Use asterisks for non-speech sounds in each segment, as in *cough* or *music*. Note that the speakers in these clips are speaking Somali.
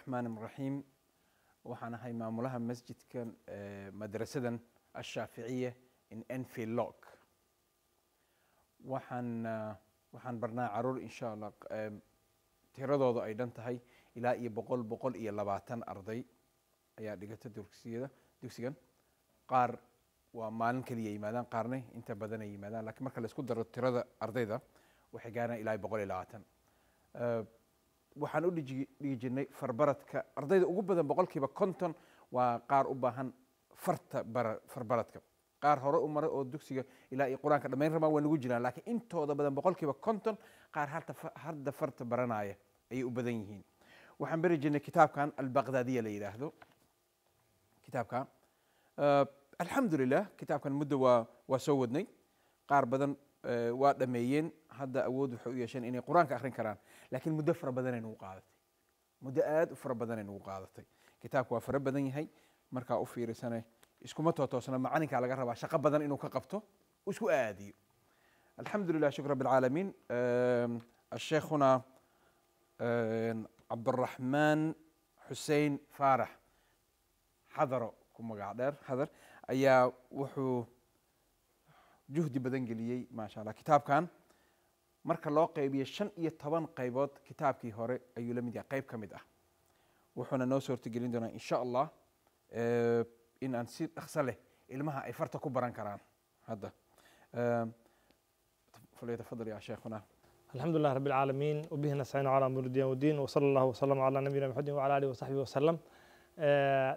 raxmaan raxiim waxaan ahay maamulaha masjidkan eh, madrasadan ashaaficiya in envilok waxaan eh, waxaan barnaa caruur insha allah eh, tiradooda ay dhan tahay ilaa iyo boqol boqol iyo labaatan arday ayaa dhigata dugsiyada dugsigan qaar waa maalin kaliya yimaadaan qaarna inta badan ay yimaadaan lakiin marka la daro tirada ardayda waxay gaaraan ilaa iyo boqol iyo labaatan waxaan u dhigi jirnay farbaradka ardayda ugu badan boqolkiiba konton waa qaar u baahan farta farbaradka qaar hore u maray oo dugsiga ilaa iyo qur-aanka dhammayn rabaan waa nagu jiraan laakiin intooda badan boqolkiiba konton qaar hadda farta baranaya ayay u badan yihiin waxaan beri jirnay kitaabkan albaqdaadiya la yidhaahdo kitaabkan eh, alxamdu kitaabkan muddo waa waa soo wadnay qaar badan eh, waa dhammeeyeen هذا أود وحوي عشان إني قرآن كأخرين كران لكن مدة فر بدن وقاضتي مدة أد فر بدن وقاضتي كتاب وفر بدن هي مركا أوفي رسالة إسكو ما توتو سنة معانك جرب عشاق بدن إنه كقفته وإسكو آدي الحمد لله شكرا بالعالمين الشيخنا عبد الرحمن حسين فارح حضره كم قادر حضر أيا وحو جهدي بدن قليي ما شاء الله كتاب كان marka loo qaybiyo shan iyo toban qaybood kitaabkii hore ayuu la mid yahay qayb ka mid ah wuxuuna noo suurtagelin doonaa insha allah eh, in aan si dhaqso leh ilmaha ay farta ku baran karaan hadda فليتفضل يا شيخنا الحمد لله رب العالمين وبه نستعين على امور الدين والدين وصلى الله وسلم على نبينا محمد وعلى اله وصحبه وسلم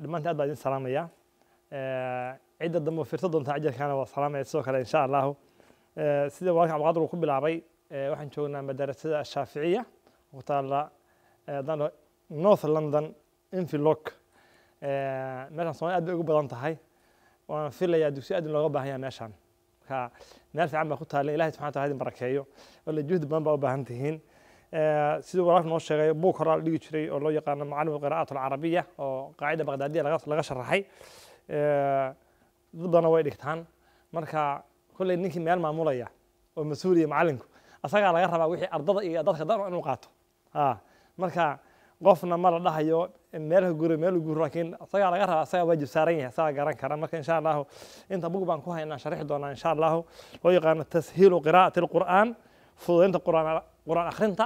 دمانت aad baa idin salaamaya eh, cidda dambe firta doonta ajarkana waa salaamaya sidoo kale insha allahu eh, sida walaalka cabdiqaadir uu ku bilaabay Eh, waxaan joognaa madarasada ashaaficiya oo ku taala hadaan eh, north london infilock eh, meeshaan somalia aad bay ugu badan tahay waan filayaa dugsiyo aad looga baahan yaha meeshaan marka meel fiican baa ku taalla ilahay subxana taala idin barakeeyo walla juhdi badan baa u baahan tihiin siduu walaal noo sheegay buug horaa la dhigi jiray oo loo yaqaano macalimu qiraa'at alcarabiya oo qaacida baqdaadiya laga laga sharaxay dad badanna way dhigtaan marka kolley ninkii meel maamulaya oo mas-uuliya macalinku asagaa laga rabaa wixii ardada iyo dadka dan inuu qaato marka qofna ma la dhahayo meel guro meel guro laakiin asagaa laga rabaa asagaa waajib saaran yahay asagaa garan kara marka insha allahu inta bug baan ku haynaa sharxi doonaa insha allahu loo yaqaano tashiilu qiraa'ati alqur'aan fududaynta qur'aan akhrinta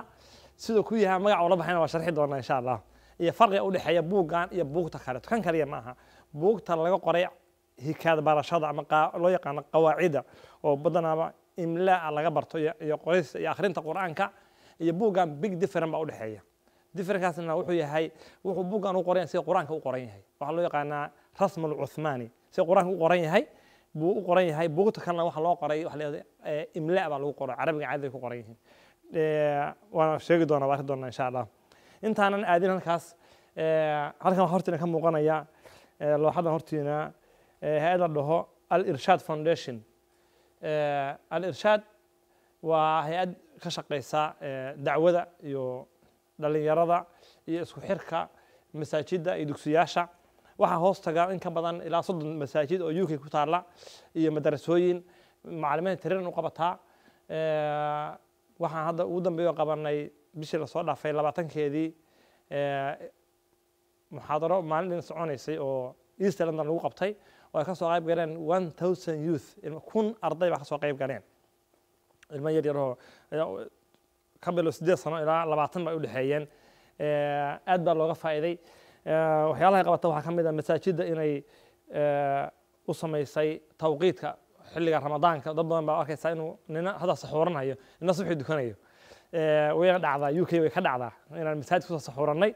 siduu ku yahay magac ula baxayna waa sharxi doonaa insha allahu iyo farqiga u dhexeeya iyo buugta kaleeto kan kaliya maaha buugta laga qoray hikaad barashada ama loo yaqaano qawaacida oo badanaaba imlaa laga barto iyo qorista iyo akhrinta qur-aanka iyo buuggan big different baa udhexeeya differenkaasna wuxuu yahay wuxuu buuggan u qoran yahay sida qur-aanka u qoran yahay waxaa loo yaqaanaa rasm alcuthmaani sida qur-aanka u qoran yahay buu u qoran yahay buugta kalena waxa loo qoray waxa leedahay eh, imlaa baa lagu qora carabiga caadi ku qoran yihiin eh, waana sheegi doonaa waa arki doonaa insha allah intaanan aadin halkaas eh, halkan waxaa hortiina ka muuqanaya looxadan hortiina hay-ad la dhaho al irshaad foundation Eh, alrshaad waa hay-ad ka shaqaysa eh, dacwada iyo dhalinyarada iyo isku xirka masaajida iyo dugsiyaasha waxaa hoos taga in ka badan ilaa soddon masaajid oo uk ku taalla iyo madarasooyin macalimiin tiriran u qabataa eh, waxaan hadda ugu dambeeyo qabanay bishii lasoo dhaafay labaatankeedii muxaadaro maalin dhin soconaysay oo easter london lagu qabtay oo ay ka soo qayb galeen one thousand youth kun arday baa ka qayb galeen ilmo yar yaroo ka bilo siddeed sano ilaa labaatan ba u dhexeeyeen baa looga faa'iiday waxyaalahay qabata waxaa ka a ah masaajidda inay u samaysay tawqiidka xilliga ramadaanka dad badan baa arkaysaa inuu nina hadda saxuuranayo nina subxii dukanayo wayna dhacdaa u k way ka dhacdaa inaan masaajid kusoo saxuurannay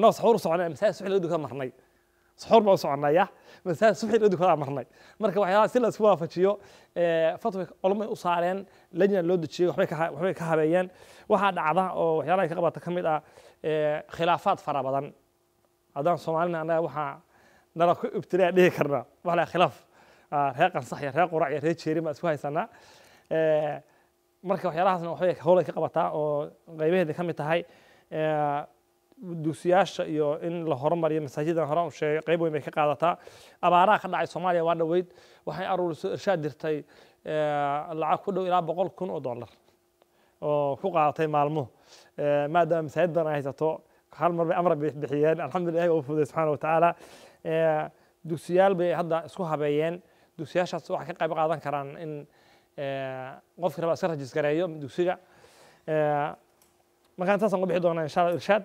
noo saxuur u masaajid subxii laga dukan marnay suxuur baan u soconaya masaaj subxii dhadukada marnay marka waxyaalaha si la waafajiyo fatwa culamay u saareen lajna loo dejiyey waxbay ka habeeyeen waxaa dhacda oo waxyaalaha ka qabata ka mid ah khilaafaad fara badan haddaan soomaalina annaga waxaa nala ku ibtilaa dhihi karna waxa laha khilaaf ah, reer qansax iyo reer qurac iyo reer jeerin baan isku haysanaa marka waxyaalahaasna waxbay howlay ka qabataa oo qaybaheeda ka mid tahay dugsiyaasha iyo in la horumariyo masaajidan hore u sheegay qayb weyn bay ka qaadataa abaaraha ka dhacay soomaaliya waa dhoweyd waxay aruuriso irshaad dirtay eh, lacag ku dhow ilaa boqol kun oo dollar oo ku qaadatay maalmuhu eh, maadaama masaajid ay haysato hal mar bay amar bixiyeen alxamdulilah waa fududay subxaana watacaala eh, dugsiyaal bay hadda isku habeeyeen dugsiyaashaas waxay ka qayb qaadan karaan in qofkii raba iska rajis gareeyo dugsiga markaan saasaan ku bixi doonaa insha irshaad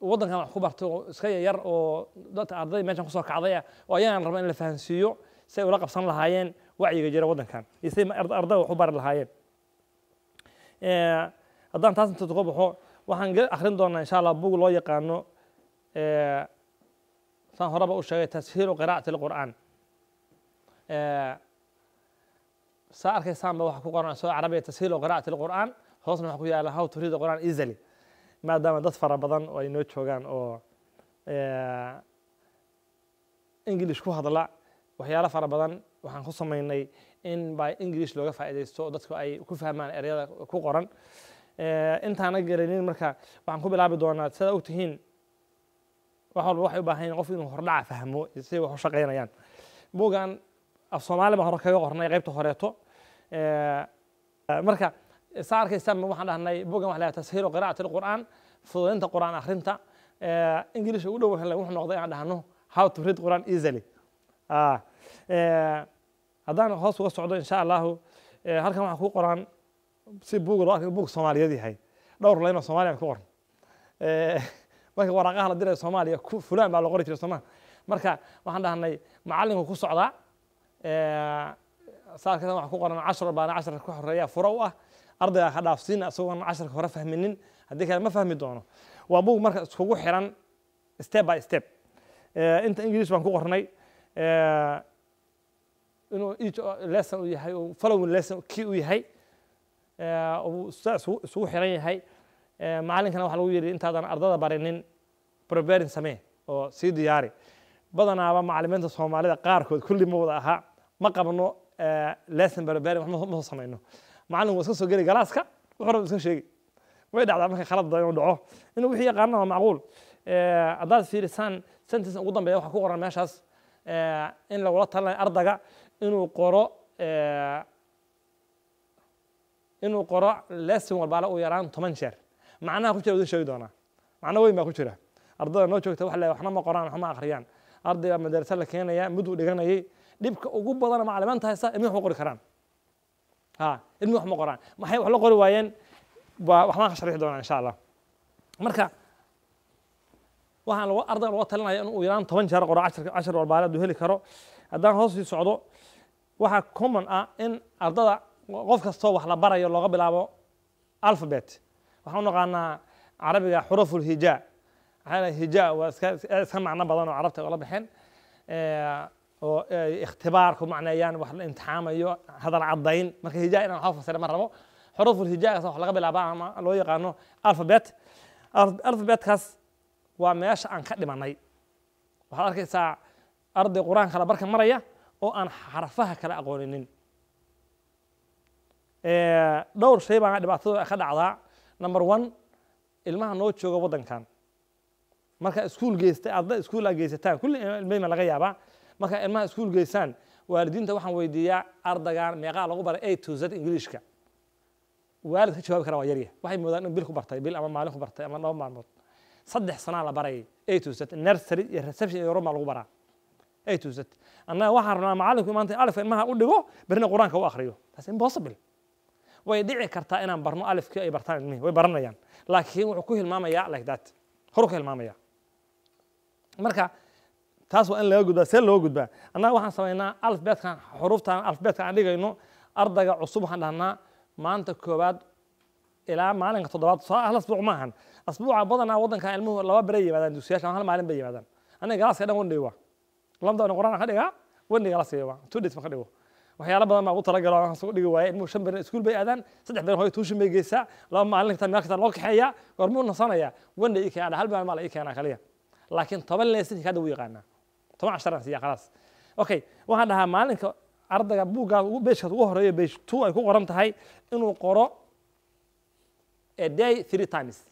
وضن كان خبر تو سخي ير أو دوت أرضي ما كان خصوصا كعضية وأيان ربنا اللي فهم سيو سيو رقب صن لهاين وعي جيرة وضن كان يسي ما أرض أرضه وخبر لهاين ااا إيه، أضن تاسن تتقبل هو وحن قل آخرين دورنا إن شاء الله بوق لا يقانو ااا إيه، صن هرب أو شيء تسهيل وقراءة القرآن ااا إيه، سأرك سام بوحكو قرآن سو عربي تسهيل وقراءة القرآن خصوصا حكوا على هاو تريد القرآن إزلي ااا maadaama dad fara badan oo ay noo joogaan oo eh, english ku hadla waxyaalo fara badan waxaan ku samaynay in by english looga faa'iidaysto oo dadku ay ku fahmaan eryada ku qoran eh, intaana gelinin marka waxaan ku bilaabi doonaa sidaa og tihiin wax walba waxay u baahan qof inuu hordhaca fahmo siday wax u shaqaynayaan buugan af soomaali baan hore kaga qornay qaybta horeeto eh, marka saa arkaysan waxaan dhahnay bogan waxa la tashiiru qiraacati alqur'aan fududaynta qur'aan akhrinta ingiliishka u dhow wuxuu noqday inaan dhahno how to read qur'aan easily ah, haddaan hoos uga socdo insha allahu halkan waxaa ku qoran si buuga loo arkin buug soomaaliyeed yahay dhowr laynoo soomaaliya ku qoran marka waraaqaha la dirayo soomaaliya fulaan baa la qori jiray soomaa marka waxaan dhahnay macallinku ku socdaa saa arkaysaan waxaa ku qoran cashar baana cashar ka horeeya furo u ah ardayga ka dhaafsiin isagoon casharka hore fahminin haddii kale ma fahmi doono waa buug marka iskugu xiran step by step eh, inta ingilish baan ku qornay eh, inuu each lesson uu yahay following lesson key eh, uu yahay isugu xiran yahay macalinkana waxaa lagu yidhi intaadan ardada barinin preparing samee oo sii diyaari badanaaba macalimiinta soomaalida qaarkood kulli ma wada ahaa ma qabno lesson preparing wax ma soo samayno معلم وسوس سو جري جلاسكا وخرب سو شيء ما يدعى عمك خلاص ضايع ودعه إنه وحي قرنا معقول أداس في رسان سنة سنة قدام بيوح كورا ماشاس إن لو رطلا أرضا إنه قراء إنه قراء لازم والبالا ويران تمنشر معناه كل شيء ودش يدونا معناه وين ما كل شيء أرضا نوتشوك تروح لا وحنا ما قرانا حما آخريان أرضا مدرسة لك هنا يا مدو لغنا يي دبك وجب ضلنا معلمان تهسا إنه هو قرر كران ilmi wax ma qoraan maxay wax la qori waayeen waa waxbaan ka sharixi doonaa insha allah marka waxaan ardayga lagu talinaya in yaraan toban jeer qoro cashar warbaale hadduu heli karo haddaan hoos sii socdo waxaa common ah in ardada qof kastoo wax la barayo looga bilaabo alphabet waxaan u carabiga xuruful maxaa hijaa waa iska macno badan oo carabta ola baxeen oo eh, ikhtibaar ku macneeyaan wax la imtixaamayo hadal caddayn marka hijaa inaan waxaa fasira ma rabo xuruuful hijaagaas wax laga bilaaba ama loo yaqaano alphabet alphabetkaas waa meesha aan ka dhimanay waxaad arkaysaa arday qur-aan kale barka maraya oo aan xarfaha kala aqooninin eh, dhowr shay baa dhibaatadooda ka dhacdaa number one ilmaha noo jooga waddankan marka iskuul geystay arday iskuul geysataan kulli ilmeyma laga yaabaa markaa ilmaha iskuul geysaan waalidiinta waxaan weydiiyaa ardaygan meeqaa lagu baray a to z ingiliishka waalid ka jawaabi kara waa yaryah waxay moodaan in bil ku bartay bil ama maalin ku bartay ama laba maalmood saddex sanaa la barayay a to z nursery iyo reception iyo roma lagu baraa a to z annaga waxaan rabnaa macallinku maanta alifka ilmaha u dhigo berina qur-aanka u akhriyo taas impossible way dhici kartaa inaan barno alifkii ay bartaan ilmihii way baranayaan laakiin wuxuu ku hilmaamayaa like that horu ka hilmaamaya marka taas waa in laga gudbaa see looga gudbaa annaga waxaan samaynaa alfabeetkan xuruuftan alfabeetkan aan dhigayno ardayga cusub waxaan dhahnaa maanta koowaad ilaa maalinka toddobaad tusaale hal asbuuc ma ahan asbuuca badanaa waddanka ilmuhu laba bere yimaadaan dugsiyaasha hal maalin bay yimaadaan aniga galaaska dhan wandhay waa lamdana quraan ka dhigaa wandhay galaaska waa two days ma ka dhigo waxyaala badan baa ugu talagalo waxaan isugu dhigi waayay ilmuhu shan bere iskuul bay aadaan saddex bere hooyo tuushin bay geysaa laba maalin kitaa meel kitaa loo kaxeeyaa goormuu nasanayaa wandhay i keenaa hal maalin baa la i keenaa kaliya laakiin toban leesin hikaada u yaqaanaa toban cashar aan siiya khalaas okay waxaan dhahaa maalinka ardayga buuggaas ugu beeshkaas ugu horeeyo beesh two ay ku qoran tahay inuu qoro a eh, day three times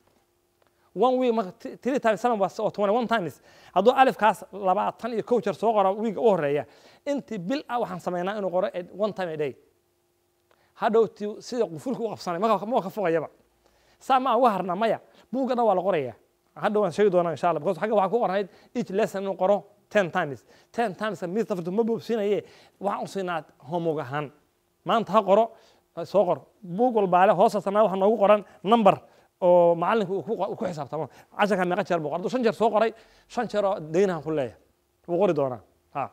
one week marka three times seven was oo oh, twenty one times hadduu alifkaas labaatan iyo kow jeer soo qora wiiga u horeeya intii bil ah waxaan sameynaa inuu qoro eh, one time a day hadhowtii sida qufulka u qabsanay maa ka fogayaba saa ma aan uga harnaa maya buugga dhan waa la qoraya hadhow waan sheegi doonaa insha allah because xagga waxaa ku qornayd each lesson inuu qoro ten times ten times miss naftu ma boobsinaye waxaan u siinaa ahaan maanta ha qoro soo qor buug walbaale hoostasanaa waxaa noogu qoran number oo macallinka ku xisaabtamo casharka meeqa jeer buu qor hadduu shan jeer soo qoray shan jeer oo ku leeyahay wuu qori doonaa ha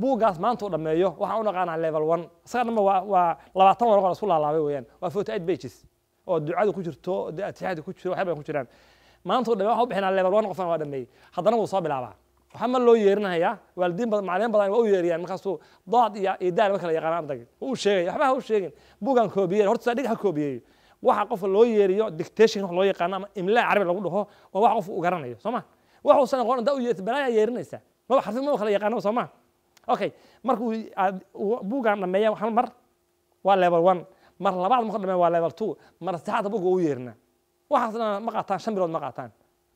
buuggaas maanta uu dhammeeyo waxaan u level one isaga dhanba waa waa labaatan warqo isku laalaabay weeyaan waa forty eight pages oo ducadu ku jirto atixaadka ku jiro waxyar ku jiraan maanta uu dhammeeyo waxaan u bixinaa level one qofna waa dhammeeyey haddana wuu soo bilaabaa waxaa ma loo yeerinaya waalidiin badan maclimin badan u yeeriyaan markaasuu dood iyo idaan marka la yaqaanaan adag uu sheegaya waxba ha u sheegin buugan koobiyeen horta saa dhig ha koobiyeeyo waxa qofka loo yeeriyo dictation wax loo yaqaano ama imlaa carabi lagu dhaho waa wax qof uu garanayo soo ma wax aqoon intaa u yeerto balaayaa yeerinaysaa maba xarfin maba kala yaqaano soo ma okay marka buugan dhameeya hal mar waa level one mar labaad marka dhameeya waa level two mar saddexaad buuga uu yeerinaa waxaas ma qaataan shan bilood ma qaataan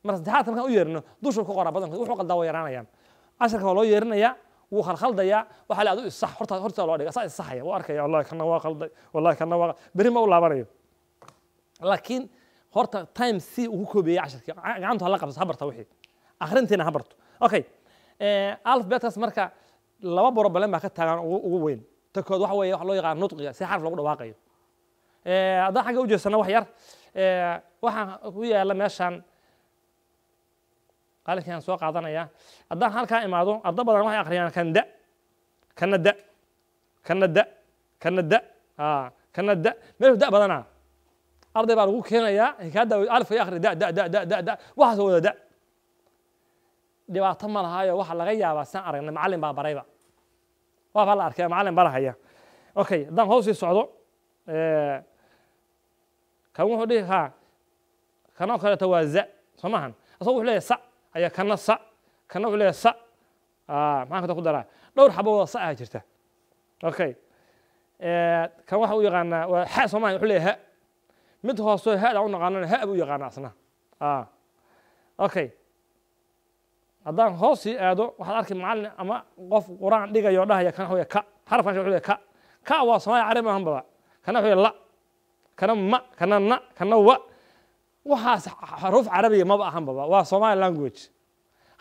mar saddexaadka markaan u yeerino dushu ku qoraa badankood wuxuu qaldaa waa yaraanayaan casharka waa loo yeerinayaa wuu khalkhaldayaa waxaa le adu isax hortaa hortaa loo dhiga saa isaxaya waa arkaya wallahi kana waa qalday wallahi kana waa berri ma u laabanayo laakiin horta time si ugu koobeeyay casharkii gacantu hala qabsato ha barta wixii akhrintiina ha barto okay eh, alphabetkaas marka laba problem baa ka taagan ugu weyn ta kood waxa weeye waxa loo yaqaan nutqiga si xarf lagu dhawaaqayo eh, haddaan xagga u jeedsana wax yar eh, waxaan ku yaala meeshan qalinkaan soo qaadanaya haddaan halkaa imaado arda badan waxay akhriyaan kanda kanada kanada kanada kanada meelu da badana arday baa lagu keenayaa hikaada alifka akri da da da da da da waxaas wada da dhibaato ma lahaayo waxa laga yaabaa saan aragna macallin baa barayba waa baa la arkaya macallin barahaya okay haddaan hoos socdo kan wuxuu dhihi ha kanoo kaleeto waa za soo maahan asagoo wuxuu leeyahay sa ayaa kana sa kana wuxuu leeyahay sa ah, maxaan kata ku daraa dhowr xabaooda sa aha jirta okay eh, kan waxa u yaqaanaa waa xa soomaliya wuxuu leeyahay ha mid hoosoo hada u naqaanana ha buu yaqaanaa asna ah. okay haddaan hoos aado waxaad arki macalin ama qof qur-aan dhigayo dhahaya kana wuxuu ka xarafkan wuxuu leeyahay ka ka waa soomaaliya carabi kana wuxuu leeyahay la kana ma kana na kana wa waxaas xaruuf carabiga maba ahan baba waa somali language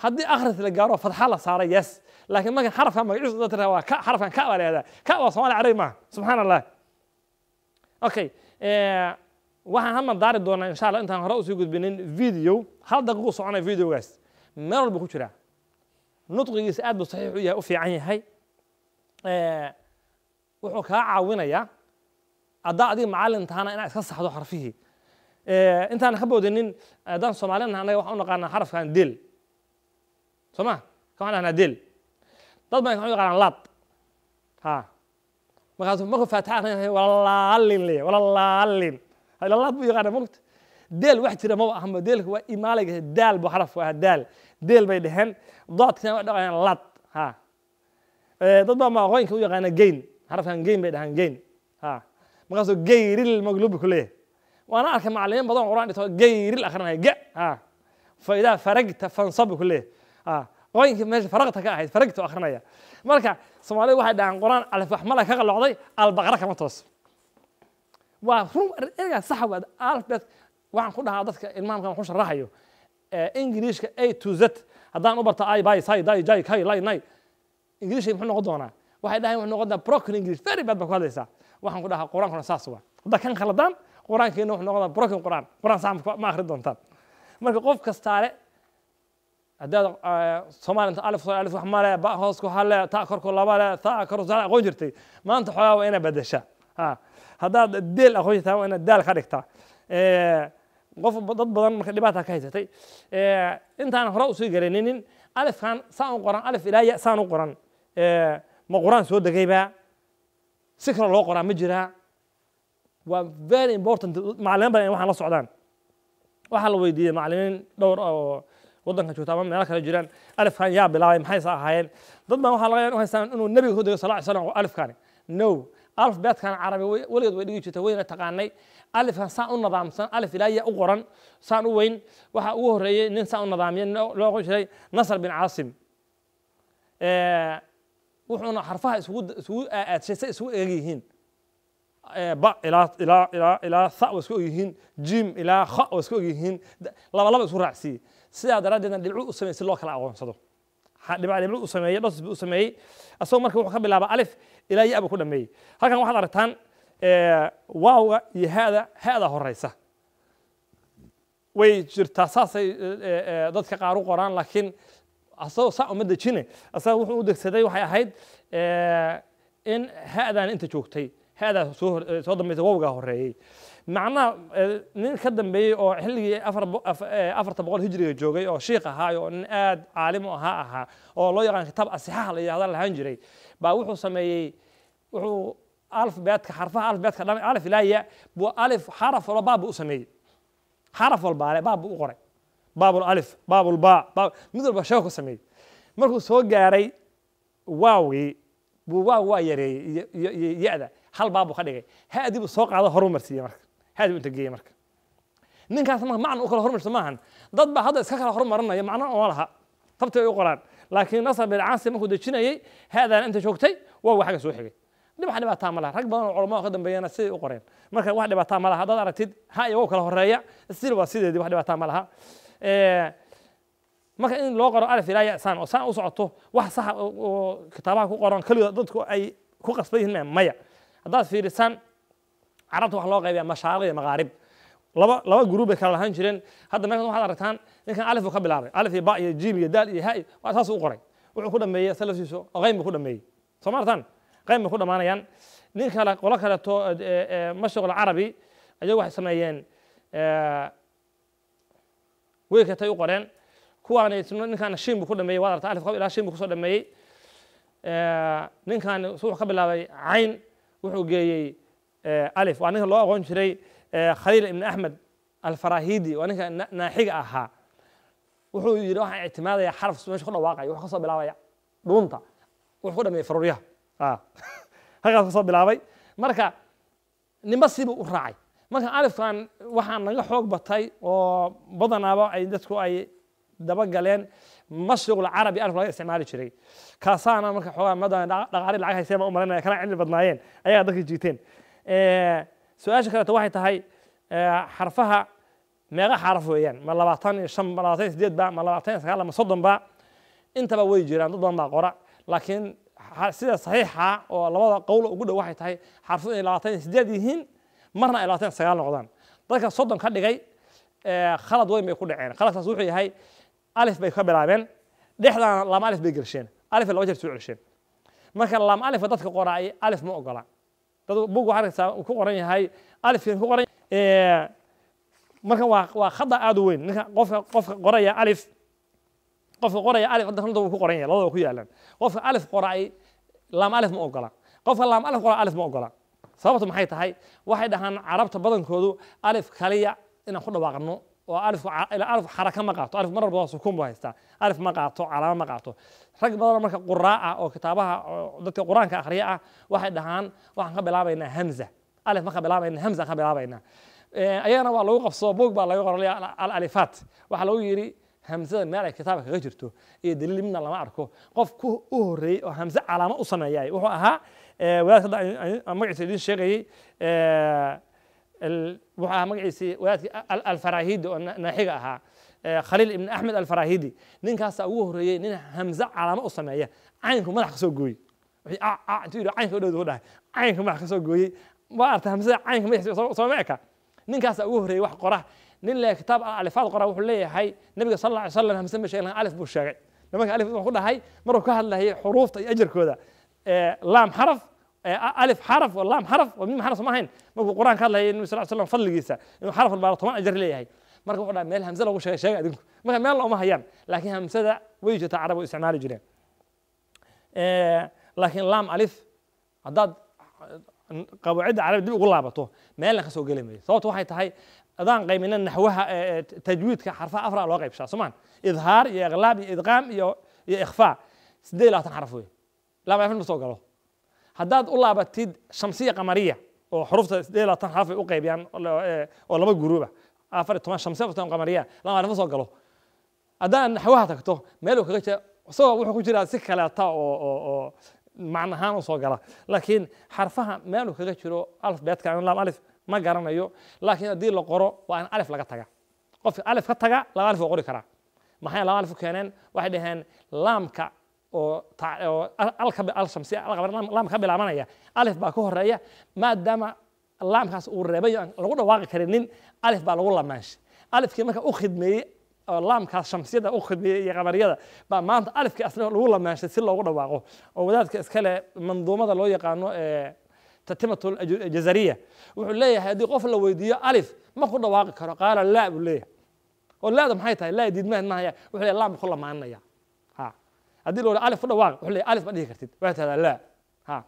haddii akhris la gaaro fadxa la saara yes laakiin markan xarafkan magaciisu dad tirada waa ka xarafkan ka baa la yihahdaa ka waa somali carabi maaha subxaan allah okay eh, waxaan hadma daari doonaa insha allah intaan hore usii gudbinin video hal daqiiqu soconaya videogaas meel walba ku jiraa nudqigiisa aad buu saxiix u yahay u fiican yahay eh, wuxuu kaa caawinayaa addaa adiga macalin tahana inaad iska saxdo xarfihii Eh, intaan ka boodinin adaan eh, soomaalina anaga waxaan u naqaanaa xarafkan del soo ma ka waxaan dhahnaa del dad baan waxaan u yaqaanaa laad ha markaasu markuu faataxa akhrinaya walaalin leeya walaalin laad buu yaqaanaa mogta deel wax jira maba ahma deelka waa imaalayga daal buu xarafku ahaa daal deel bay dheheen doodkina waxay dhaqayaan laad ha eh, dad baan maqooyinka u yaqaanaa geyn xarafkan geyn bay dhahaan geyn ha markaasuu geyril maglubi ku leeyahay waana arkay macalimiin badan quraan dhigto geyril akhrinaya ge fa idaa faragta fansabi ku leeyahy qoyinkii meesha faraqta ka ahayd faragtu akhrinaya marka soomaalida waxay dhahaan quraan alfax mala ka qalocday albaqara kama toos waa run ergaa saxa waad alfabet waxaan ku dhahaa dadka ilmaamkan waxu sharaxayo ingiriishka a to z haddaan u barto i by sai dai jai kai lai nai ingiriishka muxuu noqon doonaa waxay dhahayn wuxuu noqon doonaa broken english very bad baa ku hadlaysaa waxaan ku dhahaa quraankuna saas waa haddaa kan khaladaan qur-aankeena wuxuu noqodaa broken qur-aan qur-aan sax ma akhrin doontaan marka qof kastaale haddaad eh, soomaali alif soo alif wax male ba hoos ku hale ta korku laba le ta kor sare aqoon jirtay maanta xoogaa waa inaad bedesha ha haddaad deel aqoon jirtaa waa inaad daal ka dhigtaa eh, qof dad badan marka dhibaata ka haysatay eh, intaan hore usii garaninin alifkan saan u qoran alif ilaa ya saan u qoran ma qur-aan soo degayba si kale loo qoraa ma jiraa waa very important macalimiin badan waxaan la socdaan waxaa la weydiiyey macalimiin dhowr oo waddanka joogta ama meelo kale jiraan alifkan yaa bilaabay maxayse ahaayeen dad baan waxaa laga yaabaa haystaan inuu nebiga ku dego sal ly slam alifkani no alfabetkan carabi weligeed way dhigi jirtay wayna taqaanay alifkan saan u nadaamsan alif ilaahiya u qoran saan u weyn waxaa ugu horreeyey nin saan u nadaamiyay loo oqon jiray nasr bin caasim wuxuuna xarfaha isugu isugu aadshayse isugu eeg yihiin ba ilaa ilaa ilaa ilaa tha waa iska ogyihiin jim ilaa kha waa iska ogyihiin laba laba isku raacsiiye sidaa daraaddeedna dhibcu u sameeyey si loo kala aqoonsado dhibcu u sameeyey dhosas buu u sameeyey asagoo marka wuxuu ka bilaaba alif ilaa ya buu ku dhameeyey halkan waxaad aragtaan waawga iyo hada hada horeysa way jirtaa saasay dadka qaar u qoraan laakiin asagoo saa uma dejine asaga wuxuu u degsaday waxay ahayd in ha'dan inta joogtay haadaa soo dambaysa wowgaa horeeyey macnaha nin ka dambeeyey oo xilligii afartan boqol hijriga joogay oo shiikh ahaa oo nin aad caalim u ahaa ahaa oo loo yaqaan kitaab asixaha la yidhahda lahaan jiray baa wuxuu sameeyey wuxuu alfabeetka xarfaha alfabeetka dhan alif ilaa ya buu alif xaraf walba baab buu u sameeyey xaraf walbaale baab buu u qoray baabul alif baabul baa baab mid walba sheeko ku sameeyey markuu soo gaaray waawgii buu waaw waa yareeyey iyo iyo iyo ya-da hal baabu ka dhigay haadibu soo qaado horumarsiiye marka haadibu inta geeye marka ninkaas macna u kala horumarsa maahan dad baa hadda iska kala horumarinaya macna ooma laha tabti ay u qoraan laakiin nasar bin caasi markuu dejinayey haadaana inta joogtay waa waa xagga soo xigay dhibax dhibaataa ma laha rag badan oo culamada ka dambeeyana siday u qoreen marka wax dhibaataa ma laha haddaad aragtid ha iyago kala horeeya stil waa sideedii wax dhibaataa ma laha marka in loo qoro alif ilaa yasaan oo saan u socoto wax saxa oo kitaabaha ku qoran keligood dadku ay ku qasban yihiin maya haddaad fiirisaan carabta waxa loo qaybaya mashaariq iyo maqaarib laba laba gruub bay kala lahaan jireen hadda meeshan waxaad aragtaan ninkan alif uu ka bilaabay alif iyo ba iyo jiim iyo daal iyo ha iyo waa saasuu u qoray wuxuu ku dhameeyey salaftiisu oo qayn buu ku dhameeyey soo ma artaan qayn bay ku dhamaanayaan nin kale qolo kaleto eh, eh, mashriq alcarabi ayagu waxay sameeyeen eh, weykatay u qoreen kuwaana ninkaana shiin buu ku dhameeyey waad aragtaa alif ilaa shiin buu kusoo dhameeyey ninkaani wuxuu ka bilaabay cayn wuxuu geeyey eh, alif waa ninka loo aqoon jiray eh, khaliil ibn axmed alfarahidi waa ninka naaxiga ahaa wuxuu yidhi waxaan ictimaadaya xaraf meesha ku dhawaaqaya wuxuu ka soo bilaabaya dhuunta wuxuu ku dhameeyey faruuryaha ah. *laughs* halkaas ka bilaabay marka nimba siiba u raacay marka alifkan waxaa naga xoog batay oo badanaaba ay dadku ay dabagaleen mashriqu lcarabi alf laga isticmaali jiray kaasaana marka xoogaa mada dhaqaali lacag hayseen baan u kana cilmi badnaayeen ayaa dadka jiiteen su-aasha kaleeto waxay tahay xarfaha meeqa xaraf weeyaan ma labaatan iyo shan ma labaatan iyo sideed ba ma labaatan iyo sagaal ma soddon ba intaba way jiraan dad badan baa qora laakiin sida saxiixa oo labada qowl ugu dhow waxay tahay xarfu inay labaatan iyo sideed yihiin marna ay labaatan iyo sagaal noqdaan dadka soddon ka dhigay khalad weyn bay ku dhaceen khaladkaas wuxuu yahay alif bay ka bilaabeen dhexdaana lama alif bay gelsheen alif laba jeer soo celsheen marka lama alifa dadka qoraay alif ma ogola dad bug waxaa arkaysaa uu ku qoran yahay alifkan ku qoran marka waa waa khada aad u weyn ninka qofka qofka qoraya alif qofka qoraya alif hadda runta ku qoran yahay labada ku yaalaan qofka alif qoraay lama alif ma ogola qofka lama alif qoraa alif ma ogola sababtu maxay tahay waxay dhahaan carabta badankoodu alif kaliya inaan ku dhawaaqno oo alif xaraka ma qaato alif marar badan sukuun buu haystaa alif ma qaato calaamo ma qaato rag badanoo marka quraa oo kitaabaha dadka qur-aanka akhriya ah waxay dhahaan waxaan ka bilaabaynaa hamza alif ma ka bilaabayna hamza ka bilaabaynaa ayagana waa lagu qabsado buug baa laga qorlay alalifaat waxaa lagu yidhi hamsada meel ay kitaabka kaga jirto iyo daliil midna lama arko qof u horreeyey oo hamse calaamo u sameeyay wuxuu ahaa wadaad magaciisa idiin sheegayey wuxuu ahaa magaciisii wadaadkii alfarahidi oo naaxiga ahaa khaliil ibn axmed alfarahidi ninkaasa ugu horeeyey nin hamze calaamo u sameeya caynku madax ka soo gooye intuu yidhi caynka u u dhahay caynka madax ka gooyey ma arta hamzada caynka madax sooma eka ninkaasa ugu horeeyey wax qora nin le kitaab alifaad qora wuxuu leeyahay nabiga sal alla slam hamse ma sheegin alif buu sheegay nimanka alif ku dhahay maruu ka hadlayay xuruufta iyo ajarkooda laam xaraf Eh, alif xaraf laam xaraf mim xaraf soma ahayn markuu quraan ka hadlaya nabi sal slam fadligiisa inuu xaraf walbaana toban ajar leeyahay marka wuxuu dhaha meel hamse lagu sheega sheega adinku marka meel looma hayaan laakiin hamsada way jirtaa carab way isticmaali jireen eh, laakiin laam alif haddaad qawaacidda carabi dib ugu laabato meelna ka soo geli maayo sababta waxay tahay adaan qaybina naxwaha eh, tajwiidka xarfaha afra loo qaybshaa soomaan idhaar iyo iqlaab iyo idqaam iyo iyo ikhfaa siddeed labaatan xaraf wey laam alifin ma soo galo haddaad u laabatid shamsiya qamariya oo xurufta isdeel labaatan xarafay u qaybiyaan oo laba guruuba afar toban shamsiya afar qamariya lama arimo soo galo haddaad naxwaha tagto meel uu kaga jira isagoo wuxuu ku jiraa si kaleeta oo oo oo macna ahaan u gala laakiin xarfaha meel kaga jiro alfabeetka lam alif ma garanayo laakiin haddii la qoro waa in alif laga taga qofka alif ka taga laba alif uu qori karaa maxay laba alif u keeneen waxay dhaheen laamka oo laam ka bilaabanaya alif baa ka horeeya maadaama laamkaas uu reebayo aan lagu dhawaaqi karinin alif baa lagu lamaanshay alifkii marka u khidmeeyey oo laamkaas shamsiyada u khidmeeyey iyo qamariyada baa maanta alifkii asna lagu lamaanshay si loogu dhawaaqo oo wadaadka iskale manduumada loo yaqaano tatimat aljazariya wuxuu leeyahay haddii qof la weydiiyo alif ma ku dhawaaqi karo qaala laa buu leeyahay oo laada maxay tahay laa diidmahan mahaya wuxuu leeyahay laamku lamaanaya haddii la alif u dhawaaq wuxuu leeyahay alif ma dhihi kartid waa tahdaa laa ha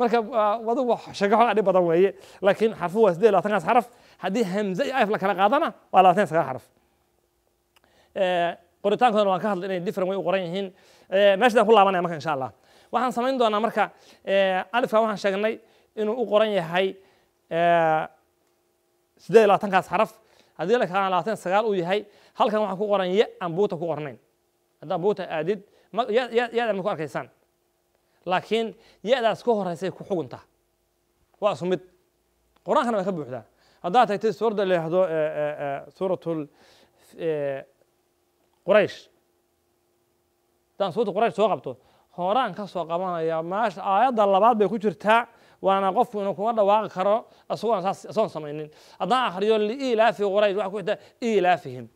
marka wadu shaka xog adhi badan weeye laakiin xarfu waa sideed labaatankaas xaraf haddii hamze iyo alif la kala qaadana waa labatan sagaal xaraf eh, qoritaankoodan waan ka hadlay inay different way u qoran yihiin eh, meeshadaan ku laabanaya marka insha allah waxaan samayn doonaa marka eh, alifka waxaan sheegnay inuu u qoran yahay sideed iyo labaatankaas xaraf haddii la kala labatan sagaal uu yahay halkan waxaan ku qoran ye aan buuta ku qornayn haddaan buuta aadid yadan ma ku arkaysaan laakiin ya-daas ka horeysay ku xugunta waa isu mid qur-aankana waa ka buuxdaa haddaa tagtay suuradda la yihahdo suuratul quraysh haddaan suuradda quraysh soo qabto horaan ka soo qabanaya maasha aayadda labaad bay ku jirtaa waana qofku inuu kuma dhawaaqi karo isagoon saas isagoon samaynin haddaan akhriyo liilaafi quraysh waxa ku xigta ilaafihim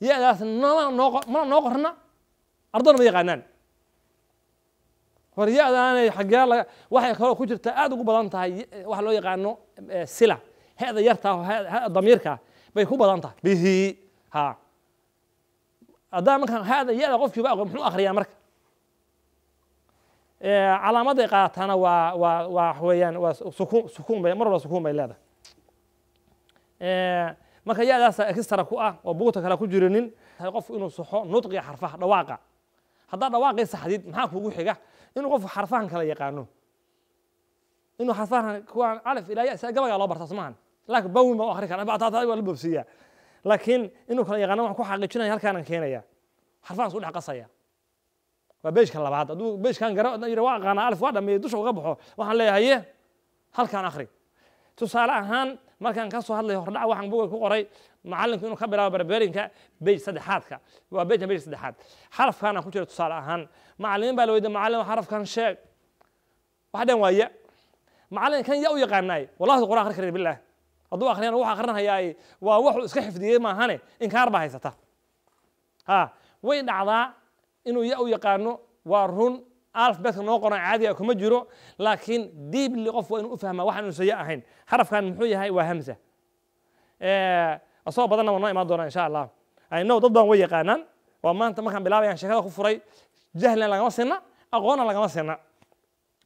ya-daas mana noo qorna ardana ma yaqaanaan hor ya-daanay xaggee laga waxay kaloo ku jirtaa aada ugu badan tahay eh, waxa loo yaqaano eh, sila he-da damiirka bay ku badan tahay bihi ha haddaa markaan he-da qofkiiba aqoon muxuu akhriyaa marka eh, calaamadday qaatana waa waa waa wax waa sukuun sukuun bay mar walba sukuun bay leedahay marka yaadaas extra ku ah oo buugta kale ku jirinin tahay qofku inuu saxo nudqiga xarfaha dhawaaqa haddaad dhawaaqii saxdid maxaa kugu xiga inuu qofku xarfahan kala yaqaano inuu xarfahan kuwaan alif ilaa ya isaga gabagaa loo barta somahan laakiin bawin baa u akhri karaa bataata waa la boobsiiyaa laakiin inuu kala yaqaano waxaan ku xaqiijinaya halkaanan keenaya xarfahan suu dhex qasaya waa beejka labaad hadduu beejkan garo yidhi waa aqaanaa alif waa dhameeyey dusha uga baxo waxaan leeyahay halkaan akhri tusaale ahaan markaan ka soo hadlayo hordhaca waxaan buga ku qoray macallinku inuu ka bilaabo barberinka bej saddexaadka waa bejka bej saddexaad xarafkaana ku jira tusaale ahaan macallimiin baa la weydiye macallin xarafkan sheeg wax dhan waa ya macallin kan ya u yaqaanaay wallahi qur akhri kari billah hadduu akhriyana wuxuu akhrinhayaa waa wuxuu iska xifdiyey maahane inkaar baa haysata ha way dhacdaa inuu ya u yaqaano waa run ألف بيت نو قرن عادي أو كم جرو لكن ديب اللي قف وإنه أفهمه واحد إنه سيء الحين حرف كان محوية هاي وهمزة إيه أصاب بدنا والله ما دورنا إن شاء الله أي يعني نو ضد ويا قانون وما أنت ما كان بلاه يعني شكله خفري جهلنا لقمة سنة أغونا لقمة سنة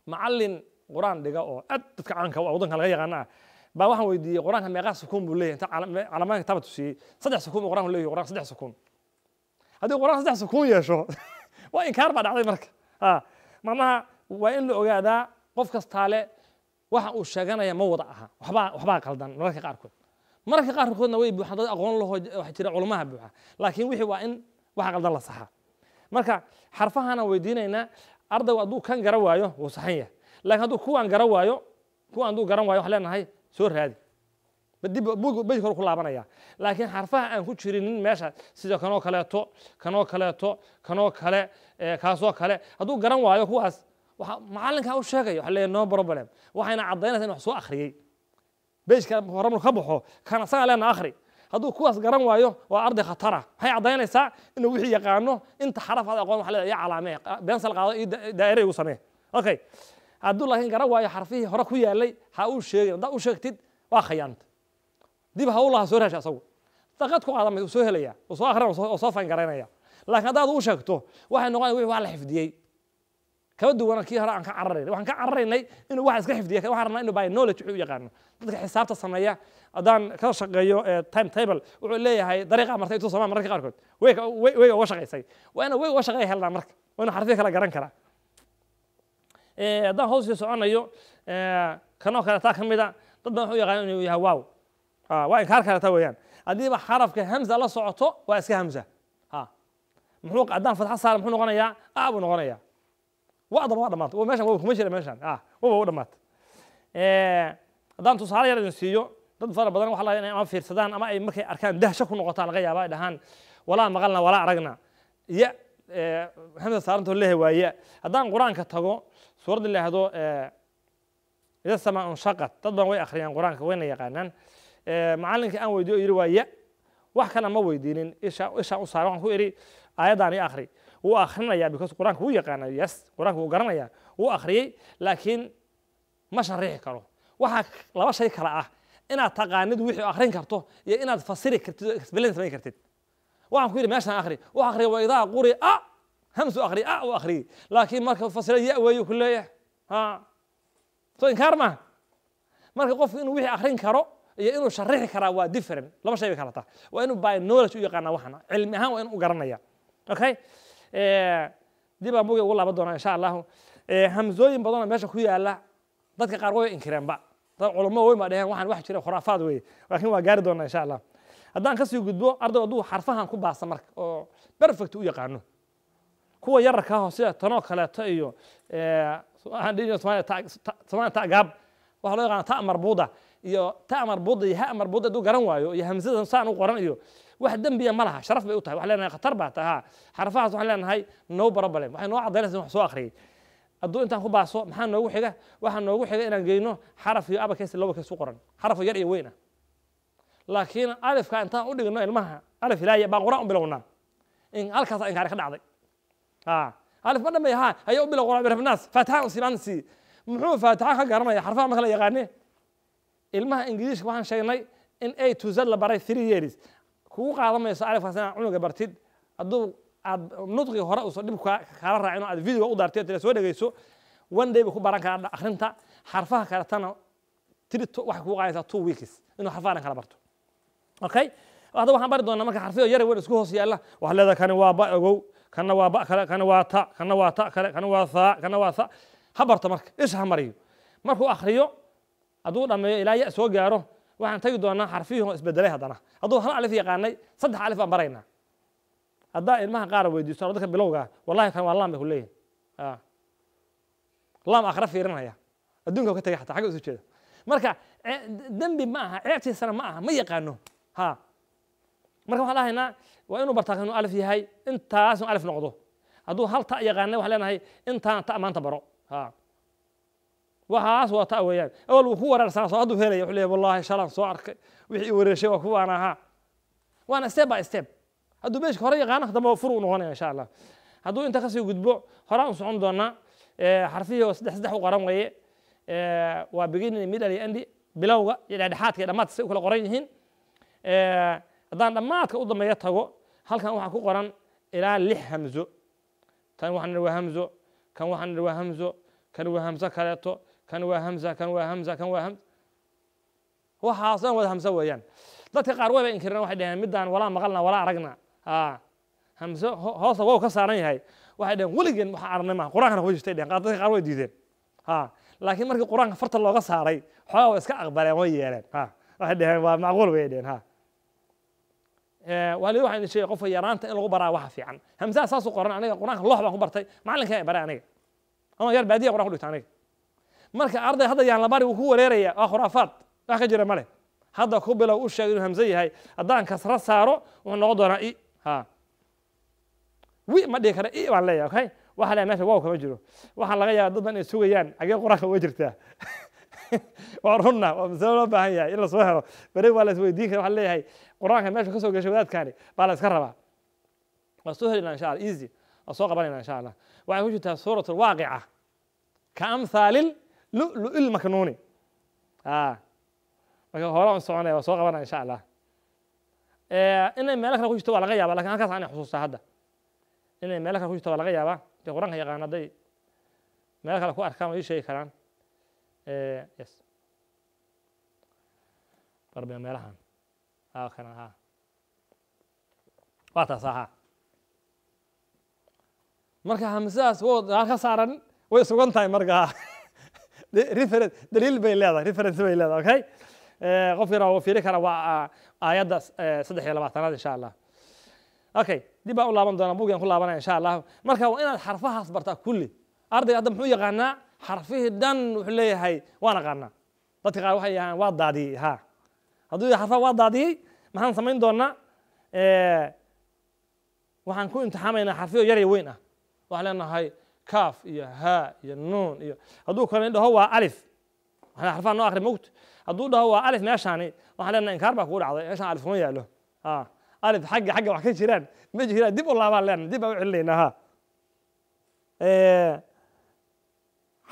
معلن قرآن دقة أو أتذكر عنك أو أظن هالغير قانا با waxaan weydiiyey quraanka meeqa sukuun buu leeyahay calaamada kitaabka tusiyey saddex sukuun quraanku leeyahay quraan saddex sukuun hadii quraan saddex sukuun yeesho waa inkaar baa dhacday marka ha macnaha waa in la ogaadaa qof kastaale waxa uu sheeganaya ma wada aha wabaa waxbaa qaldan mararka qaarkood mararka qaarkoodna way buuxaan dad aqoon lahoo waxa jira culamaha buuxa laakiin wixii waa in waxa qaldan la saxaa marka xarfahaana weydiinaynaa ardaygu hadduu kan gara waayo wuu saxan yahay laakiin hadduu kuwaan gara waayo kuwaan hadduu garan waayo waxaan leenahay soo raadi بدي بوجو لكن حرفها أن كل شيرين ماشى سيدا كانوا كلا تو كانوا كلا تو كانوا كلا آه، كاسوا كلا هذو جرام وايو كواس وح معلن كاو شيء كيو حلي نو بروبلم وحنا عضينا سنو حسوا آخري بيجي كان مهرمن خبحه كان صار لنا آخري هذو كواس جرام وايو وأرض خطرة هاي عضينا سا إنه وحي يقانو أنت حرف هذا قوم حلي يا علامة بين سلق دائرة وسمه أوكي هذو لكن جرام وايو حرفيه هرقوي علي هاو شيء ده وشكتيد وخيانت dib hawlaha soo raasha asagu daqad ku qaadamay soo helaya oo soo akhrinaya oo soo faangaraynaya laakiin haddaad u sheegto waxay noqonaya wixii waa la xifdiyey kaba duwana kii hore aan ka cararayn waxaan ka cararaynay inuu wax iska xifdiya waxaan rabnaa inuu by knowledge wuxuu u yaqaano dadka xisaabta sameeya haddaan kala shaqeeyo time table wuxuu leeyahay dariiqa martay intuu samaa mararka qaarkood weyga uga shaqaysay waa inuu weyga uga shaqeeya helnaa marka waa inuu xarfiya kala garan karaa haddaan hoos sii soconayo kanoo kale taa ka mida dad badan wuxuu yaqaan inuu yahay wow waa inkaar karata weeyaan haddiiba xarafka hamza la socoto waa iska hamza ha muxuu haddaan fatxa saara muxuu noqonayaa a ah, buu noqonayaa wa'daba waa dhamaatay waa meeshan kuma jira meeshan ah waba u dhamaatay eh, haddaan tusaale yar idin siiyo dad fara badan waxa laga inay ama fiirsadaan ama ay markay arkaan dahsho ku noqotaan laga yaaba ay dhahaan walaa maqalna walaa aragna ya eh, hamza saarantoo lehe waa ya haddaan qur-aanka tago suuradda la yidhaahdo eh, ida sama unshaqat dad badan way akhriyaan qur-aanka wayna yaqaanaan macallinka aan weydiyo yidhi waa ya wax kale ma weydiinin ishaa u saar waxaan ku idhi aayaddaani akhri wuu akhrinayaa because qur-aanka wuu yaqaana yes qur-aanka wuu garanayaa wuu akhriyey laakiin ma sharixi karo waxaa laba shay kale ah inaad taqaanid wixii akhrin karto iyo inaad fasiri kartid oo explain samayn kartid waxaan ku yidhi meeshaan akhri wax akhriya waa idaa quri a hamsu akhri a uu akhriyey laakiin marka fasira ya weeyu ku leeyahay ha soo inkaar maaha marka qofku inuu wixii akhrin karo iyo inuu sharixi karaa waa different laba shay bay kala taa waa inuu by knowledge u yaqaanaa waxana cilmi ahaan waa inuu garanaya okay eh, dib aan buga ugu laaban doonaa insha allahu eh, hamzooyin badanoo meesha ku yaala dadka qaar way inkireenba dad culamo weyn baa dheheen waxaan wax jira khuraafaad weeye laakiin waa gaari doonaa insha allah haddaan kasii gudbo ardow hadduu xarfahan ku baasa marka oo perfect u yaqaano kuwa yararka ahoo sida tanoo kaleeto iyo somalia ta gaab waxaa loo yaqaana ta marbuuda iyo ta marbuuda iyo ha marbuuda hadduu garan waayo iyo hamsadan saan u qoran iyo wax dembiya ma laha sharaf bay u tahay waxaan leenahay khatar baa taha xarfahaas waxaan leenahay no problem waxay noo caddaynaysa wax soo akhriyay hadduu intaan ku baaso maxaa noogu xiga waxaa noogu xiga inaan geyno xaraf iyo abakays laba kays qoran xaraf yar iyo weyn laakiin alifka intaan u dhigno ilmaha alif ilaahi baa quraan u bilownaa in halkaas inkaari ka dhacday ha alif ma dhamay ha haya u bilow quraan birabnaas faatixa usiibaan sii muxuu faatixa ka garanaya xarfaha marka la yaqaanee ilmaha ingiriishka waxaan sheegnay in a to z la baray three years kugu qaadamayso alifkaas inaad cunuga bartid hadduu aad nudqiga hore uusan dhib kaala raacin oo aad videoga u daartid soo dhegayso one day buu ku baran karaa akhrinta xarfaha kaletana tiri waxay kugu qaadaysaa two weeks inuu xarfaha dhan kala barto okay hadda waxaan bari doonaa marka xarfiyo yar weyn isku hoos yaalla waxaa leedahay kani waa ba ogow kana waa ba kale kana waa ta kana waa ta kale kana waa thaa kana waa tha ha barto marka ish ha mariyo markuu akhriyo أدو لما إلى يأس وجاره وحن تجد أن حرفيهم إسبدلها هذانا أدو هل ألف يقاني صدح ألف أمرينا هذا ما قاره ويدي صار ذكر بلوغة والله كان والله مهولين آه الله ما أخرف يرنا يا الدنيا كنت يحط حاجة وزوجة مركا دم بمعها عيتي سنة معها ما يقانو ها مركا الله هنا وينو برتقي إنه ألف هي أنت أسم ألف نقطه أدو هل تأ يقاني وحلينا هي أنت تأ ما ها waxaas waa taa weeyaan awal wuu ku waraarsanaa hadduu helaya wuxuu leeyahay wallahi shalan soo arkay wixii wareershay waa kuwaan ahaa waana step by step hadduu meeshka hore yaqaano dambe furu noqonaya insha allah hadduu inta kasii gudbo horaa u socon doonaa eh, xarfihii saddex saddex u qoran weeye eh, waa beginning middle iyo endi bilowga iyo dhexdhexaadka iyo dhamaadka say u kala qoran yihiin eh, haddaan dhammaadka u dambeeya tago halkan waxaa ku qoran ilaa lix hamzo tan waxaan nidhi waa hamzo kan waxaan nidhi waa hamzo kan waa hamso kaleeto كان وهمزه كان وهمزه كان وهم وحاصا وهمزه ويان دتي قار وين كرنا واحد دهن يعني مدان ولا مقلنا ولا عرقنا اه همزه هوس هو كسا ران هي واحد دهن يعني ولغن ما عرنا ما قران هو جستي دهن يعني. قاد قار وي ديدين ها آه. لكن مركي قران فرت لوغه ساراي خو اسكا اقبلين وي آه. يلان ها واحد دهن وا معقول وي دهن ها ولو عن شيء قف يرانت إلى غبرة وحفي عن همزة ساس القرآن عليك القرآن الله بقى غبرتي معلن كه براني أنا غير بادية قرآن قلت عليك marka arday hadda yaanlabari uu ku wareeraya waa khuraafaad wax ka jira male hadda ku bilow u sheeg inuu hamse yahay haddaan kasra saaro wuxuu noqon doonaa i ha wi ma dhihi kara i baan leeyahay okay waxaa leeyahay meesha wow kama jiro waxaa laga yaaba dad badan ay sugayaan xagee qur-aanka uga jirtaa *laughs* waa runna waa masalo loo baahan yahay in lasoo helo bere waa la isweydiin waxaa leeyahay qur-aanka meesha kasoo geshay wadaadkaani baa la iska rabaa waa soo helinaa insha allah easy waa soo qabanayna insha allah waxay ku jirtaa suuratu lwaaqica ka amhaalin lulu maknuuni marka hore on soconaya waa soo qabanaya insha allah inay meelo kale ku jirto waa laga yaaba lakin halkaas ana xusuustaa hadda inay meelo kale ku jirto waa laga yaaba dee qur-aanka yaqaan hadday meelo kale ku arkaan way ii sheegi karaan yes barbe meelahan kan ha waa taas aha marka hamsadaas wow daal saaran way sugan tahay markaa daliil bay leedahay reference bay leedahay okay eh, qofkana uu fiiri kara waa ah, aayadda eh, saddex iyo labaatanaad insha allah okay dib baan u laaban doonaa bugian ku laabanaya insha allah marka waa inaad xarfahaas bartaa kulli ardayga hadda muxuu yaqaanaa xarfihii dhan wuxuu leeyahay waan aqaanaa dadka qaar waxay yahaan waa daadiyey ha hadduu yahay xarfaha waa daadiyey maxaan samayn doonaa eh, waxaan ku imtixaamaynaa xarfiyo yar iyo weyn ah waxaan leenahay kaaf iyo haa iyo nuun iyo hadduu koran dhaho waa alif waxaan noo akri mogt hadduu dhaho waa alif meeshaani waxaan leenahay inkaar baa kugu dhacday meeshaan alif kuma yaalo aa alif xagga xagga wax ka jiraan ma jiraan dib u laabaan leenahay dib baan u celinaynaa ha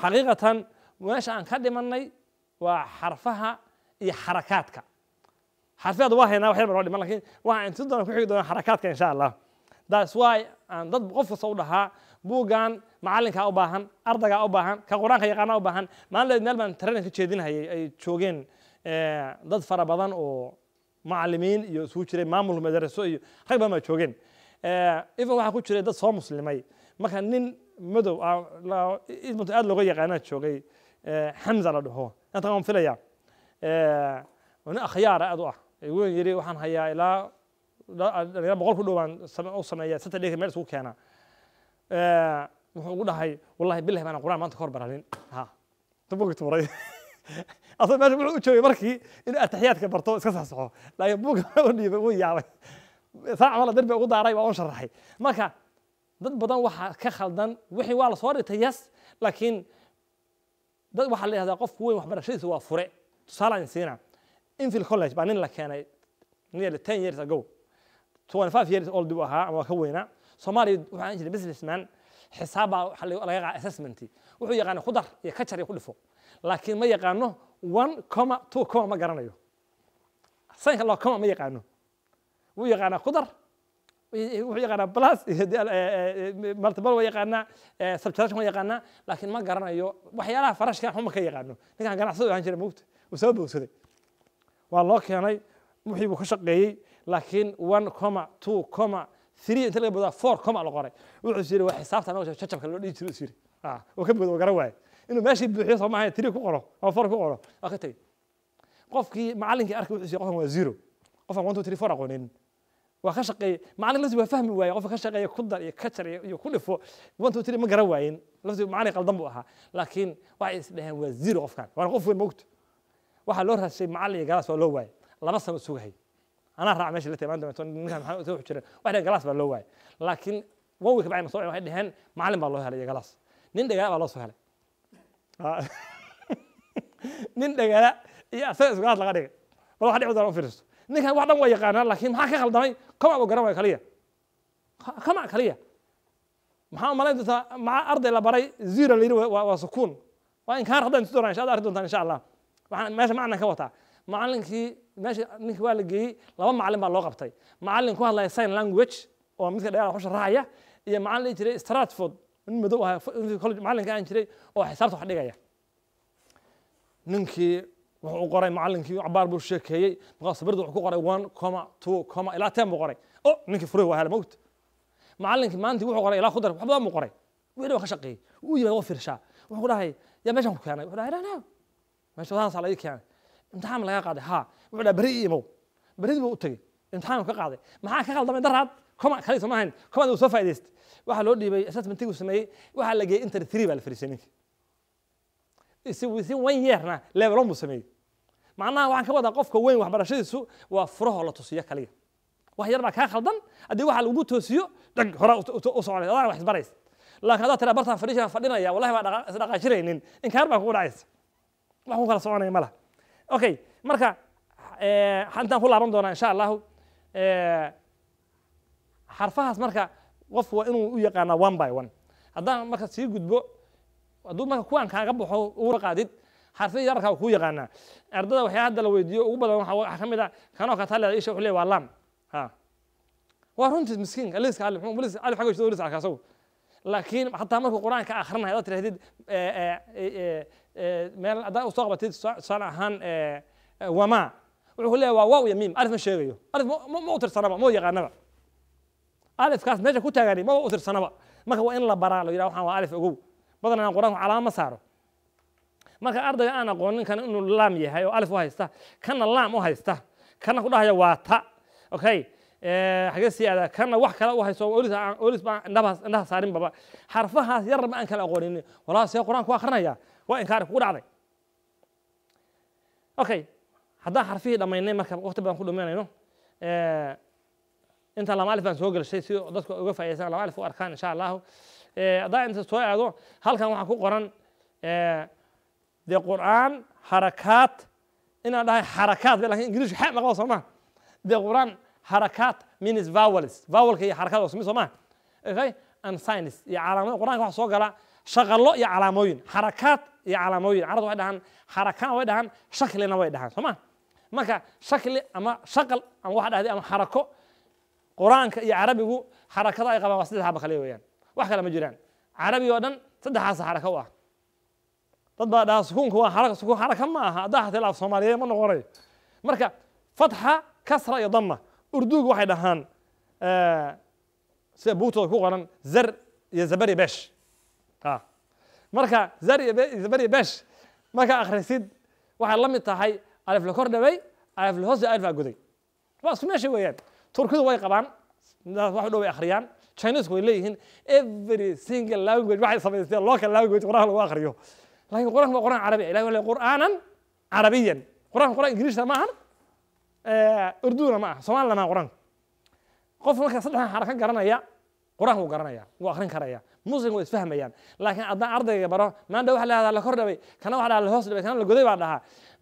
xaqiiqatan meesha aan ka dhimannay waa xarfaha iyo xarakaadka xarfeed waa haynaa waxyar noo dhiman lakiin waxaan inti doona ku xigi doonaa xarakaadka insha allah that's why aan dad qof kasta u dhahaa buuggan macallinkaa u baahan ardaygaa u baahan ka qur-aanka yaqaanaa u baahan maalinleed meel baan tarainan ka jeedinhayay ay joogeen eh, dad fara badan oo macalimiin iyo isugu jiray maamul madaraso iyo rag badan baa joogeen ifa eh, waxaa ku jiray dad soo muslimay marka nin madow ah, isbanto aad looga yaqaanaa joogay xamza eh, la dhaho intaan waan nin akhyaara aad u ah wuxuu yidhi waxaan hayaa ilaa dhalinyaro boqol ku dhow u sameeya saturday meel isugu keenaa Eh, wuxuu ugu dhahay wallahi bilahi baan quraan maanta ka horbaralin ha buugi tuuray *laughs* asag meesha wuxuu u joogay markii inuu ataxiyaadka barto iska saxsaxo laakiin buugga u dhiibay wuu yaabay saac mala darbay ugu daaray waa un sharaxay marka dad badan waxaa ka khaldan wixii waa la soo dhigtay yes laakiin dad waxaa la yihahdaa qofku weyn waxbarashadiisa waa fure tusaalaan siina infil college baa nin la keenay nearly ten years ago twenty five years old buu ahaa ama ka weynaa soomaaliya waxaan jiray businessman xisaabaa waxaa laga qaadaa assessmentii wuxuu yaqaana kudar iyo kajar iyo ku dhifo laakiin ma yaqaano one coma two coma ma garanayo sanka loo coma ma yaqaano wuu yaqaanaa kudar wuxuu yaqaanaa plus multiple waa yaqaanaa subtraction waa yaqaanaa laakiin ma garanayo waxyaalaha farashka xuma ka yaqaano ninkan ganacsada ahaan jira moogta uu soo bowsaday waa loo keenay wixii buu ka shaqeeyey laakiin one coma two coma three inta laga boodaa four com aa la qoray wuxuu yiri waa xisaabta anaga jajabka loo dhihi jiro yiri ah oo ka boodo garan waaye inuu meeshii buuxiyo soo maahay three ku qoro ama four ku qoro waa ka tegey qofkii macallinkii arkay wuxuu yiri qofkan waa zero qofkan one two three four aqoonin waa ka shaqeeyey macallin lafsi waa fahmi waaye qofka ka shaqeeya ku dar iyo kajar iyo ku dhifo one two three ma garan waayin lafsi macallin qaldan buu ahaa laakiin waxay is dhaheen waa zero qofkan waana qof weyn mogto waxaa loo raashay macallin iyo galaas waa loo waayay laba sano sugahayy anaa raaca mesha la tagay maanta toban ninkaa maxaa soo xujireen waxay dhaheen galaas baa loo waayay laakiin one week bacayna soo waxay dhaheen macallin baa loo helay iyo galaas nin dhagaala baa loo soo helay nin dhagaala iyo asaga isgalaas laga dhigay bal waxa dhici doona u fiiristo ninkan wax dhan waa yaqaanaa laakiin maxaa ka khaldamay kama uu garan waayo kaliya kama kaliya maxaa umalayn doontaa maca arday la baray zero la yidhi waa sukuun waa inkaan haddaan isi doonaa inshaaad arki doontaan insha allah waxaan meesha macnan ka wataa macalinkii meesha ninkii waa la geeyey laba macalin baa loo qabtay macalin ku hadlaya sign language oo midka dheeraha ku sharaxaya iyo macalin dhihi jiray stratford nin madow ahaa college macalinka aan jiray oo xisaabta wax dhigaya ninkii wuxuu u qoray macalinkii cabaar buu sheekeeyey markaas birda wuxuu ku qoray one coma two coma ilaa ten buu qoray o ninkii fure waa helma ogta macalinkii maalintii wuxuu qoray ilaa kudar wax badan buu qoray wiil baa ka shaqeeyey wuu yimid waa fiirshaa wuxuu ku dhahay yaa meeshaan ku keenay wuxuu dhahay no no meesha saas laga keenay imtixaan laga qaaday ha wuxuu dhaha beri imow beridii buu u tegey imtixaan ka qaaday maxaa ka qaldaman daraad koma kali soma ahayn koman uu soo faa'iidaysta waxaa loo dhiibay assessmentiguu sameeyey waxaa la geeyey inter three baa la fariisay ninka si within one yearna level one buu sameeyey macnaha waxaan ka wadaa qofka weyn waxbarashadiisu waa furahoo la tusiyo kaliya wax yar baa kaa khaldan haddii waxa lagu toosiyo dhag hora u soconay adaan wax isbaraysa laakiin haddaad tiraa bartaan fadhiisha fadhinaya wallahi baa isdhaqaajinaynin inkaar baa kugu dhacaysa wax ku kala soconaya ma laha okay marka intaan eh, ku laaban doonaa insha allahu eh, xarfahaas marka qofku waa inuu u yaqaanaa one by one haddaan marka sii gudbo hadduu marka kuwaan kaaga baxo ugula qaadid xarfihii yararkaa kuu yaqaanaa ardada waxyaa hadda la weydiiyo ugu badan waxaa ka mid a ah, kanoo kataa leeda isha wuxuu leeya waa lam ha waa runtii miskiinka liska ali muxuu liska ali xagga joogo liska arka laakiin hataa markuu qur-aanka akrinayo dad tirahdid eh, Eh, meel haddaa u soo qabatid tusaale ahaan eh, eh, wama wuxuu leeyahay waa waaw iyo miim alif ma sheegayo alif ma utirsanaba ma u yaqaanaba alifkaas meesha ku taagani ma u tirsanaba marka waa in la baraa la yidhaha waxaan waa alif ogow badan aan qur-aanku calaama ma saaro marka ardayga aan aqoonin kan inuu laam yahay oo alif u haysta kana laam u haysta kana ku dhahaya waa ta okay xagee sii aadaa kana wax kale u haysto olis olis baan indhaha indhaha saarinbaba xarfahaas yarna ma aan kala aqooninin walaa see qur-aanku waa akrinaya waa inkaari kugu dhacday okay haddaan xarfihii dhammaynay marka waqti badan ku dhuminayno intaan lama alif baan soo gelshay si dadku uga faa'iidaysan lama alif u arkaan insha allahu haddaan inta soo aado halkan waxaa ku qoran dee qur'aan harakaad inaan dhahay harakaad be lakin ingiliishku xeeb ma qabo soo maha dee qur'aan harakaad means vowels vowelka iyo harakaad waa sumi soo maha okay and signs iyo calaamada qur'aanka waxa soo gala shaqalo iyo calaamooyin xarakaad iyo calaamooyin carabtu way dhahaan xarakaan way dhahaan shaklina way dhahaan soo ma marka shakli ama shaqal ama waxa dhahday ama xarako qur-aanka iyo carabigu xarakada ay qabaan waa saddex xaba kale wax kale ma jiraan carabi oo dhan saddexaasa xaraka u ah dad baa dhaha sukuunka waa xaraka sukuun xaraka ma aha haddaa xatay laaf soomaaliyeed ma noqonayo marka fatxa kasra iyo dama urduuga waxay dhahaan sida buugtooda ku qoran zar iyo zabari besh Ah. marka zariya besh markaa akhrisid waxay la mid tahay alif la kor dhawey alif la hoos alif la guday waa isku meesha weeyaan turkidu way qabaan wax u dhow way akhriyaan chinesku way leeyihiin every single language waxay samaysteen local language quraan lagu akhriyo laakiin quraan waa quraan carabi ilahi wala quraanan carabiyan quraan quraan ingiriishta ma ahan urduna ma aha soomaalina ma aha quraan qof marka saddexdan xaraka garanaya qur-aanka wuu garanaya wuu akhrin karaya muslimka way isfahmayaan laakiin haddaan ardayga baro maanta waxa la la kor dhabay kana waxa dhahaa la hoos dhabay kana la goday baa dhahaa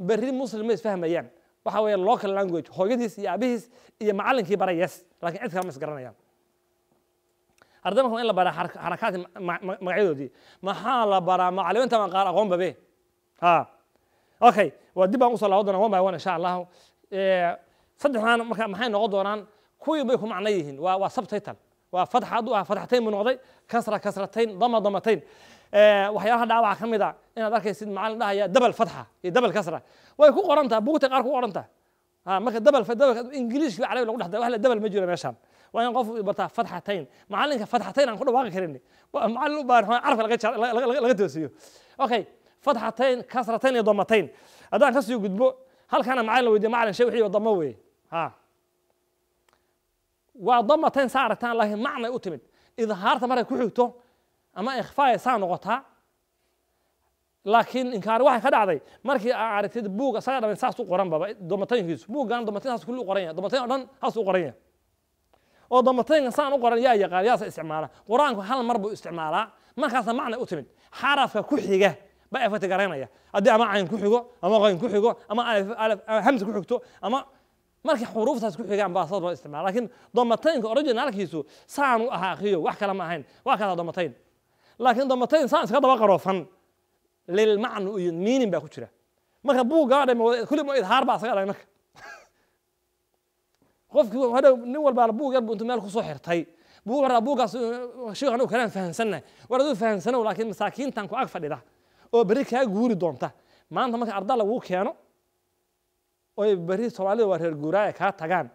berri muslim ma isfahmayaan waxa weeye local language hooyadiis iyo aabihiis iyo macallinkii baray yes laakiin cid kale ma isgaranayaan arday marka in la baraa xarakaati magacyadoodii maxaa la baraa macallimiinta aan qaar aqoon babe ha okay waa dib baan usoo laawadana one by one insha allahu saddexdaan marka maxay noqon doonaan kuwii bay ku macno yihiin waa waa subtitle وفتح أدو فتحتين من وضي كسرة كسرتين ضمة ضمتين اه وحيا هذا دعوة خمدة إن ذاك يصير معلم ده هي دبل فتحة هي دبل كسرة ويكون قرنتها بوت قارك قرنتها ها ما دبل في دبل إنجليش في العربي لقول حد أهل دبل مجرى ما شام وين قف بتاع فتحتين معلم فتحتين أنا كله واقع كريني معلم بعرف عارف لغيت لغيت وسيو أوكي فتحتين كسرتين ضمتين هذا كسر يقول هل كان معلم ودي معلم شيء وحيد وضموي ها waa damatayn saa aragtaan laakiin macnay u timid idhaarta markay ku xigto ama ikhfaaya saa noqotaa laakiin inkaari waxay ka dhacday markii aa aragtid buug isaga dhamen saas u qoran baba damataynkiisu buuggan damatayn saas kulli u qoran yahay damatayn oo dhan saas u qoran yahay oo damataynka saan u qoran yaa yaqaan yaasa isticmaala qur-aanku hal mar buu isticmaalaa markaasa macnay u timid xarafka ku xiga baa efati garaynaya haddii ama cayn ku xigo ama qayn ku xigo ama alif alif hamsa ku xigto ama markay xuruuftaas ku xigaan baa saas loo isticmaala laakiin domataynka originalkiisu saan u ahaa akriyo wax kale ma ahayn waa kaasaa domatayn laakiin domatayn saan iska daba qaroofan lilmacnu iyo miinin baa ku jira marka buuggaa dhay kulli ma idhaar baa isaga dhay marka qofkii hadhow nin walbaa buug yar buu intuu meel kusoo xirtay buug horraa buuggaas sheekh anigu kanaan fahansannahay war aduu fahansanow laakiin masaakiintan ku ag fadhida oo berri kaa guuri doonta maanta marka arda laguu keeno oy beri soomaalida waa reer guuraaye kaa tagaan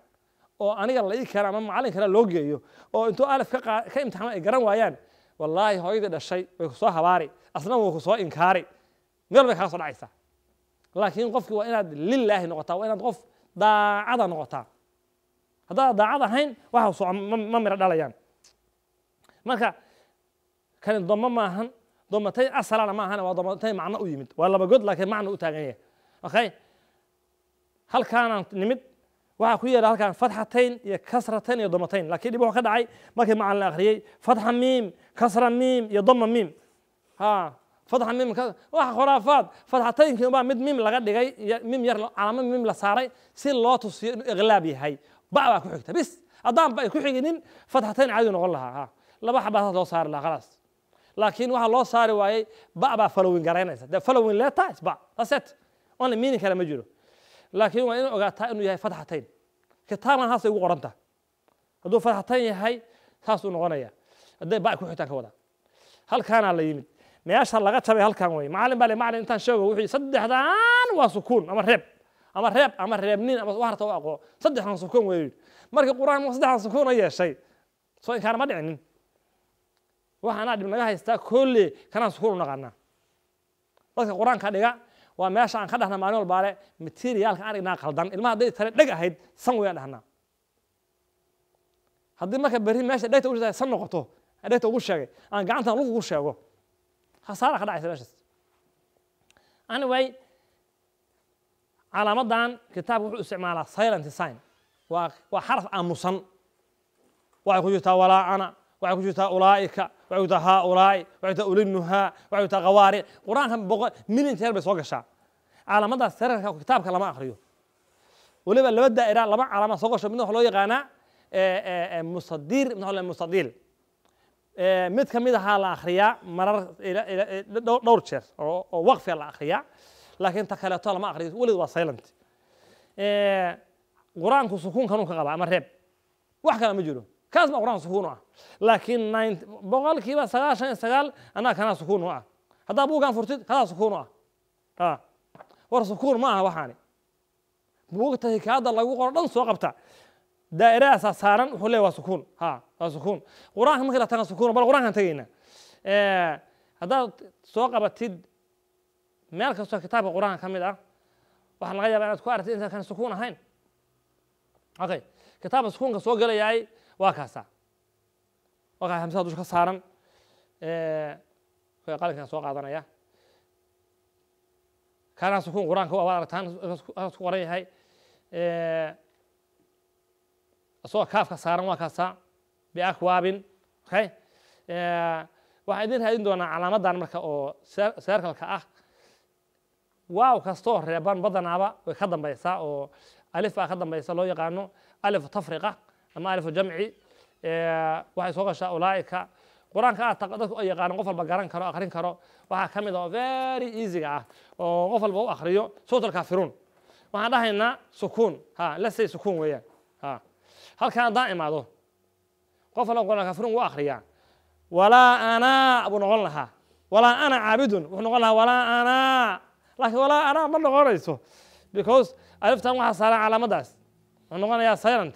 oo aniga la ii keena ama macallin kale loo geeyo oo intuu alif ka imtixaama ay garan waayaan wallaahi hooyadii dhashay way ku habaari asna wuu ku inkaari meel bay kaga soo dhacaysaa laakiin qofki waa inaad lilaahi noqotaa waa inaad qof daacada noqotaa haddaad daacad ahayn waxa soo ma miro dhalayaan marka kani domba maahan dombatayn asalana maahane waa dombatayn macno u yimid waa laba good laakiin macno u taagan yahay okay halkaanaan nimid waxaa ku yaala halkaan fatxatayn iyo kasratayn iyo domatayn laakiin dhiba wuxuu ka dhacay markii macalin la akhriyey fatxa miim kasra miim iyo doma miim ha fatxa miim waxa khuraafaad fatxataynkii ubaa mid miim laga dhigay miim yar calaamo miim la saaray si loo tusiyo inuu iqlaab yahay ba' baa ku xigta bis haddaan ba ay ku xiginin fatxatayn caadigu noqon lahaa ha laba xabaasaas loo saari lahaa khalaas laakiin waxaa loo saari waayey ba' baa falowin garaynaysa dee falowin leetaha isba that's it only meaning kale ma jiro لكن وين أجاتا إنه هي فتحتين كتاما هاس يقول قرنتا هذو فتحتين هاي هاس إنه غنيا هذا بقى كل حتة كودا هل كان على يمين ما يشاء الله قد شبه هل كان وين معلم بالي معلم إنت شو هو وحي صدق هذا أنا وسكون أمر رب أمر رب أمر رب نين أمر واحد توقع صدق عن سكون وين مرك القرآن مصدق عن سكون أي شيء سواء كان ما دعني وحنا دمنا هاي استا كل كان سكون نغنا بس القرآن كان يقول waa meesha aan ka dhahnaa maalin walbaale materiaalka aan dhignaa qaldan ilmaha hadday tare dheg ahayd san weyaan dhahnaa haddii marka berri meesha dhegta u san noqoto dhegta ugu sheegay aan gacantan lug ugu sheego khasaara ka dhacaysa meeshaas anyway calaamadan kitaabka wuxuu isticmaalaa silent sign waa waa xaraf aamusan waxay ku jirtaa walaa ana waxay ku jirtaa ulaaika waxay ku jirtaa haaulaa'i waxay ku jirtaa ulinuhaa waxay ku jirtaa qawaaric qur-aankan boqol milyan jeer bay soo gashaa caalamadaas sararka kitaabka lama akhriyo weliba laba daa'ira laba caalamada soo gasho midna waxa loo yaqaanaa mustadiir midna waxa mustadiil mid ka mid ahaa la akhriyaa marar dhowr jeer oo waqfiga la akhriyaa laakiin ta kaleeto lama akhriyo welid waa silent qur-aanku sukuunkan ka qabaa ama reeb wax kale ma jiro كاس ما قران سكون لكن ناين بقول كي بس سجال شان سجال أنا كنا سكون وا هذا بو كان فرتيد كنا سكون وا ها ور سكون ما وحاني بوقت هيك هذا الله يقول رن سوق بتاع دائرة سارا حلي وسكون ها وسكون قران هم كده سكون بل قران هم تجينا هذا سوق بتيد مالك سوق كتاب القران كم ده وحنا غير بعد كوارث إنسان كان سكون هين أوكي كتاب السكون كسوق جل جاي waa kaasa waa kaa hamsada dusha ka saaran qalinkan soo qaadanaya kaanaa sukuun qur-aanka waa aragtaan halkaas ku qoran yahay isagoo kaafka saaran waa kaasa biakwaabin okay waxaan idin raadin doonaa calaamadan marka oo serkalka ah waaw kastoo reeban badanaaba way ka dambaysaa oo alif baa ka dambaysa loo yaqaano alif tafriqa ama alif jamci waxay soo gashaa ulaaika qur-aanka dadku ay qof walba garan karo akhrin karo waxaa ka mid ah oo very easyga ah oo qof walba u akhriyo suratul kaafiruun waxaan dhahaynaa sukuun ha lesay sukuun weeyaan ha halkan haddaan imaado qof walba quraan kaafiruun wuu akhriyaa walaa anaa buu noqon lahaa walaa ana caabidun wuxuu noqon lahaa walaa anaa laakiin walaa anaa ma noqonayso because aliftan waxaa saaran calaamadaas wuxuu noqonayaa silent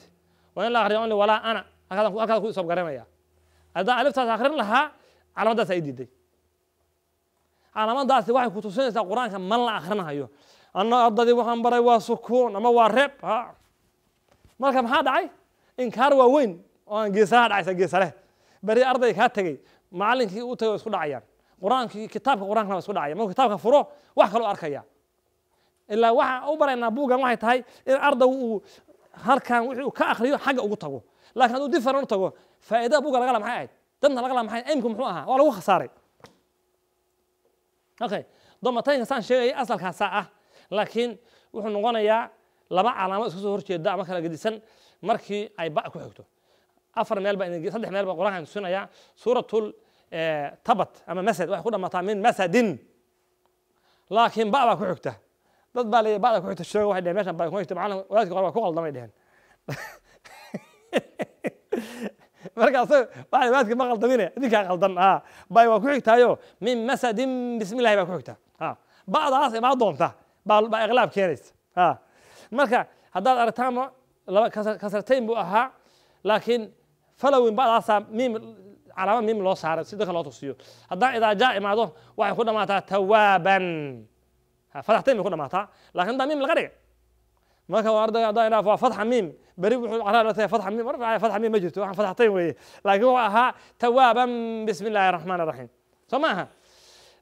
waa in la akriya only walaa ana halkaasaan ku isabgaranaya haddaan aliftaas akrin lahaa calaamadaas ay diiday calaamadaasi waxay ku tusinaysaa qur-aanka man la akrinhayo anna waxaan baray waa sukuun ama waa reeb marka maxaa dhacay inkaar waa oo aan geesaraha dhacaysa geesare beri arday kaa tegey macalinkii u tagay isku dhacayaan qur-aankii kitaabka qur-aankana isku dhacaya markuu kitaabka furo wax kaloo arkaya ilaa waxaan u baraynaa buuggan waxay tahay in ardagu uu halkan wuxuu ka akhriyo xagga ugu tago laakiin hadduu different u tago faa'iidada buga laga la maxay ahayd dadna laga la maxay imku muxuu ahaa waa lagu khasaaray okay domataynka saan sheegaya asalkaasaa ah laakiin wuxuu noqonayaa laba calaamad isku soo horjeeda ama kala gedisan markii ay ba ku xigto afar meel baa saddex meel baa quraanka tusinayaa suuratul tabat ama masad waxay ku dhammataa min masadin laakiin ba baa ku xigta dad baa l bada kuxigta shoog waxay dhehen meshan bada kuma xigta macallin wadaadki hore baa ku qaldamay dhehen *laughs* markaas waxa wadaadki ma qaldamine idinkaa qaldan aa ah, bay waa ku xigtaayo min masadin bismi illahi baa ku xigta a ah, ba'daas imaa doonta baa iqlaab keenaysa a ah. marka haddaad aragtaanma laba kasartayn buu ahaa laakiin falowin ba'daasaa miim calaama miim loo saaray si loo tusiyo haddaan idaa jaa imaado waxay ku dhamaataa tawaaban فتح تيم يكون معطاء لكن ده ميم الغريق ما كان وارد ده إلى فتح ميم بريب على رثة فتح ميم ورفع فتح ميم مجد توه فتح تيم ويه لكن ها توابا بسم الله الرحمن الرحيم سمعها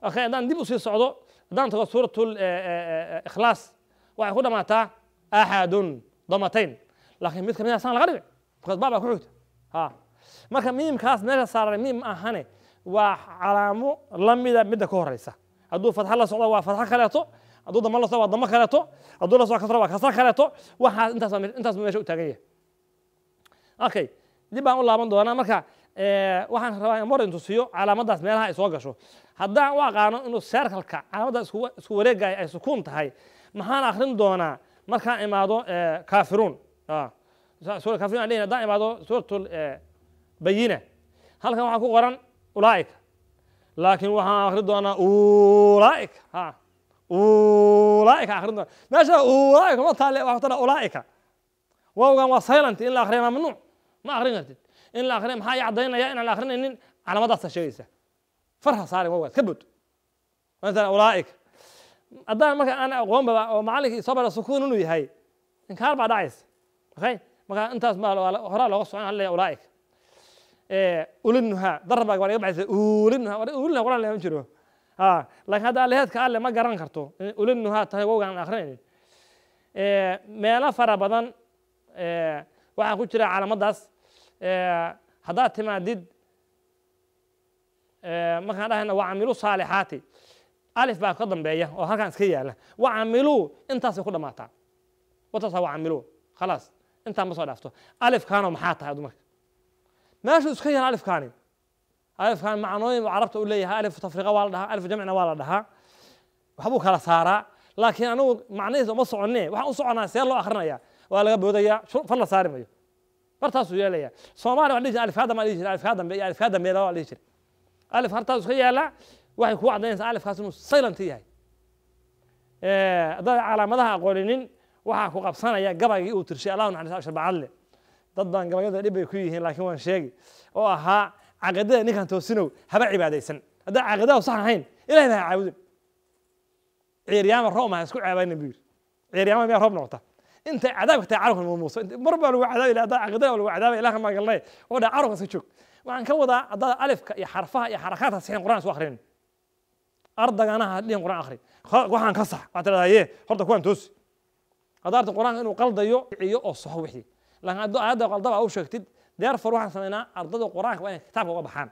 أخي ده نجيب وسيس عضو ده نتوقع سورة الإخلاص وعقول معطاء أحد ضمتين لكن ميت كمان سان الغريق فقد بابا كعود ها ما كان ميم خاص نجا صار ميم أهانه وعلامه لم يدا مدة كورة لسه هدو فتح الله سعوده وفتح خلاته hadduu dama la soo waa dama kaleeto hadduu la soo kasro waa kasro kaleeto waxaas intaas intaas meesha u taagan yahay okay dib baan u laaban doonaa marka eh, waxaan rabaa in morintu siiyo calaamaddaas meelaha ay soo gasho haddaan u aqaano inuu seerkalka calaamadda isku isku wareegaya ay sukuun tahay maxaan akrin doonaa markaan imaado eh, kafiruun ah, kafiruun aan leeyahay haddaan imaado suuratul eh, bayina halkan waxaa ku qoran ulaa'ika laakiin waxaan akrin doonaa ulaa'ika ah. أولئك آخرون ما شاء أولئك ما تعالى وقتنا أولئك وهو قام وصيلا إن الآخرين ما منو ما آخرين قلت إن الآخرين هاي عضينا يا إن الآخرين إن على مدى الشيء سه فرحة صار وهو كبد مثلا أولئك أدار ما أنا قوم بع معلك صبر السكون إنه يهاي إن كان بعد عايز أوكي ما كان أنت اسمع ولا هرا لا غصوا عن اللي أولئك إيه قولنها ضربك ولا يبعث قولنها ولا لا ينشره Ah, laakiin haddaa leheedka alle ma garan karto eh, ulidnu haa tahay wowgaan akhrinayn eh, meelo fara badan eh, waxaa ku jira calaamadaas haddaad timaadid markaan dhahayna waa camilu saalixaati alif baa ka dambeeya oo halkaan iska yaala waa intaasay ku dhammaataa wataasaa waa khalaas intaa ma soo dhaafto alifkaanoo maxaa tahay adu meeshuu iska yaala alifkaani alifkan macnooyin buu carabta u leeyahay alifu tafriqa waa la dhahaa alifu jamcina waa la dhahaa waxbuu kala saaraa laakiin anigu macnihiisa uma soconne waxaan u soconaa see loo akrinaya waa laga boodaya fal la saari mayo bartaasuu yeelaya soomaaliya waa dhihi jira alifkaa dambe dhihi jira alifkaa dambe iyo alifkaa dambeela waa dhihi jira alif hartaas iska yaala waxay kuu caddaynaysaa alifkaas inuu silent yahay haddaad calaamadaha aqooninin waxaa ku qabsanaya gabaygii uu tirshay allahu naxariis asharbacadle dad baan gabayada dhib bay ku yihiin laakiin waan sheegi oo ahaa caqidada ninkan toosinow haba cibaadaysan haddaa caqidada sax ahayn ilahna ha caabudin ciiryaama roob ma ha isku ceebaynin buu yidhi ciiryaama miyaa roob noqota intay cadaabka tahay carunkan muumuuso mar baa lagu cadaabay haddaa caqidada waa lagu cadaabay ilaah maa galnay oo dhaa carunkan iska joog waxaan ka wadaa haddaad alifka iyo xarfaha iyo xarakaadka saxiin quraan isku akhrinin ardagana ha dhihin quraan akhri waxaan ka sax waxaa tidhahdaa yee horta kuwaan toosi haddaa arta quraanka inuu qaldayo iyo oo soxo wixii laakiin hadduu aayadda qaldaba u sheegtid therefore waxaan samaynaa ardada qur-aanka waa inay kitaabka uga baxaan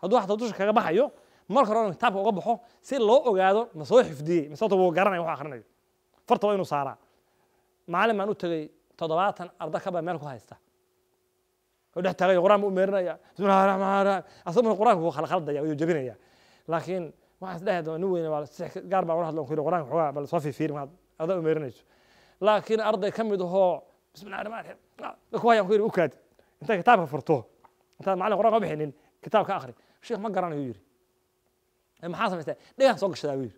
hadduu xataa dusha kaga baxayo marka hore inuu kitaabka uga baxo si loo ogaado ma soo xifdiyey mise wata wuu garanaya wax akhrinayo farta waa inuu saaraa maalin baan u tegey toddobaatan arda ka badan meel ku haysta oo dhex taagayo qur-aan buu meerinaya bismillahi asaguna qur-aanka wuu khalkhaldaya wuu jabinaya laakiin waxaan isdhehe nin weyne waa si gaar baan ula hadlo ku yidhi qur-aanka xoogaa bal soo fiifiir markaad arda u meerinayso laakiin arday ka mid ahoo bismillahi kuhayaan ku yidhi u intaad kitaabka furto intaad macalin qoraan ka bixinin kitaab ka akhri sheekh ma garanayo yiri maxaa samaystaa dhagahan soo gashadaa buu yiri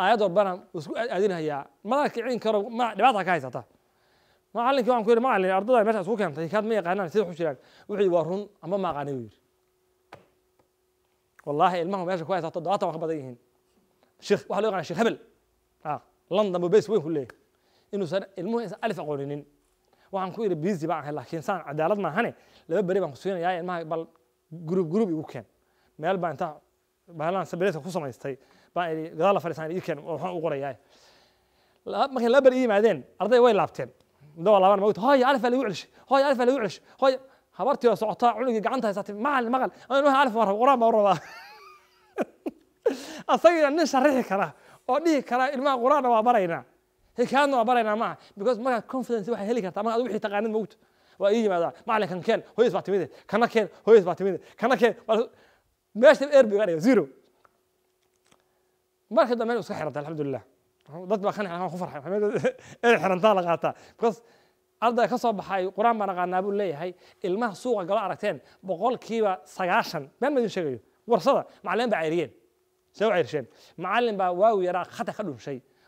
aayad walbana isku aadinayaa madaa kicin karo ma dhibaata ka haysata macalinkii waxaan ku yidhi macalin ardada meesha isku keentay kaad ma yaqaanaan sida wax u jiraan wuxuu waa run amba ma aqaanay buu yiri والله المهم يا شيخ كويس تضعت وخبط يهين شيخ واحد يقول شيخ هبل اه لندن بيس وين كله انه سنه المهم الف اقولين waxaan ku idhi bizi baan ahay laakiin saan cadaalad maahane laba beri baan ku siinayaa ilmaha bal gurub gurub igu keen meel baa intaa bahalahan sabileedka ku samaystay baan idhi gadaal la fadhiisaan ii keen oo waxaan u qorayaa markay laba beri yimaadeen arday way laabteen muddo waa laabaan mogta hooy alif baa lagu celishay hooy alif baa lagu celishay hooy habartii oo socotaa cunugii gacanta haysatay maqal maqal ilmaha alif baan raba qoraan baan u rabaa *laughs* asagii nin sharixi kara oo dhihi kara ilmaha quraanna waa baraynaa هيكان نو بارينا ما بيكوز ما كونفيدنس واحد هلي كرتا ما ادو وخي تقانين موت وا ايي ماذا ما عليك كان كان هو يثبت ميد كان كان هو يثبت ميد كان كان ماشي اير بي غاري زيرو ما خدام انا صحيح رد الحمد لله ضد ما خنح انا خفر حمد اير حرن طال قاطا بيكوز ارضا كسو بخاي قران ما نقانا بو ليهي علما سوق غلا ارتين بقول كيبا سغاشن ما ما شيغيو ورصده معلم بعيرين سو معلم با واو يرا خطا خدوم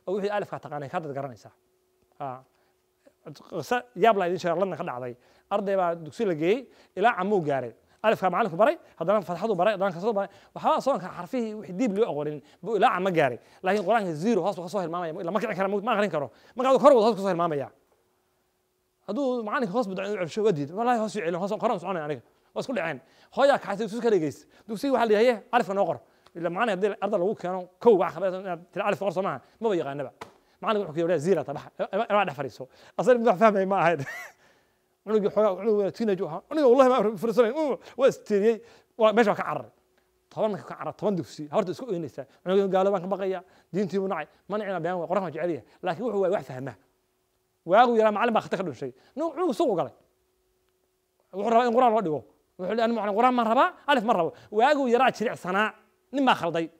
oo wixii alifka taqaanay haddaad garanaysaa qisa yaab laa idin sheega ladna ka dhacday arday baa dugsi la geeyey ilaa camuu gaaray alifkaa macallinku baray haddana fatxadu baray haddana kasadu baray waxba soonka xarfihii wixii diib loo aqoonin buu ilaa cama gaaray laakiin qur-aanka zero hoos buu kasoo hilmaamaya ila ma kicin kara ma akrin karo markaadu kor wada hoos kasoo hilmaamaya hadduu macallinka hoos budac cebsho wadiid wallahi hoos ficilin hoos qoran soconay aniga waa isku dhaceen hooyaa kaxaysay dugsi ka dhegeysa dugsiga waxaa la yidhahyee alifka noo qor إلا معانا يبدأ الأرض لو كانوا كوا تعرف فرصة معها ما بيجي غنبة معانا يقول كيو زيرة تبعها ما عاد فريسو أصلاً بدأ فهمه إيه ما هذا *laughs* ونقول حلا ونقول تينا جوها ونقول والله ما فرصنا واستري وماشوا كعر طبعاً كعر طبعاً دفسي هرت سكوا إيه إني سا ونقول قالوا ما بقية دين تيمو نعي ما نعنا بيان وقرأ ما جعليه لكن هو واحد فهمه وياه ويا معلم ما اختخذوا شيء نو عو سوق قال وقرأ القرآن رديه وقال أنا معلم القرآن مرة بقى ألف مرة وياه ويا راجع صناعه نما خلدي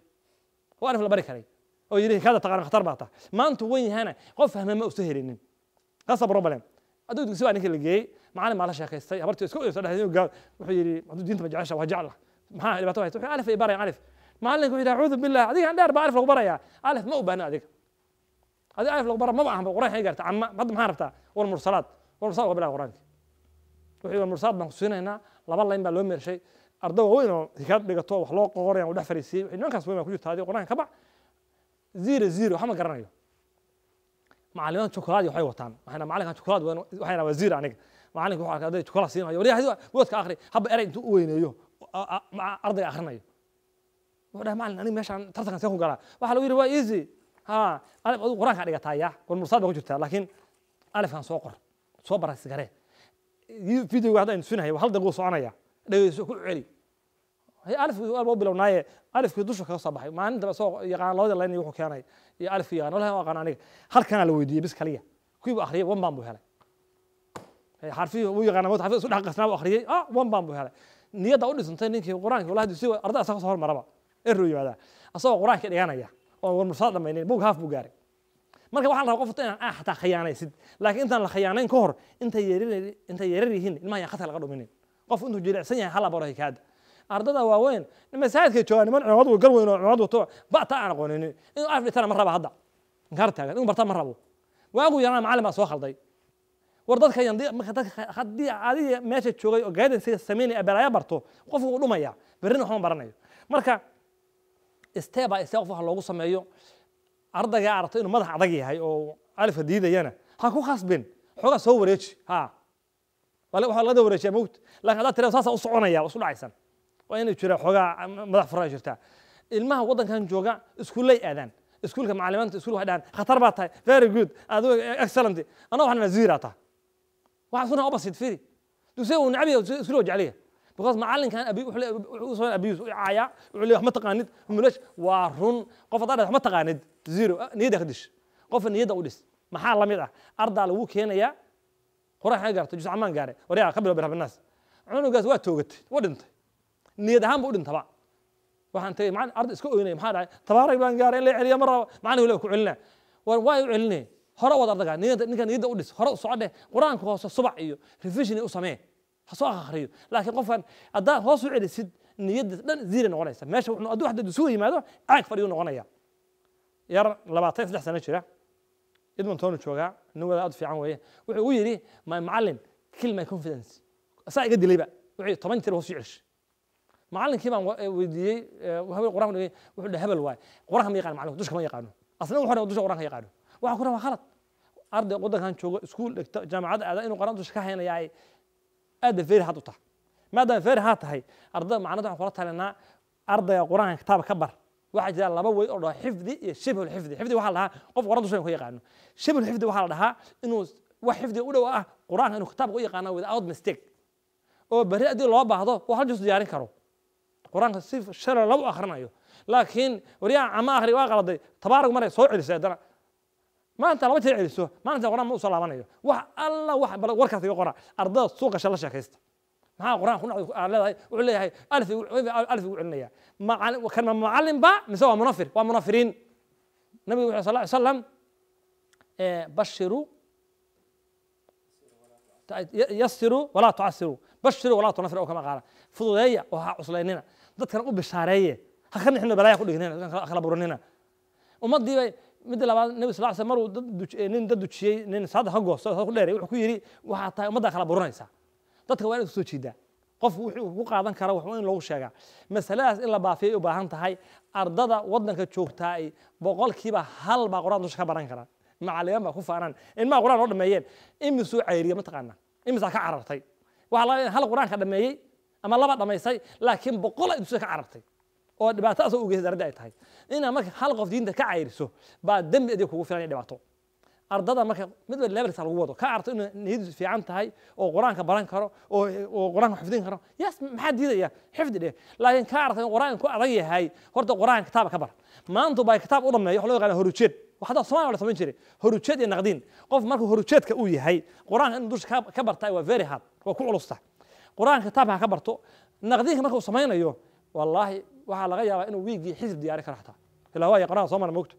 وانا في البركه لي او يري كذا تقار خطر بعطا ما انت وين هنا قف فهم ما اسهرين قصب بروبلم ادو سوى انك اللي جاي معلم على شيخ ابرت اسكو يسال هذه قال وحي يري ادو دينت مجعش وجعل ما اللي بتوي تو عارف اي بري عارف معلم اذا اعوذ بالله هذه عندي اربع عارف الغبره يا الف مو بهنا هذيك هذه عارف الغبره ما معها غره هي قالت عم ما ما عرفتها والمرسلات والمرسلات قبل غران وحي المرسلات مقصينا هنا لا والله ان بلوم شيء arda waaweyn oo hikaad dhigato wax loo qoraya u dhex fariisiyey nimankaas weyn baa ku jirta adi qur'aanka ka bac zero zero waxba ma garanayo macalimaan chokolaadi waxay wataan waxayna macalinkan chokolaad waxayna waa zero aniga macalinka waxa arkaa arday chokolaad siinayo waryaa boodka akhri haba eray intuu u weyneeyo ardayga akhrinayo wuxuu dhahay macalin aniga meeshaan tartankan seen ku galaa waxaa lagu yidhi waa easy ha alif adigu qur'aankaa dhigataa yaa war mursaad baa ku jirtaa laakiin alifkan soo qor soo barasigaree videoga hadda aynu tusinahay waa hal daqiiqo soconaya dhegeyso ku celi alifku bilownaaye alifkii dusha kaga soo baxay maalinta isagoo yaqaan labada layn wuxuu keenay iyo alifkii yaqaan wallahi aqaan aniga halkana la weydiiyey bis kaliya kuwiibu akhriyay wan baan buu helay xarfihii wuu yaqaana mawt xarfihii isu dhex qasnaa buu akhriyay ah wan baan buu helay niyadda u dhisantay ninkii qur-aankii wallahi dusi arday asaga soo hormaraba eruu yimaadaa asagoo qur-aankii dhiganaya oon war mursaad dhamaynayn buug haaf buu gaaray marka waxaa la rabaa qofta inaan ah xataa khiyaanaysid laakiin intaan la khiyaanayn ka hor intay yeerar yihiin ilmaha yaan khatar laga dhuminin qof intuu jilicsan yahay hala baro hikaada ardada waaweyn masaajidka joogaa niman culimad gal weyn oo culimad wato ba'ta aan aqoonin inuu af dhitana ma raba hadda inkaar taagan inuu barta ma rabo waagu yaraa macallin baa soo khalday war dadka yandi marka dadka haddii adiga meesha joogay oo guidance samaynaya balaayo barto qofku uu dhumaya berrina waxma baranayo marka step by step qof wax loogu sameeyo ardaygaa aragto inuu madax adag yahay oo alifka diidayana ha ku khasbin xoogaa soo wareeji haa wala waxaa laga daba wareejiyaa mawt laakiin haddaad tirada saasa u soconaya waa isku dhacaysan waa inay jira xoogaa madax furaa jirtaa ilmaha waddankan jooga iskuulay aadaan iskuulka macalimiinta iskuul waxay dhahaan khatar baa tahay very good adigo excellent anaa waxaan idhaa ziiraa taha waxaa isku dhahan opposite fiiri dugsiga uu necab yahay iskuul waa jecliya because macalinkan wuxuu soo abuse u caaya wuxuu leeyahay wax ma taqaanid mulash waa run qof haddaad wax ma taqaanid zero niyadda ka dish qofka niyadda u dhis maxaa la mid ah ardaa lagu keenayaa قرآن حاجة قرأت جزء عمان قارئ وريا قبل بره الناس عنو قاس وات توقت ودنت نية دهام بودن تبع وحن تري معن أرض إسكو إني محاد تبارك بان قارئ لي عليا مرة معن هو لو كعلنا وواي علني هرا وضرب قارئ نية نية نية دودس هرا صعدة قرآن خاص الصبح إيو ريفيشن إيو سمي حصوا آخرين لكن قفن أدا خاص عيد سد نية دن زيرن غنيسة ماشوا إنه أدو حد دسوي ما دو عاك فريون غنيا يا لبعطيف لحسن شو edmond toonu joogaa nin wadaad fiican weeye wuxuu u yidhi macallin kill my confidence asaa iga dilayba wixii toban jeer hoos u celish macallinkii baan weydiiyey hebel quraan dhigay wuxuu dhahay hebel waay quraan ma yaqaan macallinku dushka ma yaqaano asna wuxuu dhahay dusha quraan ka yaqaano waxaan ku dhahay waa khalad arday waddankan joogo iskuul dhigta jaamacadda aada inuu quraan dusha ka haynaya ay aada feeri had u tahay maadaama feeri haa tahay ardada macnada waxaan kula talinaa ardayga quraanka kitaaba ka bar waxaa jira laba way oo dhaha xifdi iyo shibhulxifdi xifdi waxaa la dhahaa qof qoradu shan ku yaqaano shibhulxifdi waxaa la dhahaa inuu wax xifdi u dhow ah qur-aanka inuu kitaabka u yaqaano without mistake oo berri haddii loo baahdo wax hal jus diyaarin karo qur-aanka si shalay lagu akhrinayo laakiin waryaha ama akhri waa qaladay tabaarag maray soo celiso haddana maanta laba jeer celiso maalinta qur-aan ma usoo laabanayo wax alla wax warkaas iga qora ardada suuqa shalla sheekaysta ما القرآن خلنا على هذا وعلى هاي ألف وعلى ألف وعلنا يا ما وكان معلم باء نسوا منافر ومنافرين النبي صلى الله عليه وسلم آه، بشروا يسروا ولا تعسروا بشروا ولا تنفروا كما قال فضوية وها أصلينا ضد كانوا بشارية هكذا نحن بلايا كل هنا خلا بروننا وما ضي مد لا النبي صلى الله عليه وسلم مر نين شيء نين صاد هجو صاد هقول وحكي يري وها طيب، ما دخل برونا إسح dadka waa inad usoo jiidaa qof wuxuu ku qaadan kara waxba in loogu sheegaa masaladaas in la baafiya u baahan tahay ardada waddanka joogtaa ay boqolkiiba hal baa quraan dusha ka baran karaa macallimaan baa ku faanaan ilmaha quraan oo dhameeyeen imisuu cayriya mataqaana imisaa ka carartay waxaa laga hal quraanka dhameeyey ama laba dhamaysay laakiin boqol ay dusha ka carartay oo dhibaato asoo darada ay tahay inaad marka hal qof diinta ka cayriso baa dembi adiga kugu filan dhibaato ardada marka mid waliba library lagu wado ka arto inuu niyadu fiican tahay oo quraanka baran karo oo oo quraanka xifdin karo yes maxaa diidaya xifdi dhe laakiin ka arto in quraanka ku adag yahay horta quraanka kitaab ka bar maanta baa kitaab u dhameeyo waxa loo yaqaan horujeed waxda Soomaaliya wala samayn jiray horujeed iyo naqdiin qof markuu horujeedka uu yahay quraanka inuu dusha ka bartay waa very hard waa ku culus tahay quraanka kitaabka ka barto naqdiinka markuu samaynayo wallahi waxaa laga yaabaa inuu wiigii xisb diyaari karo xataa ilaa waa yaqaan Soomaaliya moogto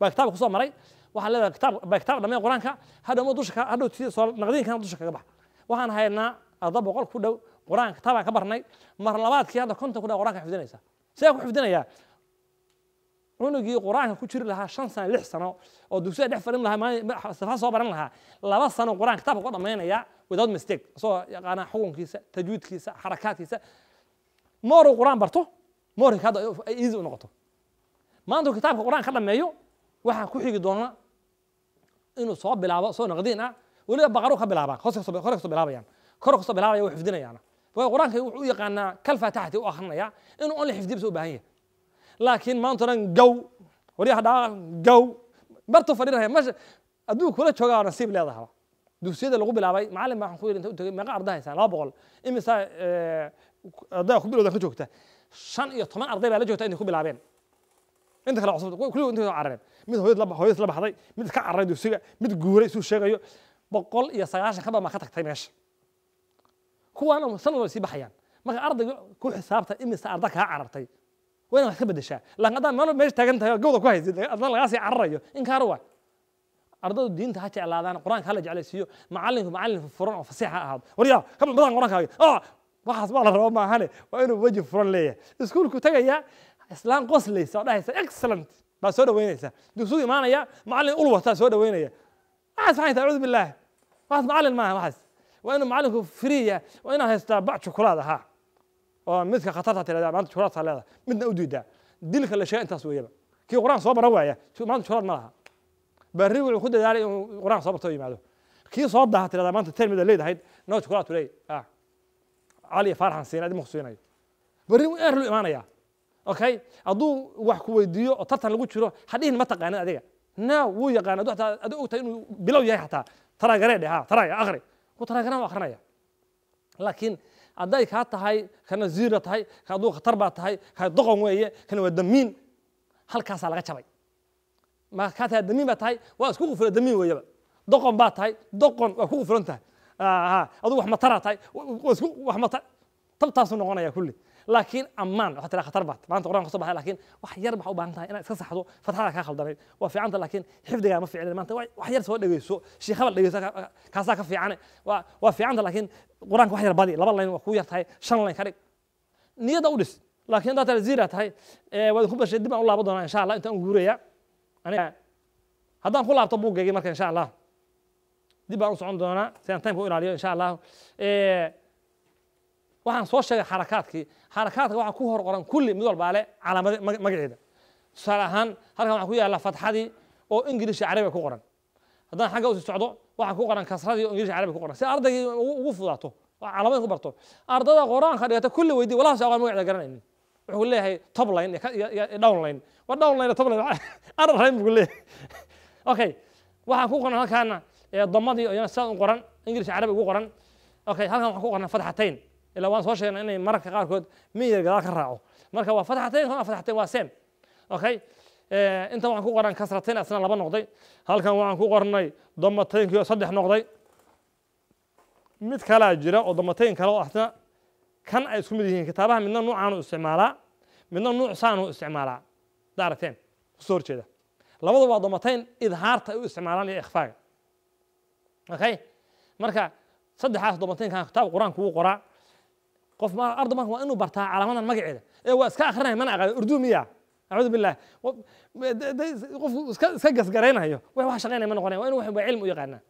baa kitaab ku maray waxaan leedahay kitaab baa kitaab dhamay quraanka hadhow dusha hadhow soo naqdiinkan dusha kaga bax waxaan haynaa adab boqol ku dhow quraan kitaabaan ka barnay mar labaadkii hadda konton ku dhow quraanka xifdinaysa sidaan ku xifdinayaa cunugii quraanka ku jiri lahaa shan sano lix sano oo dugsiga dhex farin lahaa safa soo baran lahaa laba sano quraan kitaabka uga dhammaynaya without mistake isagoo yaqaana xukunkiisa tajwiidkiisa xarakaadkiisa mooruu quraan barto moorika hadda ay easy u noqoto maanta kitaabka quraan ka dhammeeyo waxaan ku xigi doonaa انو صواب بلعبا صونا غدينا ولي بقرو خ بلعبا خوس خوس خوس بلعبا يعني خوس خوس بلعبا يو حفدنا يعني وي قران كيو يو قانا كلفا تحتي واخنا يا يعني. انو اونلي حفدي بسو باهيه لكن ما انترن نعم جو وري حدا جو مرتو فرينا هي مش ادو كولا تشوغا نسيب لي هذا دوسيه لو بلعبا معلم ما خن خوير انت ما قرد هي سان 200 امسا ادا خبلو دا خجوكتا شان يطمن ارضي بلا جوتا اني خبل انت كلا عصبت كل انت عرب مد هويت لب هويت لب حضي مد كع عرب يسوع مد جورة يسوع شجع يو بقول يا سعاش خبر ما خطك تيمش هو أنا مثلا ولا سيب حيان يعني. ما عرض كل حسابته إم سأرضك ها عربتي وين أحب الدشة لأن هذا ما نمشي تجنت هيا جودة كويس أنا لقاسي عرب يو إن كاروا أرضو الدين تهاج على هذا القرآن خلاج على سيو معلم معلم في فرن وفسيح أحد وريا قبل ما ضن القرآن كاي آه واحد ما له ما هني وينو وجه فرن ليه اسكول كتير islaan qoslaysa oo dhahaysa excellent baa soo dhaweynaysa dugsigu imaanaya macallin ul wataa soo dhaweynaya waxaas waxay tahay acuudu billah waxaas macallin maaha waxaas waa inuu macallinku friya waa inaad haystaa bac chukulaad ahaa oo midka khatarta tiradaa maanta chukulaadtaa leedahay midna u diidaa dilka la sheega intaas weeyaba kii qur-aan soo baran waaya maanta chukulaad ma laha barri wuxuu ku dadaalay inuu qur-aan soo barto yimaado kii soo daha tiradaa maanta ten mid leedahayd no chukulaad tuley ah cali farxan siinaad imaku siinayo barri erlu imaanayaa okay hadduu wax ku weydiiyo oo tartan lagu jiro hadhihin ma taqaanid adiga na wuu yaqaan adu ataa adu ogtahay inuu bilow yahay xataa taraagaree dheh ha taraaga aqri ku taraagaraan waa akrinaya laakiin hadday kaa tahay kana ziira tahay ka aduu khatar baa tahay ka doqon weeye kana waa damiin halkaasaa laga jabay ma kaa tahay damiin baa tahay waa isku qufula damiin weeyaba doqon baa tahay doqon waa ku qufulan tahay adigu wax mataraa tahay wax mata tabtaasuu noqonaya kulli لكن أمان وحتى لا خطر بعد ما أنت قرآن خطبها لكن وحير بحو بعنتها أنا سكس حدو فتح لك خال دري وفي عنده لكن حفظ جاي ما في علم ما أنت وحير سوى اللي يسوع شيء خبر اللي يسوع كاسا كفي عنه وفي عنده لكن قرآن وحير بادي لا والله إنه كويه تاي شن الله يخليك نية دورس لكن ده تلزيرة تاي وده كم بشد ما الله بدونا إن شاء الله أنت أقول يا أنا هذا كله أبطل بوجي مركز إن شاء الله دي بقى نصون سنتين كل عليه إن شاء الله إيه، waxaan soo sheegay xarakaadkii xarakaadka waxaa ku hor qoran kulli mid walbaa leh calaamad magaceeda tusaale ahaan halkan waxaa ku yaalla fatxadii oo ingiliishka carabiga ku qoran haddaan xagga usi socdo waxaa ku qoran kasradii oo ingiliishka carabiga ku qoran si ardaygii ugu fudaato oo calaamad ku barto ardada qur-aanka dhigata kulli weydii walahi aqoon magaceeda garanaynin wuxuu leeyahay top line iyo down line waa down line top line *laughs* arar line buu leeyahay *laughs* okay waxaan ku qoran halkaana damadii oo sidaas u qoran ingiliishka carabiga ugu qoran okay halkan waxaan ku qoran fatxatayn ilaa waan soo sheegnay inay mararka qaarkood miyir gadaal ka raaco marka waa fatxatayn kana fatxatayn waa sem okay intan waxaan ku qoran kasratayn asna laba noqday halkan waxaan ku qornay damataynkiyo saddex noqday mid kalaa jira oo damatayn kale oo asna kan ay isku mid yihiin kitaabaha midna nuucaanu isticmaalaa midna nuuc saanu isticmaalaa da aragteen kusoo horjeeda labadu waa damatayn idhaarta ay u isticmaalaan iyo ikhfaaga okay marka saddexaas damataynkan kitaab qur-aanku wuu qoraa qof ardu marka waa inuu bartaa calaamadan magaceeda ee waa iska akrinaya mana aqaan urdu miya acuudu billahi qofku iska iska gasgaraynayo wax wax shaqaynaya ma noqonaya waa inuu wax cilmi u yaqaanaa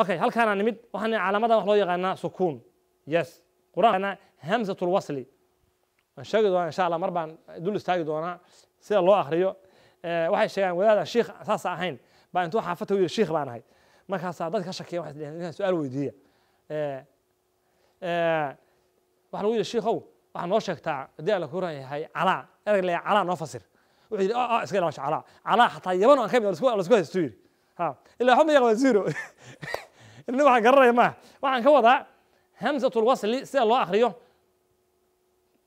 okay halkaanaa nimid waxaan calaamadan wax loo yaqaanaa sukuun yes quraan hamsatul wasli waan sheegi doonaa insha allah mar baan dul istaagi doonaa sida loo akriyo waxay sheegaan wadaada shiikh saasa ahayn baa intuu xaafadta u yidhi shiikh baan ahay markaasaa dad ka shakiya waxay dhaheen inaan su-aal weydiiya waxaa lagu yidhi shiikhow waxaa noo sheegtaa haddii ala kuran yahay calaa erag leeyahay calaa noo fasir wuxuu yidhi a iska ilaasho calaa calaa xataa yaban aan ka mid lasku haysto yidhi ha ilaa waxba miyaa qaba zero ilni waxaan garanaya maaha waxaan ka wadaa hamsatul wasli sida loo akhriyo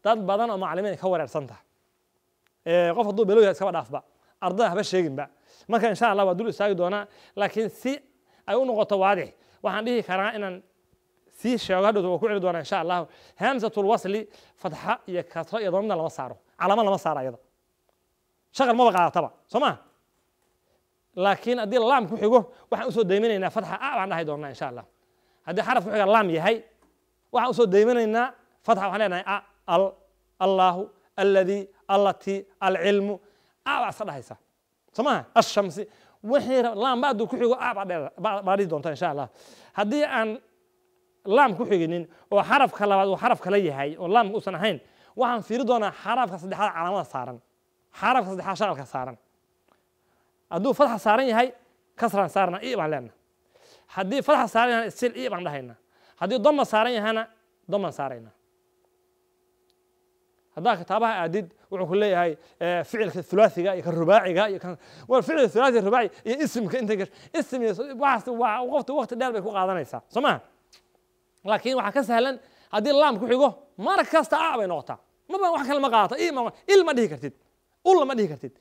dad badan oo macallimiin ka wareersanta qof hadduu below yahay iskaba dhaafba ardada haba sheeginba marka insha allah waa dul istaagi doonaa laakiin si ay u noqoto waadix waxaan dhihi karaa inaan sii sheego waa ku celi doonaa insha allahu hamsatul wasli fadxa iyo kasro iyo damamna lama saaro calama lama saaro ayada shaqal maba qaadataba soo maha laakiin haddii laam ku xigo waxaan usoo dayminaynaa fatxa a baan dhahay doonaa insha allah haddii xaraf ku xiga laam yahay waxaan usoo dayminaynaa fatxa waxaan leenahay a al allahu alladii allati alcilmu a baa iska dhahaysa soo maha ashamsi wixii laam ba hadduu ku xigo a baa dhihi doonta insha allah haddii aan laam ku xiginin oo xarafka labaad uu xaraf kala yahay oo laamka uusan ahayn waxaan fiiri doonaa xarafka saddexaad calaamada saaran xarafka saddexaad shaqalka saaran hadduu fadxa saaran yahay kasraan saarna i baan leenaha haddii fadxa saaran yahana sil i baan dhahayna haddii doma saaran yahana domaan saarayna haddaa kitaabaha aadid wuxuu ku leeyahay eh, ficilka hulaasiga iyo kan iyo ficilka hulaasi rubaaci iyo ismka inta ism waxaas waa waqti waqti dheer bay ku qaadanaysaa soo maha laakiin waxaa ka sahlan haddii laam ku xigo marag kasta a ah bay noqotaa maba wax kale ma qaadato il ma dhihi kartid ulla ma dhihi kartid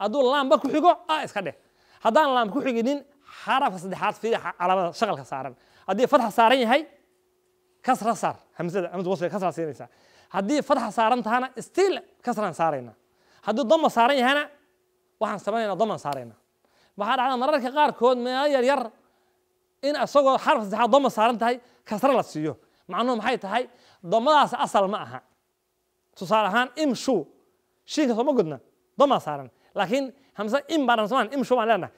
hadduu laamba ku xigo a ah, iska dheh haddaan laam ku xiginin xarafka saddexaad fiiri calaamada shaqalka saaran haddii fatxa saaran yahay kasra saar hamsada hamsa wasfiga kasraa siinaysaa haddii fatxa saaran tahana stiil kasraan saaraynaa haddii dama saaran yahana waxaan samaynaynaa damaan saaraynaa waxaa dhacda mararka qaarkood meelo yar yar إن أصغر حرف زحى ضم صارن تهاي كسر الله سيو معناه محي تهاي ضم راس أصل معها تصار هان إم شو شيء كسر ما قلنا ضم صارن لكن همسة إم بارن سمان إم شو ما لنا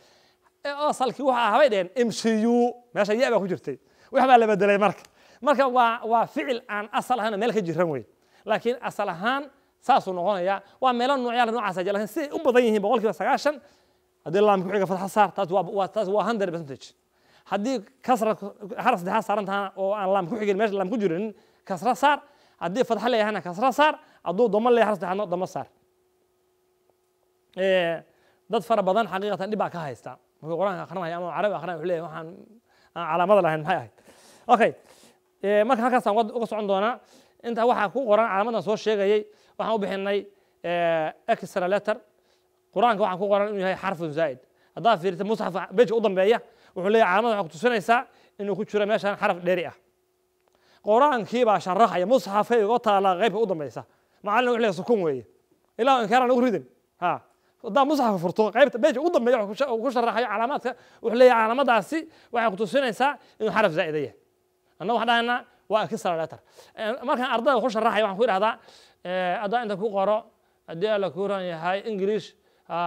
أصل كي وها هاي دين إم شيو ما شاء يابا خجرتي وحبا اللي بدلي مارك مارك وا وا فعل عن أصل هان ملك جرموي لكن أصل هان ساسو نغون يا وملا نوع يا نوع سجل هن أم بضيعه بقول كده سعاشن هذا الله مكوعي قفل حصار تاتوا تاتوا هندر بسنتج haddii kasra xaraf saddexaad saaran tahana oo aan laam ku xigin meesha laam ku jirin kasra saar haddii fatxa leeyahana kasra saar hadduu doma leeyahay xaraf saddexaadna doma saar dad fara badan xaqiiqatan dhib baa ka haysta markuu qur-aanka akrinaya ama carabi akrinaya wuxuu leeyahay waxaan aan calaamada lahayn maxay ahayd okay marka halkaasaan uga socon doonaa intaa waxaa ku qoran calaamadan soo sheegayay waxaan u bixinay extra letter qur-aanka waxaa ku qoran inuu yahay xarfun zaa'id haddaad fiirta musxafa beja u dambeeya wuxuu leeyahy calaamada waxaa kutusinaysaa inuu ku jiro meeshaan xaraf dheri ah qur-aankiibaa sharaxaya musxafay uga taallaa qaybka u dambaysa macallin wuxuu leeyahy sukun weeye ilaa inkaaraan ugu ridan ha haddaa musxafka furto qaybta beejka ugu dambeeya waxuu ku sharaxayo calaamaadka wuxuu leeyahy calaamadaasi waxay kutusinaysaa inuu xaraf zaa'ida yahay annaga waxaan dhahaynaa waa kisra letter markaan ardayda waxu sharaxaya waxaan ku idhahdaa haddaa inta ku qoro haddii alla kuuran yahay english ha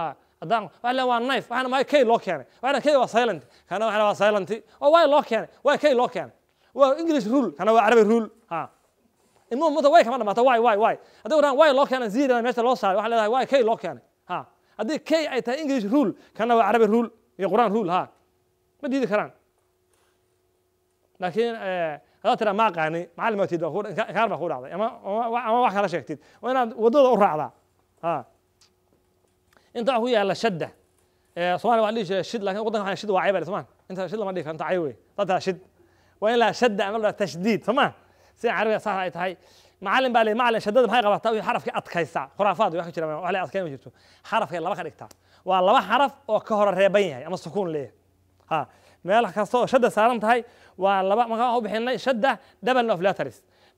هذا وعلى وان نايف وعلى ماي كي لوك يعني وعلى كي وسايلنت كان وعلى وسايلنت او واي لوك يعني واي كي لوك يعني وانجلش رول كان عربي رول ها المهم مو واي كمان ما تو واي واي واي هذا وران واي لوك يعني زيد ماشي لو صار وعلى واي كي لوك يعني ها هذه كي ايتا انجلش رول كان عربي رول يا قران رول ها ما دي كران لكن آه، هذا ترى ما قاني معلم تيد كان ما خور هذا اما ما واحد على شكتيد وانا ودود الرعضه ها intaa ku yaala shadda somaliya waa dhihi jiray shid lakin wadanka waxaa shid waa cayba somaan inta shid lama dhihi karo inta cay wey dadtaa shid waa in la shadda ama la tashdiid soma si carabiga saas ay tahay macallin baa leeyahay macallin shaddada maxay qabataa wixii xarafka adkaysta khuraafaad wax ka jira wax la adkayn ma jirto xarafka laba ka dhigtaa waa laba xaraf oo ka hore reeban yahay ama sukuun leeyahay ha meel kasta oo shadda saaran tahay waa laba marka waxaan u bixinay shadda double of letters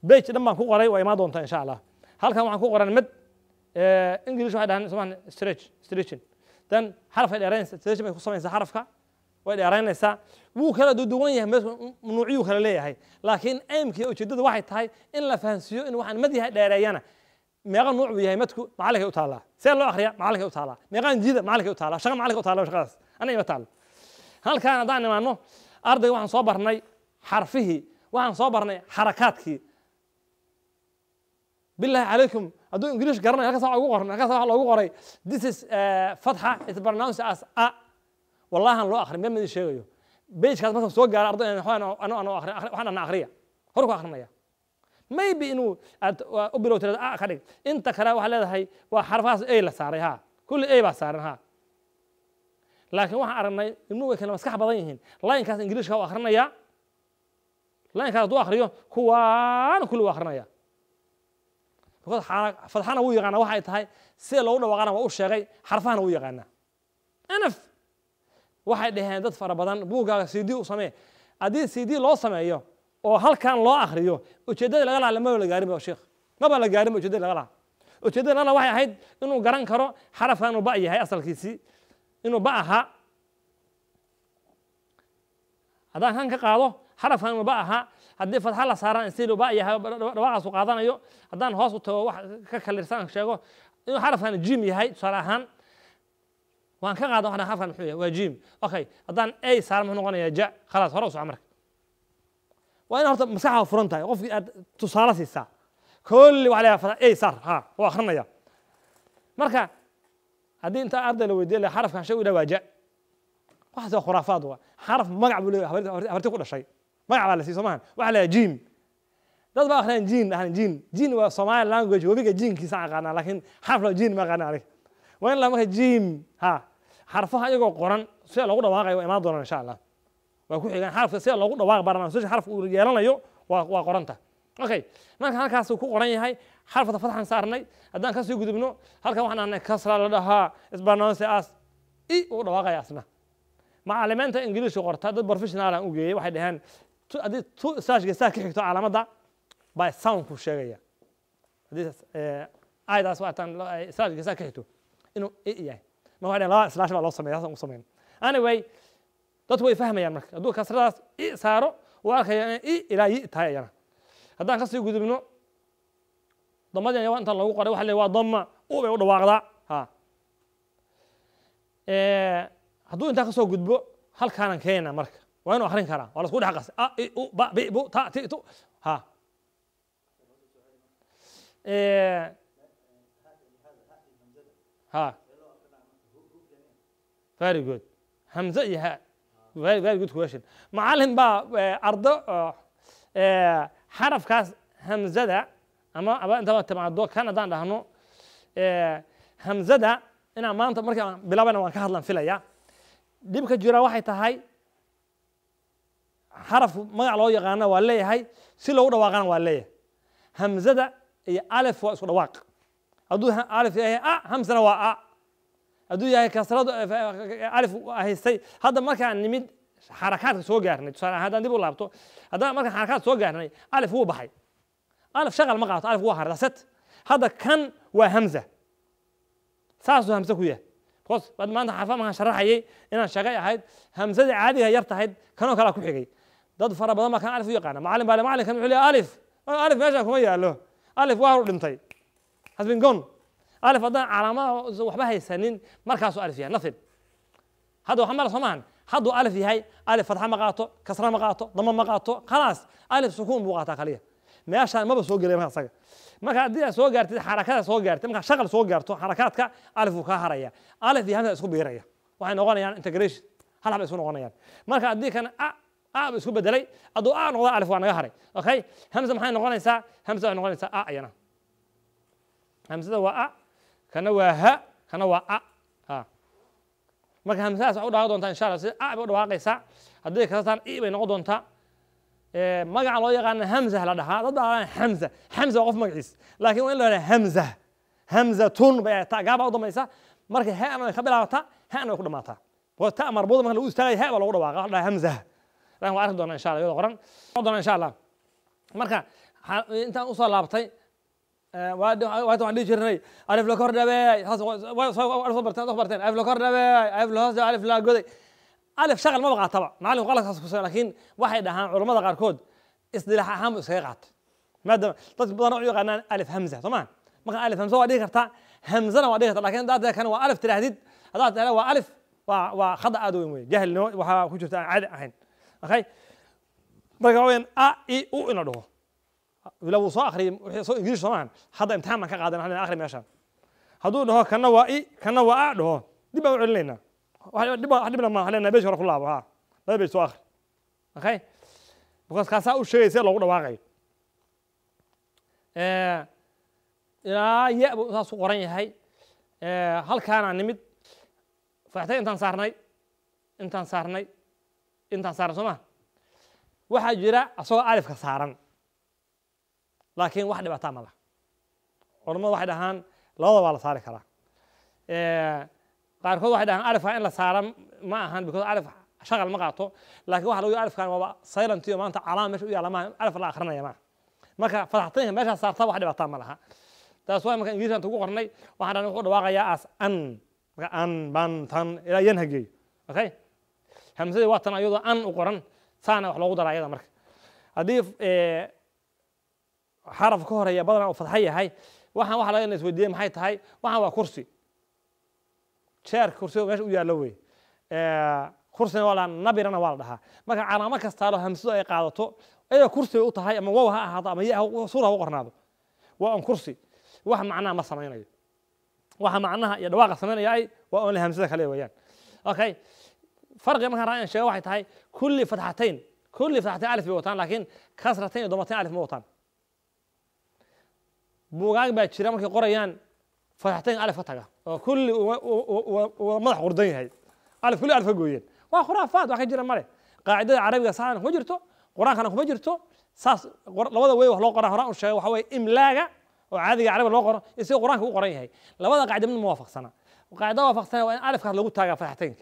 page dhan baan ku qoray waa imaan doontaa insha allah halkan waxaan ku qoran mid english waxay dhahan somaan stretch stretching dan xaraf ay dheeraynaysa stretching bay ku samaynaysaa xarafka way dheeraynaysaa wuu kala duwan yahay meesha nuucyuu kala leeyahay laakiin aimkii ujeeddada waxay tahay in la fahansiiyo in waxaan mad yahay dheereeyana meeqa nuuc buu yahay madku macallinkay u taalaa see loo akhriya macallinkay u taalaa meeqa anjiida macallinkay u taalaa shaqa macallinkay u taalaa shaqadaas ana ima taalo halkan haddaan imaanno ardayga waxaan soo barnay xarfihii waxaan soo barnay xarakaadkii bilaahi calaykum hadduu ingiriish garanayo halkaas waxa ugu qoran halkaas waxa loogu qoray this is fatxa is pronounced as a wallahan loo akhrin meel madi sheegayo bejkaas marka soo gaara arday ano ano akhri waxaan ana akhriya horku akhrinaya maybe inuu aad u bilow tirada a ka dhig inta kale waxaa leedahay waa xarfahaas a la saaray ha kulli a baa saaran ha laakiin waxaan aragnay ilmuhu way kala maskax badan yihiin laynkaas ingiriishka u akhrinaya laynkaas hadduu akhriyo kuwaan kulli u akhrinaya fadxana wuu yaqaana waxay tahay sida loogu dhawaaqana waa u sheegay xarfahana wuu yaqaana anaf waxay dhaheen dad fara badan buuggaaga cd u samee haddii cd loo sameeyo oo halkan loo akhriyo ujeeddadii laga lahaa lamaba la gaarin ba sheekh maba la gaarin ba ujeeddadii laga lahaa ujeeddada laga lahaa waxay ahayd inuu garan karo xarafkan inuu ba yahay asalkiisii inuu ba ahaa haddaan kan ka qaado xarafkan inuu ba ahaa haddii fadxa la saaraan insiilo ba yahay dhawacaas uu qaadanayo haddaan hoos u tago wax ka kalirsan sheego inuu xarafkan jim yahay tusaale ahaan waan ka qaadan waxaan xarafkan muxuu yahay waa jim okay haddaan a saar muxuu noqonayaa ja khalaas hore u soco marka waa in horta maskaxa furan tahay qofkii aad tusaale siisaa kolli waxaa leeyahay fadxa a saar ha waa akrinaya marka haddii inta arday la weydiiyo le xarafkan shay u dhahaa waa ja waxaas waa khuraafaad waa xaraf magac buu leeyahay habartii ku dhashay magac baa la siiy somahan waxa la jim dad baa akhriyaan jin dhahan jin jin waa somali language webiga jinkiisa aqaanaa laakiin xarfla jin ma aqaana anig waa in la marka jim ha xarfaha iyagoo qoran sida loogu dhawaaqayo waa imaan doonaan insha allah waa ku xigaan xarafka sida loogu dhawaaq baranaa sida xarf uu yeelanayo waa waa qoranta okay marka halkaas uu ku qoran yahay xarfata fatxan saarnay haddaan ka sii gudubno halkan waxaan ahnay kasra la dhahaa isbanoonse as i uu dhawaaqaya asna macalimiinta ingiliishka qorta dad professionaalan u geeyey waxay dhaheen haddii tu slaashka saa ka xigto calaamadda baa soundku sheegaya haddii aaydaas waataan slaashka saa ka xigto inuu i yahay marka waxay dhehen laba slaash baa loo sameeya saasaan u samayn anyway dadku way fahmayaan marka hadduu kasradaas i saaro wuu arkaya inay i ilaa yi tahay ayana haddaan kasii gudubno damadyan yawa intaan loogu qoray waxa le waa dama u bay u dhawaaqdaa ha hadduu e, intaa kasoo gudbo halkaanan keenaa marka waa inu akhrin karaa waa lasku dhex qas a i u ba bi bu ta ti tu ha ها very good همزه يا فيري very جود كويشن معلم بقى آه، ارض آه، آه، حرف كاس همزه ده اما ابا انت وقت مع الدو كان دان دهنو همزه ده انا ما انت مركي بلا انا وان كهدلان فيليا ديبك جيرا waxay tahay حرف ما يعلو يقانا والله هاي سلو دواقا والله همزة هي ألف واسو دواق أدو ألف هي أ همزة واء أدو هي كسرة ألف هي سي هذا ما كان نميد حركات سو جارني يعني. تصار هذا نبي ولابتو هذا ما كان حركات سو جارني يعني. ألف هو بحي ألف شغل مقاط ألف هو ست هذا كان وهمزة ساسو همزة كوية خلاص بعد ما أنت حرفا ما شرح هي أنا شغال هاي همزة عادي هي يرتاح كانوا كلا كل حقيقي dad fara badan baa kan alif u yaqaana macalin baa le macalinkan wuxuu leeyahay alif alif meeshaan kuma yaalo alif waa horu dhintay has been gone alif haddaan calaamadaha waxba haysanin markaasuu alif yahay nothing hadda waxa mara soo maahan hadduu alif yahay alif fatxa ma qaato kasra ma qaato dama ma qaato khalaas alif sukuun buu qaataa kaliya meeshaan maba soo gelaya marka asaga marka haddii aad soo gaartid xarakada soo gaartid markaa shaqal soo gaarto xarakaadka alif wuu kaa haraya alif iyo hamsa isku biiraya waxay noqonayaan integration hal hab isku noqonayaan marka haddii kan آه بس هو بدلي أدو آه نقطة ألف وأنا جهري أوكي همزة محي نقطة نساء همزة نقطة نساء آه ينا همزة هو آه كنا هو ها كنا هو آه ها ما كان همزة سعود عاد دون تان شارس آه بود واقع نساء هذا كذا إيه بين عاد دون تا ما كان الله يقان همزة هلا ده هذا ده همزة همزة وقف مجلس لكن وين له همزة همزة تون بيا تا جاب عاد دون نساء مركي ها أنا خبر عاد تا ها أنا خد ما تا هو تا مربوط مثلا هو استعمل ها ولا هو واقع ده همزة, همزة. همزة. همزة. همزة. همزة. همزة. لكن واعرف دونا ان شاء الله يلا قران دونا ان شاء الله مركا انت اوصل لابطي آه، واد واد أن يجرني عارف أن كردا باي خلاص صبرت صبرت عارف لو كردا باي عارف لو هذا عارف لا جودي عارف شغل أن بقى طبعا أن غلط خلاص لكن واحد اهم علماء قاركود اصطلاح أنا صيغات ماذا طيب بدنا نوعي غنان الف همزه طبعا ما كان الف همزه وديك ارتا همزه وديك لكن ده ده كان هو الف تلاحديد هذا هو الف وخطا ادوي جهل وحا كنت عاد الحين okay dadka waaweyn a i u ina dhaho wila wuu soo akhriyay wixii ingiriis soo maahan hadda imtixaan baan ka qaadan waxaan akhri meeshaan hadduu dhaho kana waa i kana waa a dhaho dib baan u celinaynaa wax dhibna maaha leenaa beeshi hore ku laabo haa laba beesh soo akhri okay because kaasaa u sheegay see loogu dhawaaqayo ilaa ya buu saas u qoran yahay halkaanaa nimid faaxtada intaan saarnay intaan saarnay intaa saaran soo ma waxaa jira asagoo alifka saaran laakiin wax dhibaataa mala culamadu waxay dhahaan labada waa la saari karaa qaarkood waxay dhahaan alifka in la saaran ma ahan because alif shaqal ma qaato laakiin waxa lagu yiri alifkan waaba silent iyo maanta calaam meesha u yaala maaha alif la akhrinaya maaha marka fadaxtaynka meeshaa saarta wax dhibaataa ma laha taas waa marka ingiriiskan tugu qornay waxaan dhahan wuxuu dhawaaqayaa as an marka an ban tan ilaa yan hageeyo okay hamsadii waa tan ayadoo an u qoran saana wax loogu dara ayada marka haddii eh, xaraf ka horeeya badanaa u fadxa yahay waxaan waxa laga isweydiiyey maxay tahay waxaan waa kursi jeerka kursi meesha u yaallo wey eh, kursina waa la nabirana waa la dhahaa marka calaamo kastaalo hamsadu ay qaadato ayadoo kursiga u tahay ama wow ha ahaato ama ya suura ha qornaado waa on kursi wax macnaha ma samaynayo waxa macnaha iyo dhawaaqa samaynaya ay waa on hamsada kale weeyaan okay فرق ما كان رأينا شيء واحد هاي كل فتحتين كل فتحتين ألف بوطان لكن كسرتين ضمتين ألف بوطان بوغاك بعد شيء ما كان فتحتين ألف فتحة كل وما قردين هاي ألف كل ألف قويين وخرافات واحد جرى مالي قاعدة عربية سان هجرته قرآن كان هجرته ساس لو هذا ويه لو قرأ قرآن شيء وحوي إملاقة وعادي عربي لو قرأ يصير قرآن هو قرأ هاي لو هذا قاعد من موافق سنة وقاعد موافق سنة وألف كان تاجا فتحتين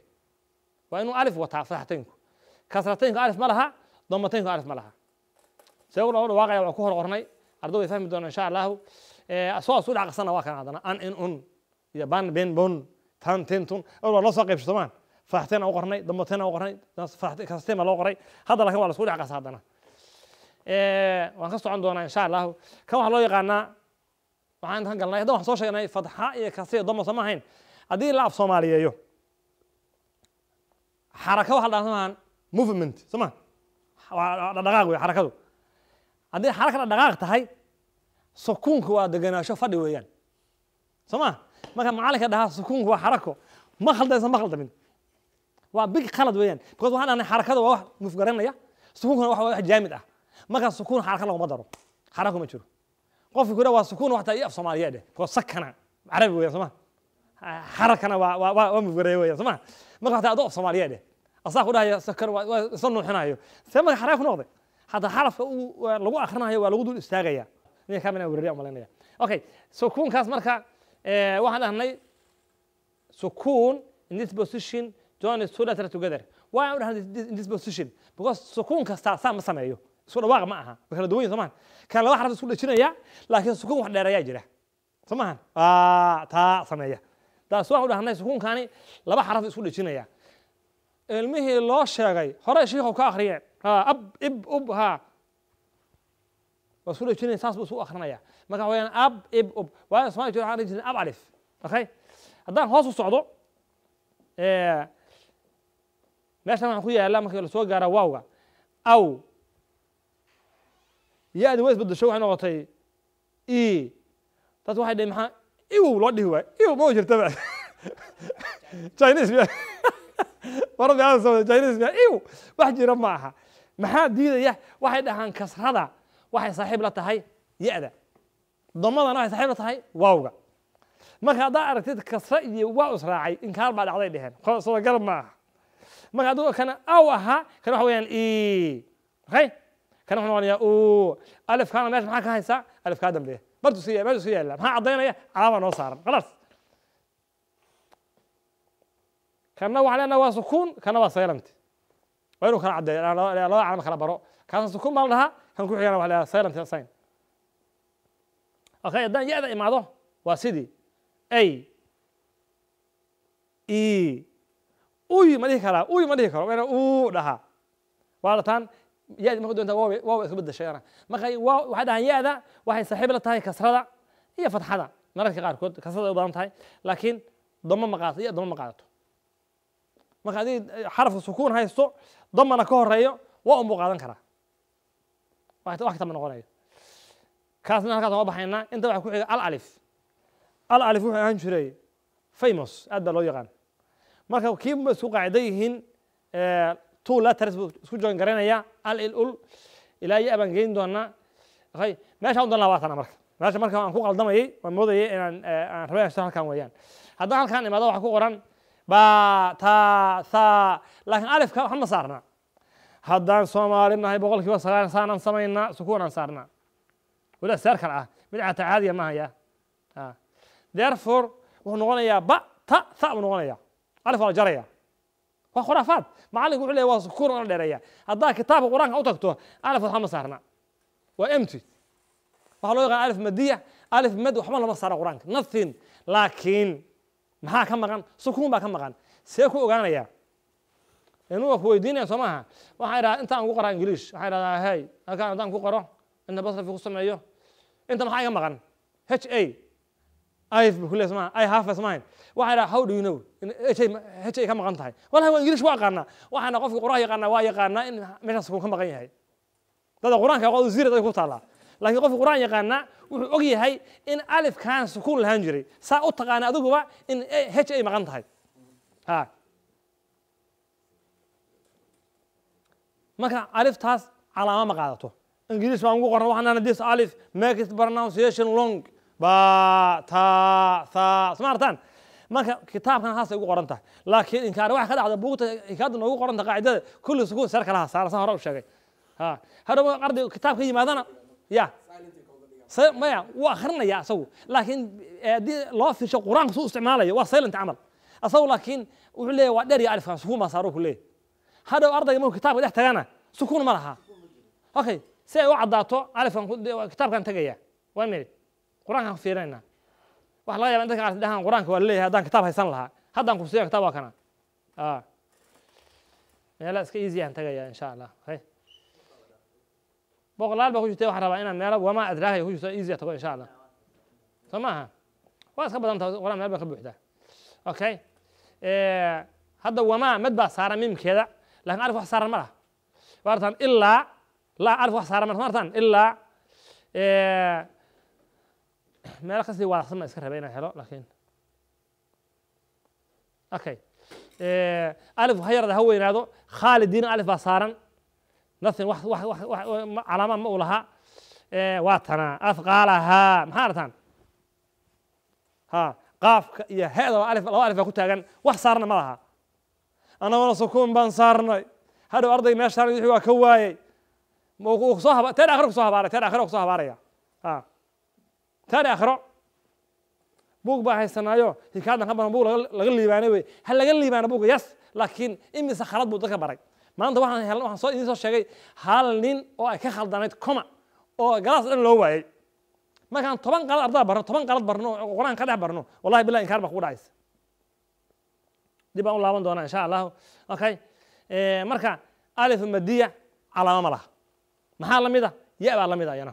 waa inuu alif wataa fasaxtaynku kasrataynku alif ma laha damataynku alif ma laha seegu loo dhawaaqaya waan ku hor qornay arday way fahmi doonaan insha allahu soo asu dhac qasana waa kan haddana an in un iyo ban ben bon tan tin tun waa loo soo qaybsho soomaan fasaxtayn aan u qornay damatayn aan u qornay kasratayn baa loo qoray hadda laakiin waa la isku dhac qasa haddana waan ka socon doonaa insha allahu kan waxaa loo yaqaanaa waxaan intaan galnay hadda waxaan soo sheegnay fadxa iyo kasri iyo damo sooma ahayn haddii la af soomaaliyeeyo xaraka waxa dhaahdamaan movement soma dhaqaaq wey xarakadu haddii xaraka dhaqaaq tahay sukuunku waa deganaasho fadhi weeyaan soma marka macalinka dhahaa sukuunku waa xarako ma khaldaysa ma khaldamin waa big khalad weeyaan because waxaan dhahnay xarakada waa wax mufgaranaya sukuunkuna waa wax jaamid ah marka sukuun xaraka laguma daro xarako ma jiro qofku kudha waa sukuun waxtaa i af soomaaliyeedhe because sakana carabi weeyaan soma xararkana waa mugaraywaya soo maa marka xataa adoo af soomaaliyeed eh asaa ku dhahaya sakar isla nuuxinayo see marka xaraag ku noqday hataa xarafka uu lagu akrinayo waa lagu dul istaagaya ninka kamina werari aan malaynaya okay sukuunkaas marka eh, waxaan dhahnay sukuun in this position join two letter together why aan u dhahnay in this position because sukuun kastaa saa ma sameeyo isku dhawaaqa ma aha way kala duwan yihin soo maa kan laba xaraf isku dhejinaya laakiin sukuun wax dheereeyaa jira soo maahan taa sameeya taas waxau dhahnay sukuunkaani laba xaraf isku dhejinaya ilmihii loo sheegay hore shiikhu ka akhriye ab ib ub ha waa isku dhejinaya saas buu isu akhrinaya marka waxaa weyaan ab ib ub waayo somaali jir waxaan dhihi jirnay ab alif okay haddaan hoos u socdo meeshan waxaan ku yaala markii la soo gaara waawga aw ya-di waa isbedesho waxay noqotay e taas waxay dhihi maxaa ايوه ولا دي هو ايوه مو جرت بعد تشاينيز بيان ورد هذا سوى تشاينيز بيان ايوه واحد جرب معها ما حد ديده يا واحد اهان كسر هذا واحد صاحب لا تهي يعدا ضمضة راح صاحب لا تهي واوغا ما كان دائرة تتكسر يدي واوس راعي ان كان بعد عضي دهن خلاص هو قرب معها ما كان دوه كان اوها كان هو يعني ايه خي كان هو يعني الف كان ماشي معاك هاي ساعة الف كان ليه martusu meeshasu yaalla maxaa caddaynaya calaama noo saaran khalaas kanna waxaan leenaha waa sukuun kanna waa silent waa inuu kala caddeeyo labada calama kala baro kaasa sukuun baa la dhahaa kan ku xigana waa la silent sign okay haddaan ya-da imaado waa sidii ay e uy ma dhihi karaa uy ma dhihi karo waa inaan uu dhahaa waa dhataan يادي ما كنت واو واو اسكو بدا شيرا ما خي واو واحد هاي يادا واحد صاحب له تاي كسرها هي فتحها مرات كار كود كسرها وبان تاي لكن ضم مقاطع هي ضم مقاطع ما خي حرف سكون هاي الصو ضم انا كور ريو واو مقاطع كرا واحد واحد من غري كاسنا هكا ضم بحينا انت واحد كوحي الالف الالف وحي انشري فيموس ادى لو يغان مركب كيف مسوق عديهن آه، تو لا ترس سكو جوين قرينا يا ال ال ال إلا يا أبن جين دوانا خي ماشى عندنا لواتنا مرك ماشى مرك عن فوق الدم إيه من موضة إيه أنا أنا ربيع ويان هذا هل كان الموضوع حكوا قران با تا تا لكن ألف كم هم صارنا هذا سومالي ما هي بقول كيف صار إنسان سمينا ان صارنا ولا سير كلا بدعة عادية ما هي آه therefore ونقول يا با تا تا ونقول ألف جريه waa khuraafaad macalinku wuxuu leeyahay waa sukuurana dheereeya haddaad kitaabka qur-aanka u tagto alif waxba ma saarna waa empty waxaa loo yaqaan alif madiya alif mad waxba lama saara qur-aanka nothing laakiin maxaa ka maqan sukuun baa ka maqan see ku ogaanayaa inuu wax weydiinaya soo maaha waxaa idhaha intaan ku qoraa ingiliish waxaa idhahdaa hey halkaan haddaan ku qoro inta basrafi ku sameeyo inta maxaa iga maqan h a I've bukule sama I have asmayn waxaa idhaa how do you know hay hay ka maqan tahay walahi waa ingilish waa aqaanaa waxaana qofka quraanka yaqaanaa waa yaqaanaa in meeshaas uu ka maqan yahay dada quraanka aqoon zero dadka ku taalaa laakiin qofka quraan yaqaanaa wuxuu og yahay in alifkaan sukuun lahaan jiray saa u taqaana adiguba in h ay maqan tahay ha marka aliftaas calaama ma qaadato ingilish baan ugu qorna waxaan alif make it pronunciation long ba ta tha soma artaan marka kitaabkan haasay ugu qoran tahay laakiin inkaar waxa ka dhacda buugta inkaadna ugu qoran tahay qaacidada kulli sukuun sar kalaha saara san hore u sheegay ha hadhow qardi kitaabka yimaadana ya maya wuu akrinayaa asagu laakiin haddii loo fiirsho qur-aanka suu isticmaalayo waa silent camal asagu laakiin wuxuu leeyahy waa dheer iyo alifkan sukuun baa saaru ku leeyahy hadhow ardayga markuu kitaabka dhex tagana sukuun ma laha okay si ay u caddaato alifkan kitaabkan tagaya one minute قرآن هم فيرنا والله يا بنتك عارف ده هم قرآن كوا ليه هذا كتاب هيسان لها هذا هم كتبه كتابه كنا آه ميلا اسك ايزي هن تجايا إن شاء الله هاي بقول لا بخو جتوا حربا إنا ميلا وما أدري هاي خو ايزي تقول إن شاء الله سماها واس خبر أنت قرآن ميلا بخو بحده أوكي هذا وما مد بس صار ميم كذا لكن أعرف واحد مره وارتان إلا لا أعرف واحد صار مره وارتان إلا meelo kasii walasan baan iska rabay inaan helo laakiin okay eh, alif ha yarada ha weynaado khaalidiin alif baa saaran nothing wax wax wax wax calaama ma u laha waa tanaa afqaalahaa maxaa artaan ha qaafka iyo he alif laba alif baa ku taagan wax saarna ma laha annaguna sukuun baan saarnay hadhow arday meeshaan wixii waa ka waayey soo haba teen akhira ku soo habaaray teen akhira ku soo habaaraya ha تاني آخره بوق باهي سنايا هي كذا نحن بوق لغ اللي يبانه وي هل لغ اللي يبانه بوق يس لكن إمي سخرت بوق ذكر برق ما أنت واحد هلا واحد صار إنسان شيء هل نين أو أكيد خلط دانيت كم أو جلس إنه لو وعي ما كان طبعا قال أرضا برا طبعا قال برنو قران كذا برنو والله بلا إنكار بقول عايز دي بقول الله من إن شاء الله أوكي مركا ألف مدية على ما ملا ما ميدا يا بعلم ميدا يعني.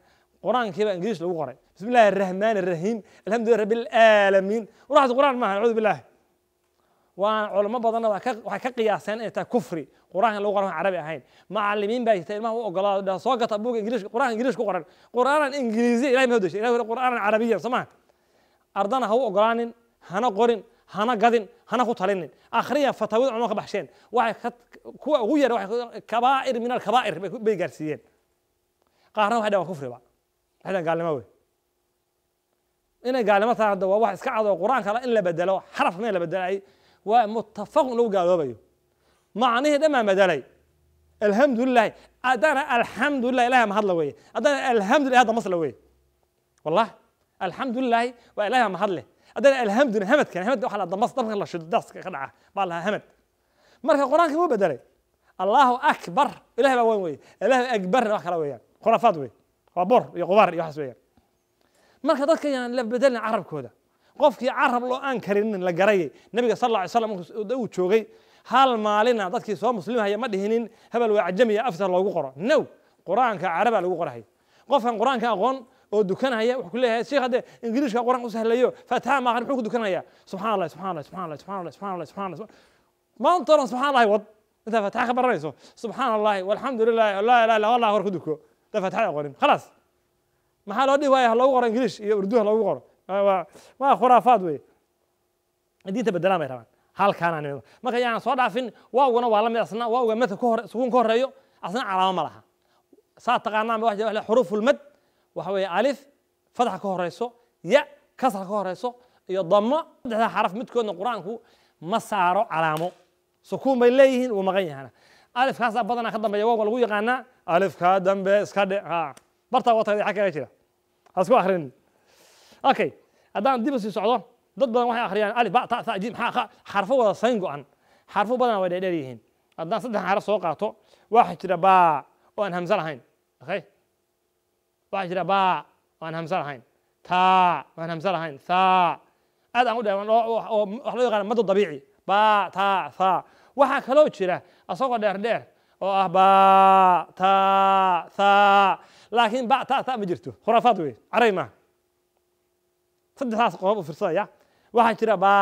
قران كيف انجليش لو قرأ بسم الله الرحمن الرحيم الحمد لله رب العالمين وراح القران ما اعوذ بالله وان علماء بدن وها كقياسان انت كفري قران لو قران عربي اهين معلمين بايت ما هو اوغلا دا سو كتب بوك انجليش قران انجليش كو قران قران انجليزي الى ما دوش الى قران عربي سمع اردنا هو قران هنا قرن هنا قدن هنا خط علينا اخريا فتاوي عمر كبحشين وهاي خط كو هو يروح كبائر من الكبائر بيجرسين قهرنا واحد كفري بقى احنا قالنا إنا قال مثلا هذا واحد اسكع هذا القران قال ان لا بدلوا حرف ما لا بدل اي ومتفق لو قالوا بيو معناه ده ما بدلي الحمد لله ادانا الحمد لله اله ما هضله ادانا الحمد لله هذا مصل وي والله الحمد لله واله ما هضله ادانا الحمد لله همد كان همد وحل ضمص ضمص الله شد داس خدعه بالها همد مرك القران مو بدلي الله اكبر اله ما وين وي اله اكبر وخلا ويان خرافات وي waa bor iyo qubaar iyo waxaas weeyaan marka dadka yaan la bedelin carabkooda qofkii carab loo aan karinin la garayay nebiga sal alla alay slam markuu uu joogay hal maalina ah dadkii soo muslimhaya ma dhihinin hebel waa cajamiya aftar loogu qoro now qur-aanka carabaa lagu qorahaya qofkan qur-aanka aqoon oo dukanaya wuxuu ku leeyahay sheekh haddee ingiriishka qur-aanka u sahlayo fataha maaqan muxuu ku dukanaya subxaan allah subxaan allah subxaan allah subxaan allah subxaan allah subxaan allah maanta oran subxaan allahi wad intaa fataha ka baranayso subxaan allahi walxamdu lillahi laa ilaha illa allah hor ku duko فتحان قرين خلاص ما حال هذي واي هلا وقرا إنجليش يردوه إيه، هلا وقرا ما خرافات وي دي تبدلها ما يرمان هل كان أنا ما كان يعني صار عارفين واو أنا والله ما أصلنا واو مثل كهر سكون كهر ريو أصلنا علامة ما لها صار تقارنا بواحد جوا حروف المد وحوي ألف فتح كهر ريسو ي كسر كهر ريسو يضم ده حرف مد كون القرآن هو مسار علامة سكون بين ليهن ومغيه ألف خاصة بدن أخدم بيوه ولا غوي قانا ألف خادم بس خد ها برتا وقت هذه حكاية كذا هسوي آخرين أوكي أدام دي بس يسعده ضد بدن واحد آخرين ألف بقى تا تا جيم حا حرفه ولا سينجو عن حرفه بدن ولا دليل هين أدام صدق حرف سوق عطوا واحد كذا باء وأن همزة هين أوكي واحد كذا باء وأن همزة هين تا وأن همزة هين ثا أدام وده وأن أو أو أو أو أو أو أو waxaa kaloo jira asagoo dheerdheer oo ah ba laakiin ba ta ta ma jirto khuraafaad wey caray maaha saddexdaas qodob u fiirsadaya waxaa jira ba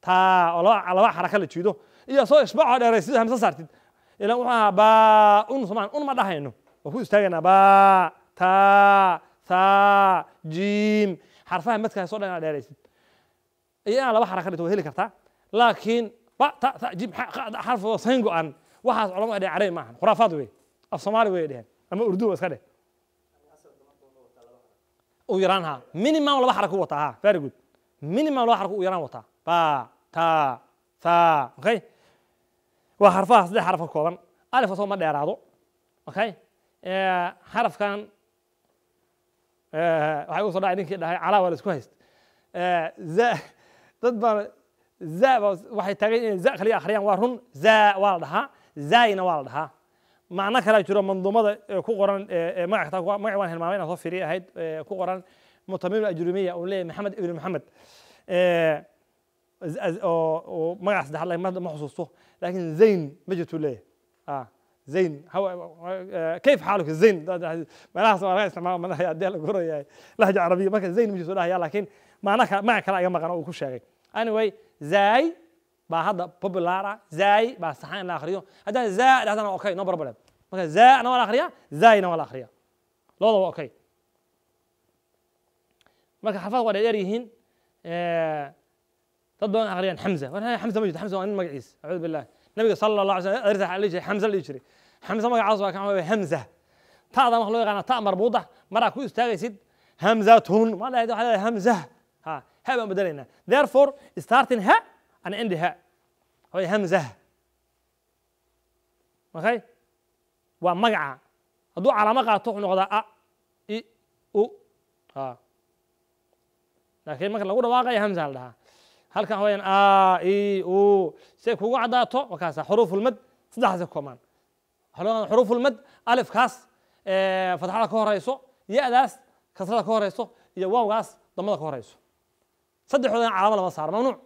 ta oo laba laba xaraka la jiido iyo soo isbaacoo dheeray sida hamse saartid ilan wuxuu ahaa ba un somaan un ma dhahayno waa ku istaagaynaa ba ta tha jim xarfaha madkaa soo dhanaa dheeraysid iyo inaa laba xaraka dhigto waa heli kartaa laakiin jib xarfigoo sayn go-an waxaas culamada dheh carabi maahan khuraafaad wey af soomaali wey dheheen ama urdu iska dheh u yaraan haa minimum laba xarag u wataa haa very good minimum laba xarag u yaraan wataa ba ta ta okay waa xarfaha saddex xaraf ka kooban alif asoo ma dheeraado okay eh, xarafkan eh, waxay ugu soo dhacay ninkii dhahay calaa waa la isku hayst eh, dad baan زا واحد تغيين زا خلي أخريان وارهن زا والدها زاين والدها معنى كلا يترون من دومة آه، كو قران آه، آه، ما يحتاج ما يعوان هالمعين هو فيري هيد كو قران الأجرمية أو لي محمد ابن محمد أو ما يحتاج حلا ما ما حصصته لكن زين مجت ولا آه زين هو كيف حالك زين ما لاحظ ما لاحظ ما ما لاحظ ديال القرية لهجة عربية ما كان زين مجت ولا لكن معناها معك كلا يوم ما قرأوا كل شيء anyway زاي با هذا بوبلارا زاي با صحن الاخريو هذا زا هذا اوكي نو بروبلم مثلا زا نو الاخريا زاي نو الاخريا لو لو اوكي مرك حفظ ولا يريهن ا آه، تدون اخريا حمزه وانا حمزه مجد حمزه وانا مقعيس اعوذ بالله النبي صلى الله عليه وسلم ارزح عليه حمزه اللي يجري حمزه مقعاص وكان هو همزه تا مخلوق انا تا مربوطه مره كويس تاغيسيد همزه تون ما لا همزه ها هبقى بدلنا therefore starting ها and end ها هي همزه مخي ومقع هدو على مقع توح نقضى أ إي أو ها لكن مركا لغو دواقي همزه لها halkan hawayaan a i u say kugu caddaato markaasa xuruufulmad saddexdaas ka koomaan xuruufulmad alifkaas fatxada ka horeyso ya-daas kasrada ka horeyso iyo waawgaas damada ka horeyso saddexdoodan calamo lama saaro mamnuuc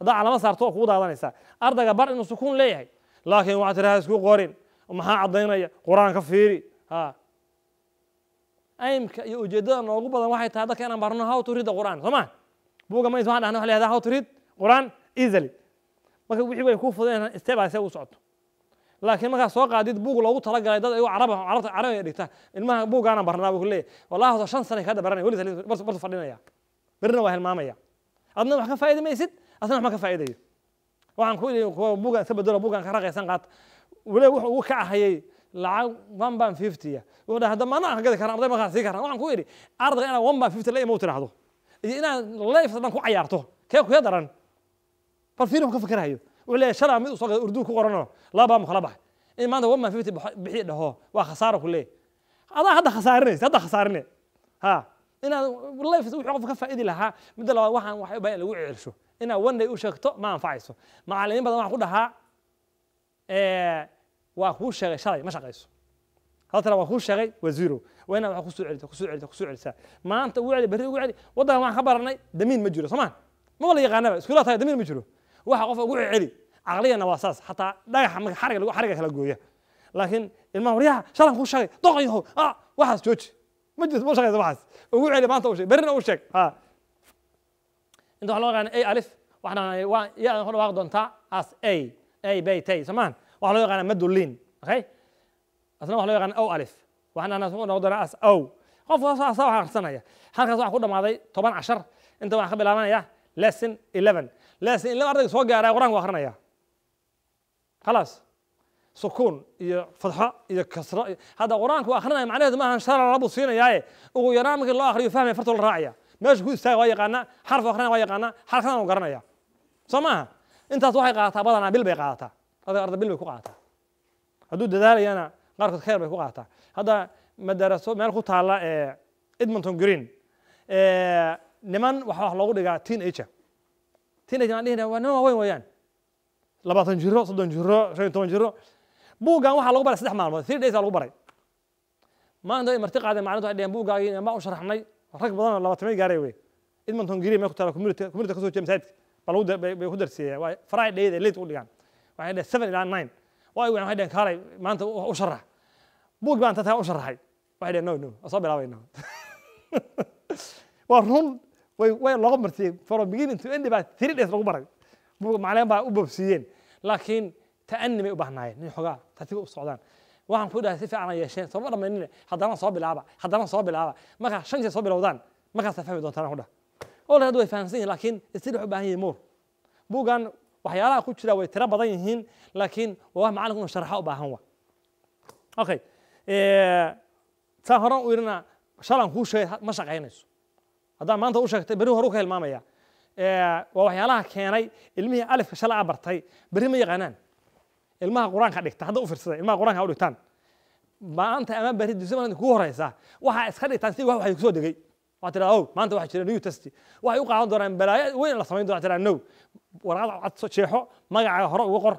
haddaa calamo saarto waa kugu daadanaysaa ardayga bar inuu sukuun leeyahay laakiin waxaa tidhaha isku qorin maxaa caddaynaya qur-aanka fiiri ha aimka iyo ujeeddada noogu badan waxay tahay dadka inaan barno how to read the qur'an soo ma buuga mays waxaan dhahna waxa lahahdaa how to read qur'an easily marka wixii way kuu fudayn step by step u socoto laakiin markaa soo qaadid buug loogu talagalay dad ayagu carab carabta carabiga dhigta ilmaha buugaana barnaa buu leeyahay wallaahi shan sana kaada baranaya weli barsu fadhinaya berina waa hilmaamaya adna wax ka faaidi maysid asna wax ma ka faaidayo waxaan ku ii bugan iska bedelo bugan ka raqaysan qaat waliba wuxuu ugu kacahayay lacag one band fiftya ah. wuxuu dhaha hadda maana aan ka gadi karan arday markaa sii karan waxaan ku idhi ardayga inaad one band fifty la imow tiraahdo iyo inaad lifta dhan ku cayaarto kee kee daran bal fiiri ku ka fikirahayo wuxuu leeyahay shalaa mid usoo gada urduun ku qoranoo laba baan mu kala baxay in maanta one band fifty bixiya dhaho waa khasaara ku leeyahay adaa hadda khasaarinaysa hadda khasaarinay ha inaad life wuxuu qof ka faa'idi lahaa midda labaad waxaan waxay u baahan lagu celsho inaad one day u sheegto ma anfacayso macallimiin badan waxaan ku dhahaa waa kuu sheegay shalay ma shaqayso haltana waa kuu sheegay waa zero waa inaad wax kusoo celisa kusoo celisa kusoo celisaa maanta ugu celi berri ugu celi waddanka waxaan ka baranay damiin ma jiro soomaan ma wala yaqaanaba iskuulaa tahay damiin ma jiro waxa qofka ugu celi caqliyana waa saas xataa dhagaxa marka xariga lagu xariga kala gooya laakiin ilmaha waryaha shalan kuu sheegay doqayaho ah waxaas jooji ma jirto ma shaqeysa waxaas ugu celi maanta u sheeg berrina u sheeg ha inta waxaa loo yaqaana a alif waxaan yaqaanay waa ya ku dhawaaqi doontaa as a a bay tay soomaan waxaa loo yaqaana madulin okay asna waxaa loo yaqaana o alif waxaan yaqaana ku noqon doonaa as o qof saasa waxaan akrisanaya halkaas waxaa ku dhamaaday toban cashar inta waxaan ka bilaabanaya lesson eleven lesson eleven ardayga soo gaaraa qur-aanka waa akrinaya khalaas sukuun iyo fadxo iyo kasro hadda qur-aanka u akrinaya macnaheedu ma ahan sharac labu siinayaaye ugu yaraa markii loo akriyo fahmaya fartoo la raacaya meesha ku istaaga waa yaqaana xarfu akrinaya waa yaqaana xarkadan u garanaya soo maaha intaas waxay qaadataa badanaa bil bay qaadataa adag arda bil bay ku qaadataa hadduu dadaalayana qaarkood khayr bay ku qaadataa hadda madaraso meel ku taalla ee eh, edmonton green eh, niman waxaa wax loogu dhigaa teen ager teen ager aan dhihinaya waa niman waaweyn weeyaan labaatan jiro soddon jiro shan iyo toban jiro buuggan waxaa lagu baray saddex maalmood three days aa lagu baray maanta ay marti qaadeen maalinta waxay dheheen buuggaagii inaan baa u sharaxnay rag badan oo labaatan gaaray wey edmonton green meel ku taala community kasoo jeeda masaajidka baa lagu bay ku darsiiyeen waa friday day late u dhigaan waxay dheheen seven ilaa nine way waxay dheheen kaalay maanta u sharax buug baan tataa u sharaxay waxay dheheen no no soo bilaabayna waa run way way looga martiyey from beginning to end baa three days lagu baray buug macleen baa u bobsiiyeen laakiin تأني مي أباه ناي نحوجا تثيب السودان وهم كده سيف أنا يشين صوب أنا مني حضرنا صوب العبا حضرنا صوب العبا ما كان شن جي صوب الأودان ما كان سفاه دوتنا هذا أول هذا يفهمني لكن يصير حب هي مور بوجان وحيالا كتشرا ويترا بضين هين لكن وهم عالقون شرحه أباه هو أوكي إيه، سهران ويرنا شلون هو شيء ما شقينش هذا ما أنت وش بروح روك المامي يا ووحيالا إيه، كيناي المية ألف شلا عبرتاي بريمي غنان ilmaha qur-aanka dhigta hadda u fiirsada ilmaha qur-aanka u dhigtaan maanta ama beri dusamaad ku horeysa waxaa iska dhigtaan si wax soo degay waxa tiraa ow maanta waxaa jira new testi waxay u qaadan doonaan balaayo weyn la samayn doona tiraa no warqad cad soo jeexo magaca hore ugu qor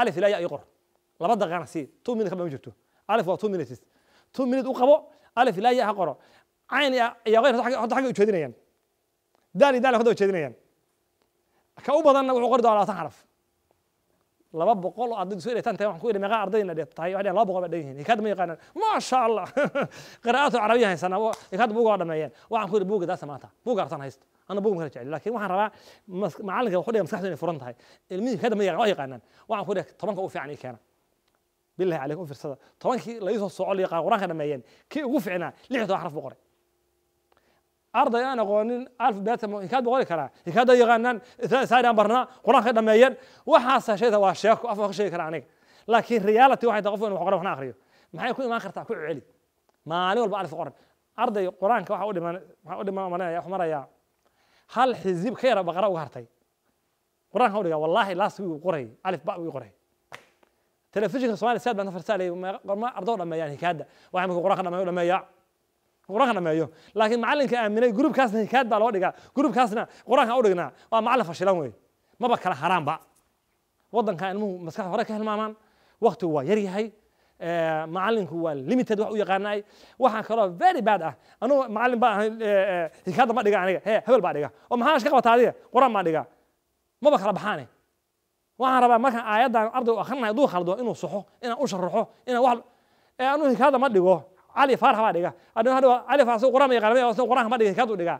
alif ilaa ay qor laba daqiiqana sii two minute ma jirto alif waa two minutes two minute u qabo alif ilaa ya ha qoro cayn iyo qeyr horta xagga jeedinayaan daali daali horta jeedinayaan ka u badanna wuxuu qori doonaa labaatan xaraf laba boqol oo ardaydu soo dhaytaan tahay waxaan ku idhi meeqaa ardayna tahay waxay dhaheen laba boqol baa dhan yihiin hikaad ma yaqaanaan maasha allah qiraa'atu carabiya haysanaa hikaad buug waa dhameeyeen waxaan ku idhi buugga daasa maanta buug artaan haysta ana buug ma kala jecli laakiin waxaan rabaa macalinka wuxuu dhigaa maskaxdu inay furan tahay ilmihii hikaad ma yaqaan waa yaqaanaan waxaan ku idhi tobanka ugu fiican ii keena bilahi calaykum u fiirsada tobankii laga soo soco liqaa qur-aanka dhameeyeen kii ugu fiicnaa lix toban xaraf buu qoray ardayaan aqoonin alfabetama inkaad boqoli karaa inkaad yaqaanaan saydaan barnaa qur-aanka dhameeyeen waxaasa sheeda waa sheeko af ka sheegi kara aniga laakiin reality waxay tahay qofku inuu qora waxna akhriyo maxay ku imaan kartaa ku celi maalin walba alif qoran arday qur-aanka waxa u dhiman waxaa u dhiman malinaya wax marayaa hal xizib ka yara baqara uga hartay qur-aanka udhiga wallahi last wuu qoray alif ba wuu qoray telefishinka soomaaliya saad baan farsaa leeyay ardoo dhameeyaan hinkaada waxa markuu qur-aanka dhameeyo dhameeyaa qur-aanka dhameeyo laakiin macallinka aaminay gruubkaasna hikaad baa loo dhigaa gruubkaasna qur-aanka u dhignaa waa macallin fashilan wey maba kala haraanba waddanka ilmuhu maskaxda hore ka hilmaamaan waktigu waa yar yahay macallinku waa limited wax u yaqaanaay waxaa kaloo very bad ah anugu macallin baa ahay hikaadda ma dhiga aniga hee hebel baa dhiga oo maxaa shaqo qabata adiga qur-aan baa dhiga maba kala baxaane waxaan rabaa markaan aayaddan ardaygu akrinayo hadduu khaldo inuu suxo inaan u sharaxo inaan wax anugu hikaadda ma dhigo alif har habaa dhiga hadhow alif asig quraan ma yaqaan asig quraanka ma dhiga hikaadu dhiga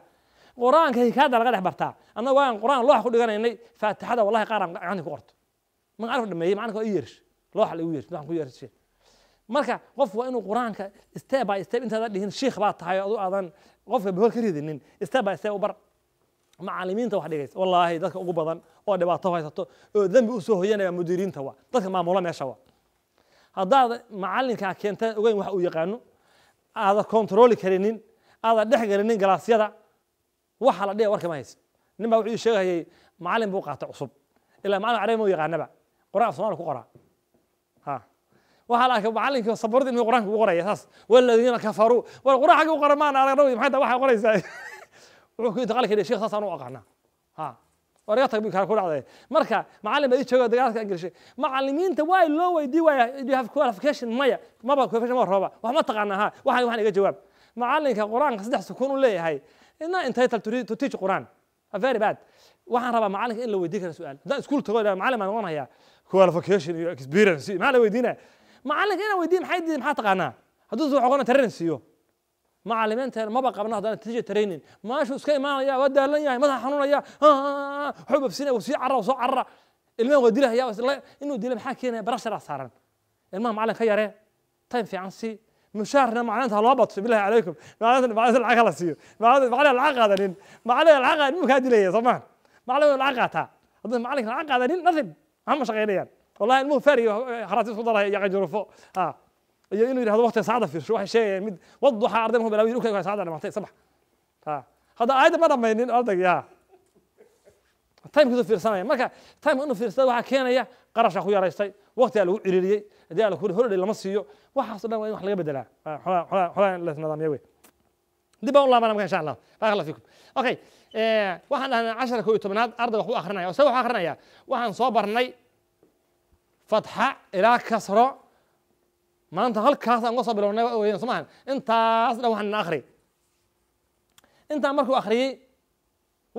quraanka hikaada laga dhex bartaa annagu waan quraan looxa ku dhiganaynay faatixada wallahi qaar aan gacanta ku qorto man alif dhameeyey macanka waa ii yeersh looxa lagu yeersh waxaan ku yeersh marka qofku waa inuu quraanka step by step intaadan dhihin sheikh baa tahay adu aadan qofka bohol ka ridinin step by step u bar macalimiinta wax dhigaysa wallaahi dadka ugu badan oo dhibaato haysato oo dembi usoo hoyanaya mudiriinta wa dadka maamula meesha wa haddaad macalinkaa keenta ogeyn wax uu yaqaano aadan kontroli karinin aadan dhex galinin galaasyada waxa la dhihi warka ma haysa nin baa wuxuu sheegayay macalin buu qaata cusub ilaa macalin carabi ma yaqaanaba quraan af soomaali ku qoraa ha waxaa la arkay macalinkii sabuurad inuu quraanka ugu qoraya saas waladiina kafaruu war quraan xagga u qora maana aragna maxay tahay waxay qoraysaa wuxuu ku yidhi qalka sheekh saas anuu aqaanaa ha marka macalin baad ii jooga dagaalka aan gelshay macalimiinta waa loo weydii waaya you have qualification maya maba qualification maba rooba wax ma taqaana ha waxaan waxaan iga jawaab macalinka qur-aanka saddex sukuun u leeyahay ina entitled to teach qur-aan very bad waxaan rabaa macalinka in la weydii kara su-aal haddaan iskuul tago macalin baan noqon hayaa qualification iyo experience maxaa la weydiinaya macalinka inaan weydiiye maxay diiday maxaa taqaanaa hadduu soo xoqona tarran siiyo معلمين تر ما بقى بنهض انا تجي ترينين ما شو سكاي ما يا ودا لن يا ما حنون يا آه، آه، آه، حب في سنه وسي عره وسو عره المهم ودي له يا بس انه دي له حكينا برش راس صارن المهم على خير إيه؟ طيب في عنسي مشارنا معناتها لبط في بالله عليكم معناتها بعد العقل سير بعد بعد العقل هذين بعد العقل مو كاد لي طبعا بعد العقل تاع اظن معلك العقل هذين نظم هم شغالين والله المهم فاري خراطيس فضل يا غير اه iyo inuu yidhahdo waqtiga saacada fiirsho waxay sheegayaan mid wadduxa arday markuu bilaabay dhulkaygu saacada dhamatay sabax ha hadda aayadda ma dhamaynin ardayga ha timkiisu fiirsanaya marka time inuu fiirsada waxaa keenaya qarasha ku yaraystay waqtigaa lagu ciriiriyey haddii ala kuri holiday lama siiyo waxaas o dhan waa in wax laga bedelaa xolaan lesnadaamiya wey dib baan u laabana marka insha allah barak allah fiikum okay waxaan dhahnaa cashara koo iyo tobnaad ardayga wax u akrinaya oo sabab wax akrinaya waxaan soo barnay fatxa ilaa kasro maanta halkaas aan uga soo bilownay weyaan soo maahan intaas dhan waxaan akri intaan markuu akhriyey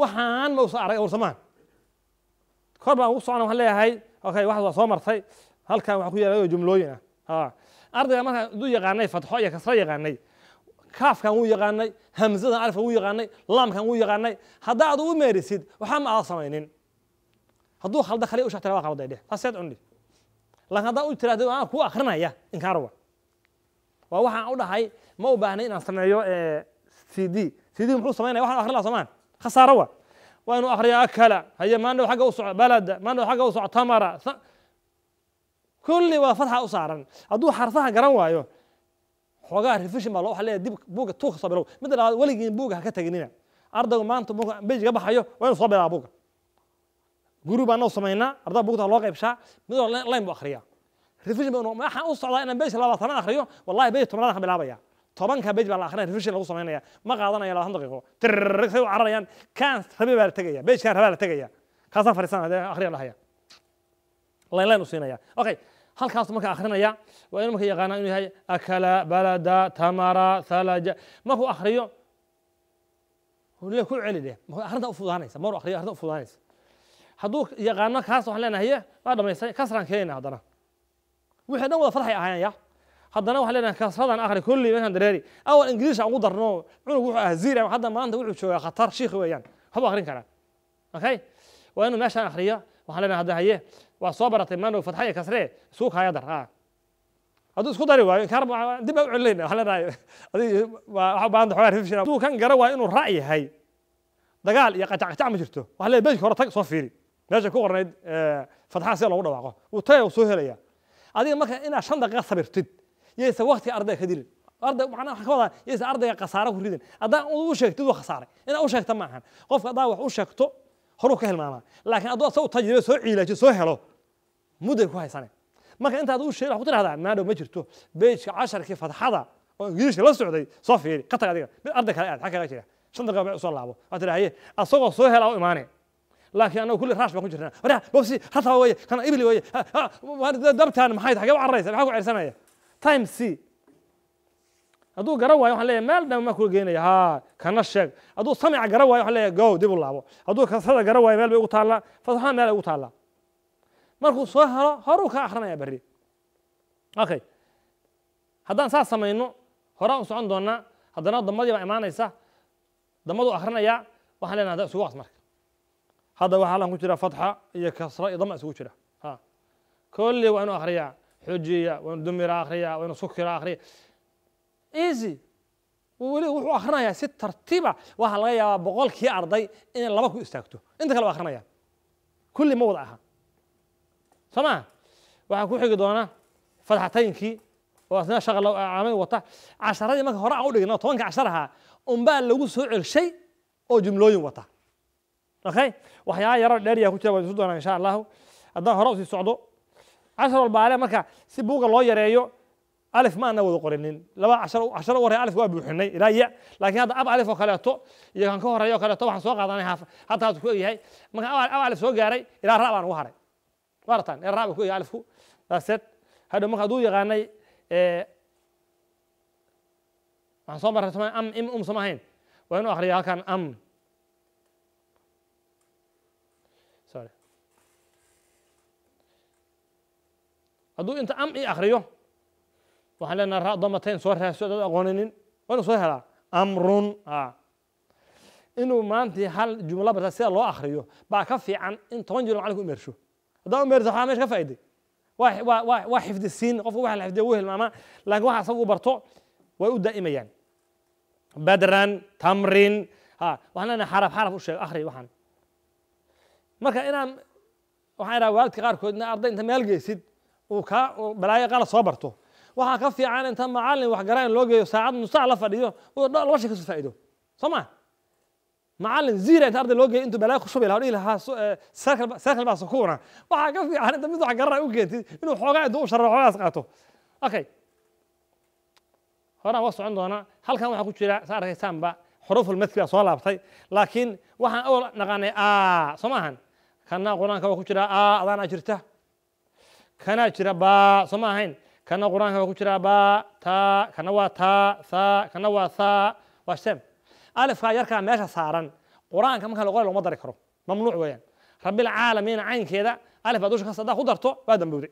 waxaan ma usa arag awrsa maahan kor baan ugu socona waxaan leeyahay okay waxaas waa soo martay halkan waxaa ku yaala jumlooyin ah ardayga marka duu yaqaanay fatxo iyo kasro yaqaanay kaafkan wuu yaqaanay hamzadan alifka wuu yaqaanay laamkan wuu yaqaanay haddaa ad u meerisid waxaa ma aada samaynin hadduu khalda khali u shahtira waa qalday dheh aseed cundi laakiin haddaa u tirahdo anaa ah, kuu akrinaya inkaarawa waa waxaan u dhahay ma u baahnay inaan sameeyo eh, c d muxuu samaynaya waxaan akrin laha soomaan khasaaro wa waa inuu akriyo akala haye maandhow xagga u soco balada maandhow xagga u soco tamara kulli waa fadxa u saaran hadduu xarfaha garan waayo xoogaa refishin baa loo waxa leeyahay dib buuga tuuka soo bilow mid la weligiin buuga ha ka teginina ardaygu maanta buuga beji ka baxayo waa inuu soo bilaaba buuga guri baan noo samaynaa ardaa buugtaa loo qaybshaa mid oo line buu akhriyaa revision baan waxaan u socdaa inaan base labaatanaad akhriyo wallahi base tobnaad ka bilaabaya tobanka base baa la akhrinaya revision lagu samaynaya ma qaadanaya labaatan daqiiqo tirrig say u cararayaan kaan rabe baa la tegaya base kaan rabaa la tegaya kaasaan fariisanaya dee akhriya dhahaya line line u siinaya okay halkaas marka akhrinaya waa inuu marka yaqaana inuu yahay akala balada tamara thalaja markuu akhriyo hule ku celi deh marka akhrinta u fududaanaysa maruu akhriyo akhrinta u fududaanaysa hadduu yaqaano kaas waxaan leenahay ye waa dhamaystay kasraan keenayna haddana wixii dhan wada farxay ahayn ya haddana waxaan leenahay kasradan akhri kolli meeshaan dareeri awal ingiriisha ugu darno cunug wuxuu ahaa ziirian hadda maanta wuxuu joogaa khatar shiikhi weeyaan waxba akhrin karaa okay waa inuu meeshaan akhriyo waxaan leenahay hadda haye waa soo baratay maanow fatxa iyo kasre isku kaaya dar haa hadduu isku dari waayo inkaar dib baa u celinayna waxaan leenahay adiga waxa baahanta xogaa refishin hadduu kan gara waayo inuu ra' yahay dagaal iyo qacaqacac ma jirto waxaa leeyahay bejka hore tag soo fiiri meesha ku qornayd fadxaha si loogu dhawaaqo wuu tagay soo helaya adiga marka inaad shan daqiiqa sabirtid yaysa waqtiga ardayga ka dilin arday macnaa waxaa ka wadaa yaysa ardayga khasaare ku ridin haddaa u sheegtid waa khasaaray inaad u sheegta maahan qofka haddaa wax u sheegto horuu ka hilmaamaa laakiin hadduu asagu tajribe soo ciilaajo soo helo mudday ku haysane marka intaad u sheegay wax ku tirahdaa maadhow ma jirto beejka casharkii fadxada oo ingiriiska la socday soo fiiri ka tag adiga mid arday kale aad xag kaga jira shan daqiiqa bay u laabo waad tidhahaye asagoo soo hela u imaanee laakiin annaga kulli raash baan ku jirnaa warya bobsi rata weye kan ibli weye dabtaan maxay xagee u cararaysa maxaa ku cirsanaya time c hadduu garan waayo waxaan leeyahay meel dhan maa kula geynaya haa kana sheeg hadduu samica garan waayo waxaan leeyahay go dib u laabo hadduu kasada garan waayo meel bay ugu taallaa fasaxaan meel ay ugu taallaa markuu soo helo horuu ka akhrinayaa berri okay haddaan saas samayno horaa u socon doonaa haddana waddamadii baa imaanaysa damaduu akhrinayaa waxaan leenahay hadda isugu qas marka hadda waxaa halkan ku jira fatxa iyo kasra iyo damc isugu jira kolley waa inu akhriyaa xoojiya waa inu dumira akhriyaa waa inu sukira akhriya easy weli wuxuu akhrinayaa si tartiiba waxaa laga yaabaa boqolkii arday inay laba ku istaagto inta kale waa akhrinaya kulli ma wada aha soo maa waxaan ku xigi doonaa fatxataynkii oo asna shaqa ah, caamayn wata casharadii marka hore aan u dhigin tobanka cashar ahaa unbaa lagu soo celshay oo jumlooyin wata okay waxyaaba yaro dheeriya ku jira waan isu doonaa insha allahu haddaan hore usii socdo cashar walbaale marka si buuga loo yareeyo alif ma ana wada qorinin laba casharo warre alif waa buuxinay ilaa ya laakiin hadda ab alif oo kaleeto iyo kan ka horeeya oo kaleeto waxaan soo qaadanay haaf hadda haas ku egyahay marka ab alif soo gaaray ilaa ra baan ugu haray waaratan ee ra baa ku egyahay alifku daaseed hadhow marka hadduu yaqaanay eh, waxaan soo maray am im um soma ahayn waa inuu akhriya halkan am hadduu inta am i akriyo waxaan leenaha ra damatayn soo raadso dad aqooninin waa inu soo helaa amrun inuu maantii hal jumlo barta sida loo akriyo baa ka fiican in toban jiro macalinku umeersho haddaa umeerto waxaa meesha ka faa'iday waa xifdi siin qofku waxa la xifdiya wuu hilmaamaa laakiin waxa asagu barto way u daa'imayaan badran tamrin ha waxaan leenahay xaraf xaraf u sheeg akhri waxaan marka inaan waxaan idhaha waalidka qaarkoodna arday inta meel geysid uu kaa balaayo qalad soo barto waxaa ka fiican inta macalin waxgarayn loo geeyo saacad nusaac la fadhiyo uu laba shay kasoo faa'iido soo ma macalin zira inta arday loo geeyo intuu balaayo ku shubi lahaa dhihi lahaa serkal eh, baa sukuuna waxaa ka fiican inta mid wax garanaya u keentid inuu xoogaa intuu u sharro xoogaas qaato okay horaan waa socon doonaa halkan waxaa ku jira saa arkaysaanba xuruuful madki baa soo laabtay laakiin waxaan awal naqaanay a soo maahan kana qur-aanka waa ku jira a adaana jirta kanaa jira ba soo ma ahayn kana qur-aanka waa ku jiraa ba ta kana waa ta tha kana waa tha waa shem alifkaa yarkaa meesha saaran qur-aanka marka loqora loma dari karo mamnuuc weeyaan rabilcaalamiina caynkeeda alif baad dusha ka ku darto waa dambowday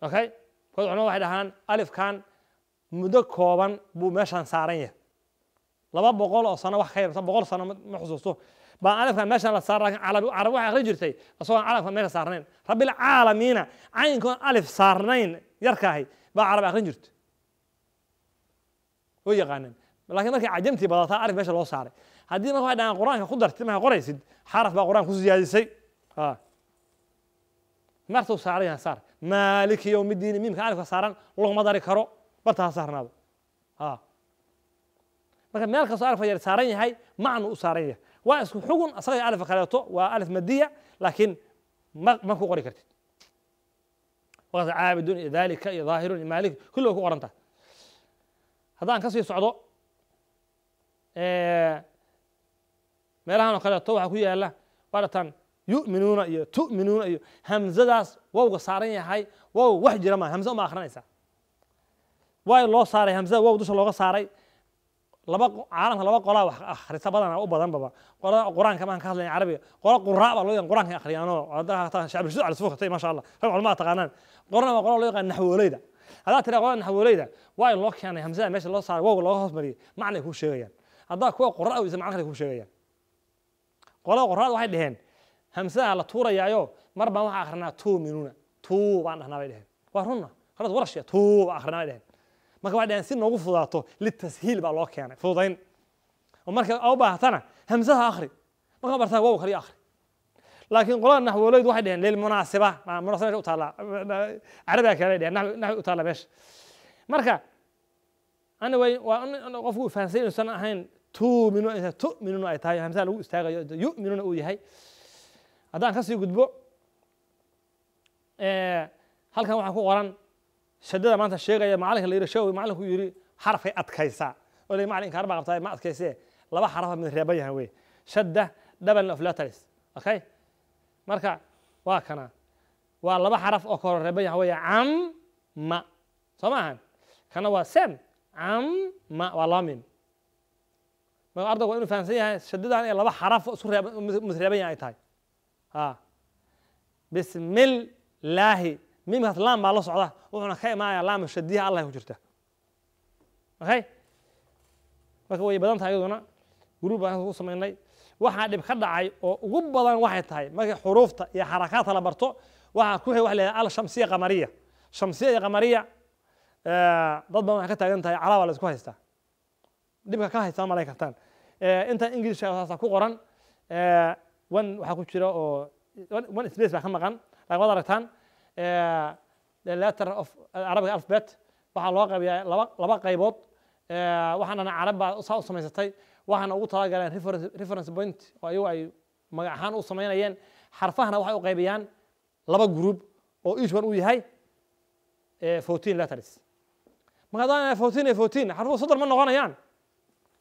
okay kood culamada waxay dhahaan alifkan muddo kooban buu meeshan saaran yahay laba boqol oo sano wax ka yarta boqol sano ma xusuusto baan alafkan meeshaan la saaran carab waxay akhrin jirtay isagoon alafkan meesha saarnayn rabbilcaalamiina caynkoon alif saarnayn yarkaahi baa carab akhrin jirto way yaqaaneen laakiin markay cajamtii badataa alif meesha loo saaray haddii marka waxay dhahaan qur-aanka ku dartid markaa qoraysid xaraf baa qur-aanka ku siyaadisay martuu saaran yahay saar maaliki yowmi diini miimka alifka saaran laguma dari karo barta ha saarnaado marka meel kastoo alifka yar saaran yahay macnu u saaran yahay waa isku xugun asagay alfa kaleeto waa alf madiya laakiin ma ma ku qori kartid waa caabidun iyo dalika iyo daahirun iyo maalik kulli way ku qorantaa haddaan kasii socdo meelahan oo kaleeto waxaa ku yaala waratan yu'minuuna iyo tu'minuuna iyo hamzadaas wowga saaran yahay wow wax jira maa hamse uma akrinaysaa waay loo saaray hamsada wow dusha looga saaray laba caalamka laba qolaa wax akhrisa badana u badan baba qolada quraanka maan ka hadlayn carabiga qolo quraa baa loo yaqaan quraanka akhriyaanoo haddaa shacbirshud cali suuq tay maasha allah rag culamaa taqaanaan qorana waa qola loo yaqaan naxwooleyda haddaa tiraa qolada naxwooleyda waa in loo keenay hamsada meesha loo saaray wowga looga hoos mariyay macnay kuu sheegayaan haddaa kuwa quraa isa macna kale kuu sheegayaan qolada quraada waxay dheheen hamsada la tuurayaayo mar baan waxaa akhrinaa tuu minuuna tuu baan dhahnaa bay dheheen waa runna qolada warashya tuu baa akhrinaa bay dheheen marka waxay dhaheen si noogu fudaato litashiil baa loo keenay fududayn oo marka a u baahatana akhri markaa bartaa waaw kaliya akhri laakiin qolada naxwoleydu waxay dhaheen lilmunaasiba munaasiba meesha u taallaa carabiga kale dhaheen naxwi u taallaa meesha marka ana waa qofku uu inuusan ahayn tuuminu tu'minuna ay tahay hamsaha lagu istaagayo yu'minuna uu yahay haddaan ka gudbo halkan waxaa ku qoran shadada maanta sheegaya macalinka la yidhi shawi macalinku yidhi xarafay adkaysaa oo lay macalin inkaar qabtaa ma adkaysee laba xarafa mid reeban yahay wey shadda double of letters okay marka waa kana waa laba xaraf oo ka reeban yahay weeye cam ma soo ma kana waa sem cam ma waa laba marka ardaygu inuu fahamsan yahay shadadan ee laba xaraf isu reeban mid reeban yahay ay tahay ha bismillaahi miimkaas laam baa la socda wuxuuna ka imaanayaa laam shadiha allah ku jirta okay marka way badan tahay iyaduna gruub baan u samaynay waxaa dhib ka dhacay oo ugu badan waxay tahay markii xuruufta iyo xarakaadka la barto waxaa ku hay wax alshamsiya qamariya shamsiya iyo qamariya dad badan waxay ka taagan tahay calaabaa la isku haystaa dhibka ka haystaa malay kartaan inta ingiliishka saasa ku qoran wan waxaa ku jira oo wan space baa ka maqan lagama aragtaan Eh, letter of eh, arabic alphabet waxaa loo qaybiyaa laba laba qaybood eh, waxaana carab baa saa u samaysatay waxaana ugu talagaleen reference point oo ayagu ay magac ahaan u samaynayeen xarfahana waxay u qaybiyaan laba group oo each one uu yahay fourteen letters marka fourteen iyo fourteen xarfuhu soddon ma noqonayaan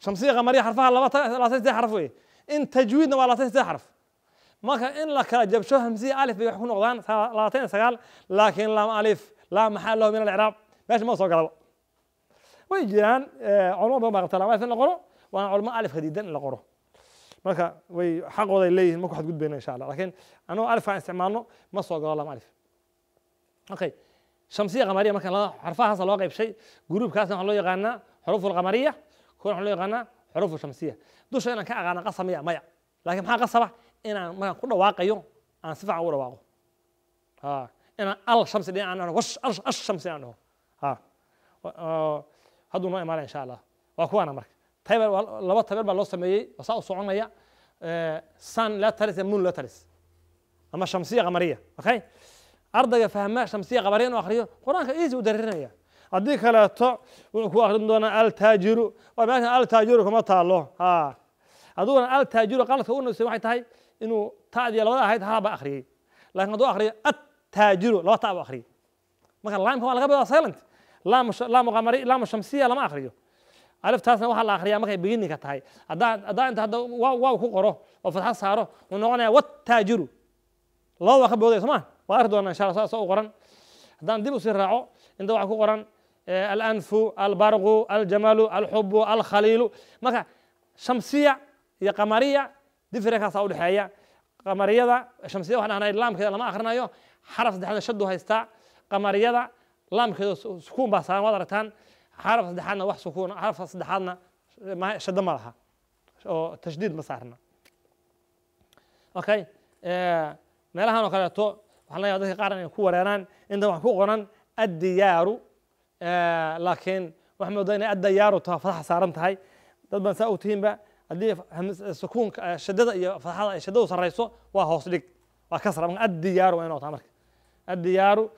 shamsiya qamariya xarfaha laba labaatan saddex xarf weye in tajwiidna waa labaatan saddex xarf مركا إن جب جبشو همزي ألف بيحكو نوضان ثلاثين سقال لكن لام ألف لام محل له من العراب ماشي ما صوك ويجيران آه، علماء بهم بغتلا ما يفن لقرو وانا علماء ألف خديدا لقرو مركا وي حقو ذي اللي مكو حد قد بينا إن شاء الله لكن أنا ألف عن استعمالنا ما صوك الله ألف أوكي شمسية قمرية مركا حرفها حصل واقعي بشي جروب كاسم حلو يغنى حروف القمرية كون حلو يغنى حروف الشمسية دوش أنا كأغانا قصة مياه مية لكن حق قصة inaan markaan ku dhawaaqayo aan si fiican ugu dhawaaqo inaan al shamsi dhin aan wash al shamsi aan dhaho hadduu noo imaanaya insha allah waa kuwaana marka tabeer laba tabeer baa loo sameeyey saa u soconaya sun lataris iyo moon lataris ama shamsiya qamariya okay ardayga fahmaa shamsiya qamariyan u akhriyo qur-aanka easy u dareerinaya haddii kaleeto wuxuu ku akhrin doonaa altaajiru waa meesha altaajiru kuma taalo ha aduuna altaajiru qaladka u nabsan waxay tahay inuu tacdiya labada ahayd haaba akhriyey laakiin hadduu akhriyo attaajiru laba ta bu akhriyey marka laamka waa laga badaa silent laamu shamsiya lama akhriyo aliftaasna waxaa la akhriyaa markay beginninka tahay haddaan inta hadda waaw ku qoro oo fatxad saaro wuxuu noqonayaa wattaajiru laba waa ka boodaya somaa waa arki doonaa insha allah soo u qoran haddaan dib usii raaco inta waxaa ku qoran الأنف البرق الجمل الحب الخليل مرة شمسية يا قمرية differenkaasa udhexeeya qamariyada shamsiyada waxaan ahnay laamkeeda lama akhrinayo xaraf saddexaadna shadu haystaa qamariyada laamkeeda sukuun baa saaran waad aragtaan xaraf saddexaadna wax sukuun xaraf saddexaadna shada ma laha oo tashdiid ma saarna okay meelahan oo kaleeto waxaan leeyahay dadka qaar inay ku wareeraan intan waxaan ku qoran addiyaaru laakiin waxaan moodaa inay addayaaru taha fadaxa saaran tahay dad baan saa u tihiinba هدي سكون شدده يا فرحه شدده سريسو وا هوس ديق وا كسر ما الديار وين نوتا مرك الديارو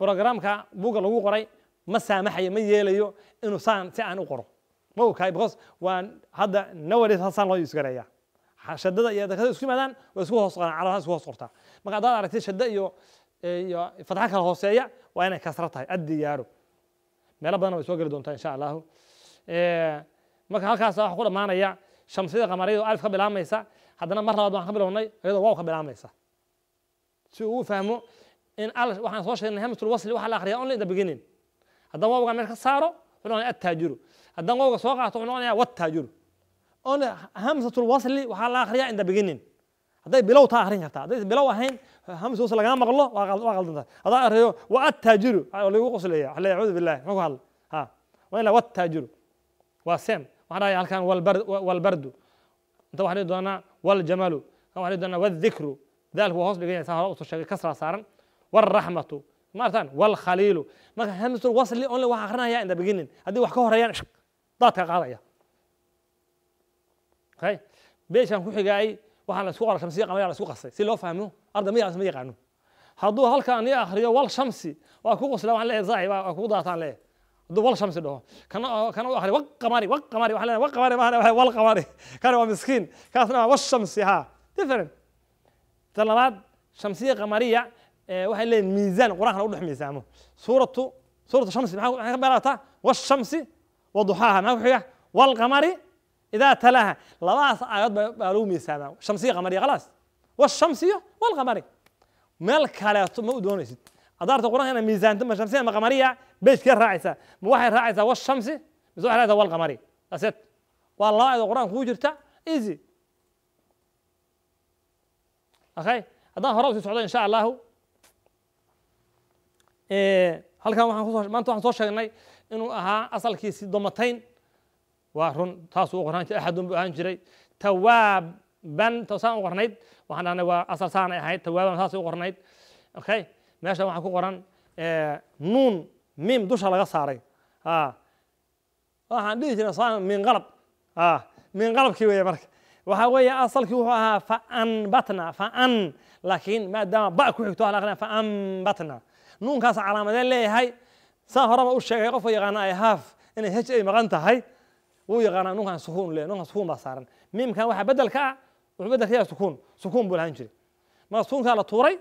بروجرام كا بوغل لو قري ما سامحي ما ييليو انو سان سي ان قرو مو كاي بوس وان هدا نوري سان لو يسغريا شدده يا دكه اسكو مدان وا اسكو هوس قنا على هوس هوس قرتا ما قاد ارت شدده يو يا فتحه كا هوسيا وا ان كسرت هي الديارو ميلا بدنا نسوغل دونتا ان شاء الله ايه ما كان خاصه اخو ما نيا يعني شمسية قمرية ألف قبل عام يسا هذانا مرة واحد قبل ونا هذا واو قبل عام يسا شو هو فهمه إن ألف واحد صوش إن همس الوصل واحد الآخر أونلي ده بيجينين هذا واو قام يركض صاره فلون التاجر هذا واو سواق عطوه فلون يا والتاجر أون همسة الوصل واحد الآخر يا عند بيجينين هذا بلاو تاخرين هذا هذا بلاو هين همس الوصل قام مغلو واغل واغل ده هذا أريه والتاجر هذا اللي هو قصليه هلا يعوذ بالله ما هو هال ها وين لا والتاجر واسم waxaan dhahay halkan walbardu inta waxaan dhihi doonaa waljamalu kan waxaan dhihi doonaa wadikru daalku waa hoos dhigan yahay saa hore usoo sheegay kasraa saaran walraxmatu maartaan walkhaliilu marka hamsul wasli only waxaan akrinaya in the beginning haddii wax ka horeeyaan daadka qaadaya okay beeshan ku xigaay waxaan la isku qoray shamsiya qamariya la isku qasay si loo fahmo arda miya ma yaqaano hadduu halkan iyo akhriyo wal shamsi waa ku qosla waxaan leeyahay zaaci waa kugu daataan leeyahay دول شمس دو كان كان واحد وقماري وقماري وحنا وقماري ما هذا والقماري كان هو مسكين كان والشمس ها ديفرنت طلبات شمسيه قمريه آه، وحي لين ميزان قران ودخ ميزانه سورته سوره الشمس ما هي بلاتا والشمس وضحاها ما هي والقمري اذا تلاها لباس ايات بالو ميزان شمسيه قمريه خلاص والشمس والقمري ملك على تو مو دونيس ادارت القران هنا ميزان تم شمسيه قمريه بيش كير راعيسا مواحي راعيسا والشمس مزوح راعيسا والقمري أسد والله إذا القرآن كو جرتا إيزي أخي هذا هو رأسي سعودة إن شاء الله إيه halkan waxaan kusoo maanta waxaan soo sheegnay inuu ahaa asalkiisi domatayn waa run taasuu u qornaan jiray axadun buu ahaan jiray tawaaban saan u qornayd waxaan dhahnay waa asal saanay ahayd tawaaban saasay u qornayd okay meesha waxaa ku qoran nuun miim dusha laga saaray waxaan dhihi jirna soomaliya miinqalab miinqalabkii weeye marka waxaa weeye asalkii wuxuu ahaa faanbatna faan laakiin maadaama ba ku xigto waxa la faanbatna nuunkaas calaamadee leeyahay saa horeba u sheegay qofka yaqaana ay haaf inay h ay maqan tahay wuu yaqaanaa nunkan sukuun leeyahay nunkan sukuun baa saaran miimkan waxaa beddelka ah wuxuu beddelka yahay sukuun sukuun buu lahaan jiray marka sukuunkaa la tuuray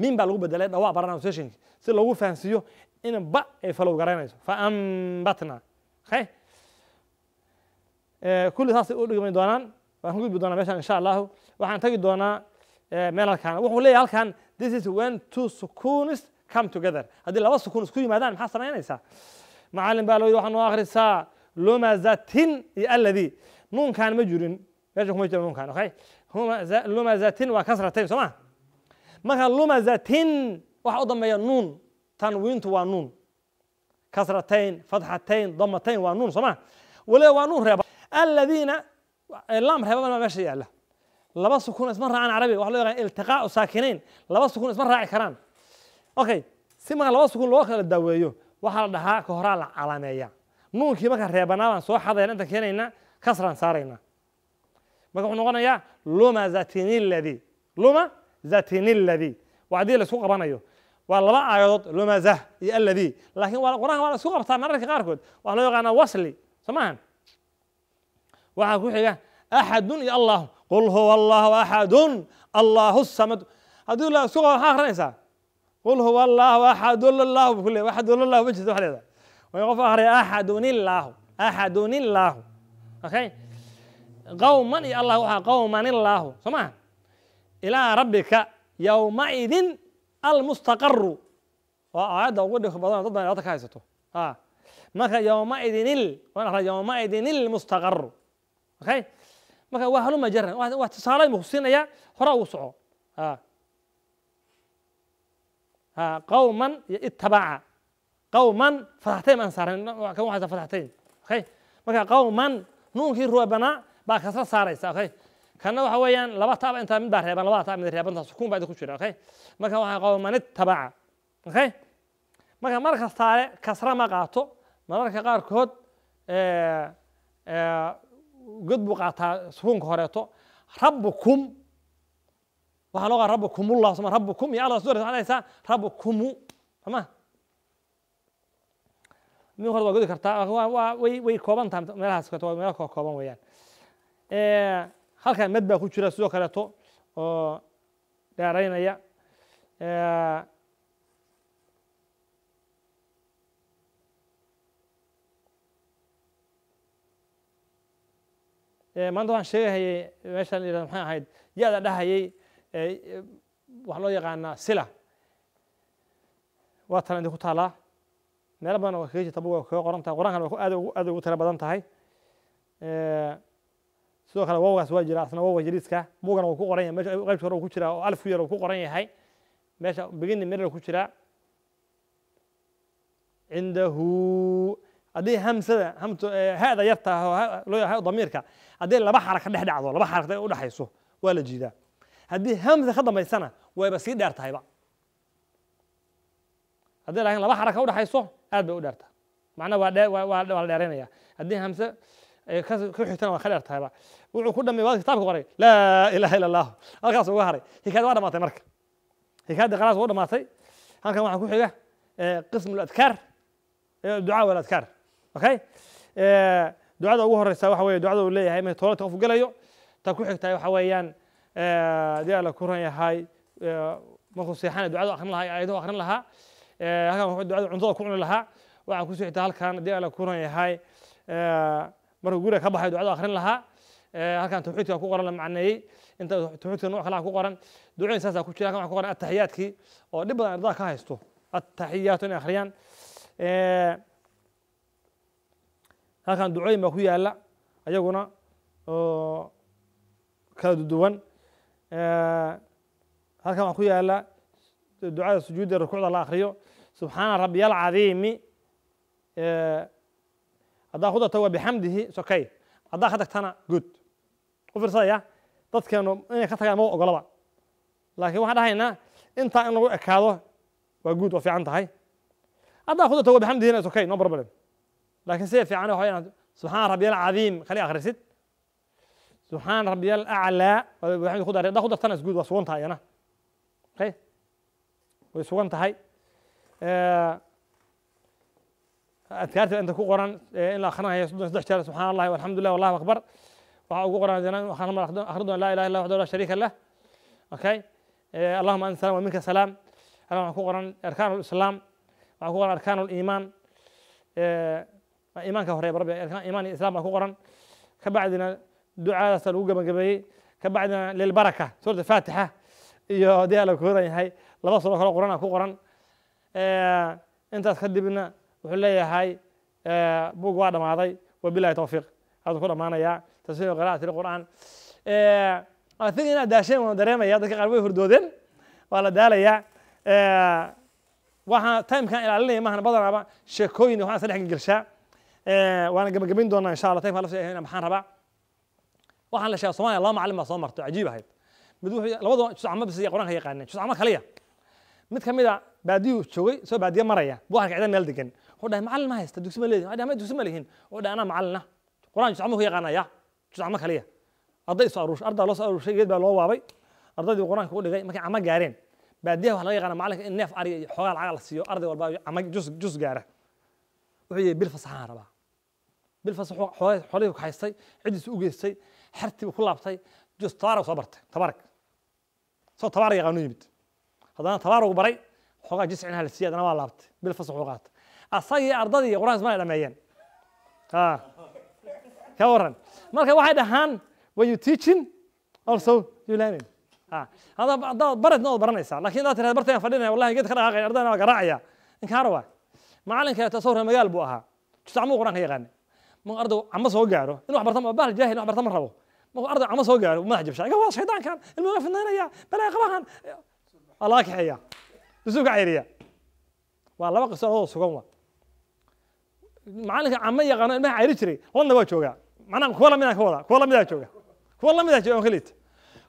miim baa lagu bedelay dhawaa baranaa sessionki si lagu fahansiiyo inanba ay e falow garaynayso faambatna eh, kulli saasay u dhigmi doonaan waan ka gudbi doonaa meshan insha allahu waxaan tagi doonaa eh, meel halkaana wuxuu leeyahy halkan this is when two sukuunis come together haddii laba sukuun isku yimaadaan maxaa samaynaysaa macallin baa loo yidhi waxaa noo akhrisaa lumazatin iyo alladii nuunkan ma jirin meesha kuma jiro nuunkan okay lumazatin waa kasratain soo ma marka lumazatin waxaa u dambeeya nuun tanwiintu waa nuun kasratayn fadxatayn damatayn waa nuun soo ma waliba waa nuun reeba aladiina laam reebaban baa meesha yaalla laba sukun isma raacaan carabi waxa loo yaqaan iltiqaa'u saakinayn laba sukun isma raaci karaan okay si marka laba sukun loo kala daaweeyo waxaa la dhahaa ka horaa la calaameeya nuunkii marka reebanaa baan soo xadayna inta keenayna kasraan saarayna marka wuxuu noqonayaa luma zatini ladi luma zatini ladi waa haddii la isku qabanayo ولا ما عيضت لما زه يقال ذي لكن قرآن ولا سوق بتاع مرة كقار كود ولا يقعنا وصلي سمعن واحد كوحي قال أحد يا الله قل هو الله أحد الله الصمد هذول لا سوق آخر إنسا قل هو الله أحد الله بكل واحد الله بجد واحد هذا ويقف آخر أحد الله أحد الله أوكي قوما يا الله قوما الله سمعن إلى ربك يومئذ المستقر وأعاد أقول لك بضان ضد أن أعطك هايسته آه. مكا يومئذ نل وأنا أخرج يومئذ نل مستقر أوكي مكا وهل ما جرى واتصال المخصين يا هرا وصعوا ها آه. آه. قوما اتبع قوما فتحتين أنصار كم واحد فتحتين أوكي مكا قوما نوكي روبنا بعد كسر صار أوكي آه. kana waxa weeyaan laba taaba intaa mid reeban labada taaba mid reebantaa sukuun baa idin jira okay marka waxaa qaba man ittabaca okay marka mar kastaale kasra ma qaato mararka qaarkood god buu qaataa sukuunka horeeto rabbukum waxaa loo qaa rabbukumullah suma rabbukum iyo allah sura waxaad rabbukumu sama min hore waa godi kartaa way kooban tahay meelahaas meelaha kooban weeyaan halkan med baa ku jira sidoo kaleeto oo dheeraynaya maanta waxaan sheegahayay meeshaan la yirahdo maxay ahayd ya-da dhahayay waxaa loo yaqaanaa sila waa tana idinku taalaa meelo badan oo kaga jirta bug kaga qoran tahay qorankan waa aad ugu tiro badan tahay sidoo kale wowgaas waa jira asna wowga yariiska mugana uu ku qoran yahay meesha qaybta hore uu ku jiraa oo alfu yar uu ku qoran yahay meesha beginning middle ku jiraa cindahu haddii hamsada hamto hada yarta ah loo damiirka haddii laba xarag ka dhex dhacdo laba xarag u dhexayso waa la jiidaa haddii hamsa ka dambaysana wayba sii dheer tahayba haddii laakiin laba xarag ka u dhexayso aad bay u dheerta macnaha waa waa la dheeraynaya haddii hamse ku xigtana waa ka dheer tahayba wuxuu ku dhamay waa kitabka qoray laa ilaha ila allah halkaas uga haray hikayada waa dhamaatay marka hikayadda qalaas waa dhamaatay halkan waxaa ku xiga qismu ladkaar ducaa waladkaar okay ducada ugu horeysa waxa weye ducada uu leeyahay ma toolata qofku gelayo ta ku xigtahay waxa weeyaan dii alla ku ran yahay markuu seexana ducadu akrin lahaa aayadahu akrin lahaa halkan ducada cuntada ku cuni lahaa waxaa ku soo xigtaa halkan dii alla ku ran yahay markuu guriga ka baxay ducada akrin lahaa eh, halkan tawxiidka ku qoran la macneeyey inta tawxiidka nooc kale ku qoran ducooyin saasaa ku jira waxaa ku qoran ataxiyaadkii oo dhib badan ardada ka haysto ataxiyaatu inay akhriyaan eh, halkan ducooyin baa ku yaala ayaguna oo kala duwan eh, halkan waxaa ku yaala ducada sujuudda rukuucda la akriyo subxaana rabbiya هذا خدت هو بحمده سكاي هذا خدك تنا جود قفر صايا تذكر إنه إن خدك مو أقربا لكن واحد هنا أنت إنه أكاده وجود وفي عنده هاي هذا خدت هو بحمده هنا سكاي نو بروبلم لكن سيف في عنا هاي سبحان ربي العظيم خلي آخر ست سبحان ربي الأعلى وبحمد خدت هذا خدت تنا سجود وسوانتها هنا خي وسوانتها هاي أه adkaarta inta ku qoran in la akhrinayo soddon saddex jeer subxaan allahi walxamdu llah wallahu akbar waxa ugu qoran akhridu an laa ilaha illa waxdahu laa shariika lah okay allahuma anta salam wa salaam halkan waxaa ku qoran arkaan lislaam waxaa ku qoran arkaan liimaan iimaanka hore rabbi iimaan iyo islam baa ku qoran ka ducaadaasa lagu gabagabeeyey ka lilbaraka suurat alfaatixa iyo haddii ala koodan yahay laba suro kale qoran aa ku qoran intaas kadibna wuxuu leeyahay eh, bug waa dhamaaday wabilahi towfiiq halkan ku dhamaanayaa tafsir qira'ati lqur'aan asiga eh, inaad daasheen waan dareemaya dadka qaar way hordoodeen waa la daalayaa eh, waxaan timkan ilaalinaya mahan badanaaba sheekooyin waxaan saddex gelshaa waana gabagabayn doonaa insha allah timka lafsi maxaan rabaa waxaan la sheegaa Soomaaliya laba macallin baa soo marto ajiib ahayd mid wuxuu labada juscama bis quraanka yaqaaneen juscama kaliya mid kamida ah, baadiyuu joogay soo baadiye maraya buu halka ciidan meel degan هذا معلم هاي استدوك سمله هذا ما يدوك سمله هن هذا أنا معلمنا قرآن جزء عمه هي قناة يا جزء عمك هليه أرضى سأروش أرضى الله سأروش شيء جد بالله وابي أرضى دي القرآن كقول لغاي ما كان عمك جارين بعديها والله يا قناة معلم إن نف أري حوار على السيو أرضى والله عمك جزء جزء جاره وهي بالفصحى ربع بالفصحى حوار حوار يوك حيصي عدي سوق يصي حرتي وكل عبصي جزء طار وصبرت تبارك صوت طار يا قانون يبت هذا أنا طار وبري حوار جزء عنها السيو أنا والله بت بالفصحى حوارات asagii ardadii qur-aankas ma ay dhameeyeen ka waran marka waxay dhahaan when you teaching also you learning haddaad baratna ood baranaysaa lakin haddaad tirahda bartayaan fadhinaya wallahi geed ka dhaqaaqaya ardayna waa garaacaya inkaara waay macalinka tasawirka magaal buu ahaa jusacmuu qur-aan ka yaqaanay markuu ardaygu camo soo gaaro in wax barta bahal jaahil wax barta ma rabo markuu arday camo soo gaaro madax jabshaa iga waa shaydaankan ilmuhu ga fidnaynaya balaa qabahan waa laga kaxeeya dusuubka cayriya waa laba qiso oo sugan waa macalinka ama yaqaano ilmaha cayri jiray ladna waa joogaa macnaha kuwa lamid ka wadaa kuwa lamid aa jooga kuwa lamid aa jooga kalit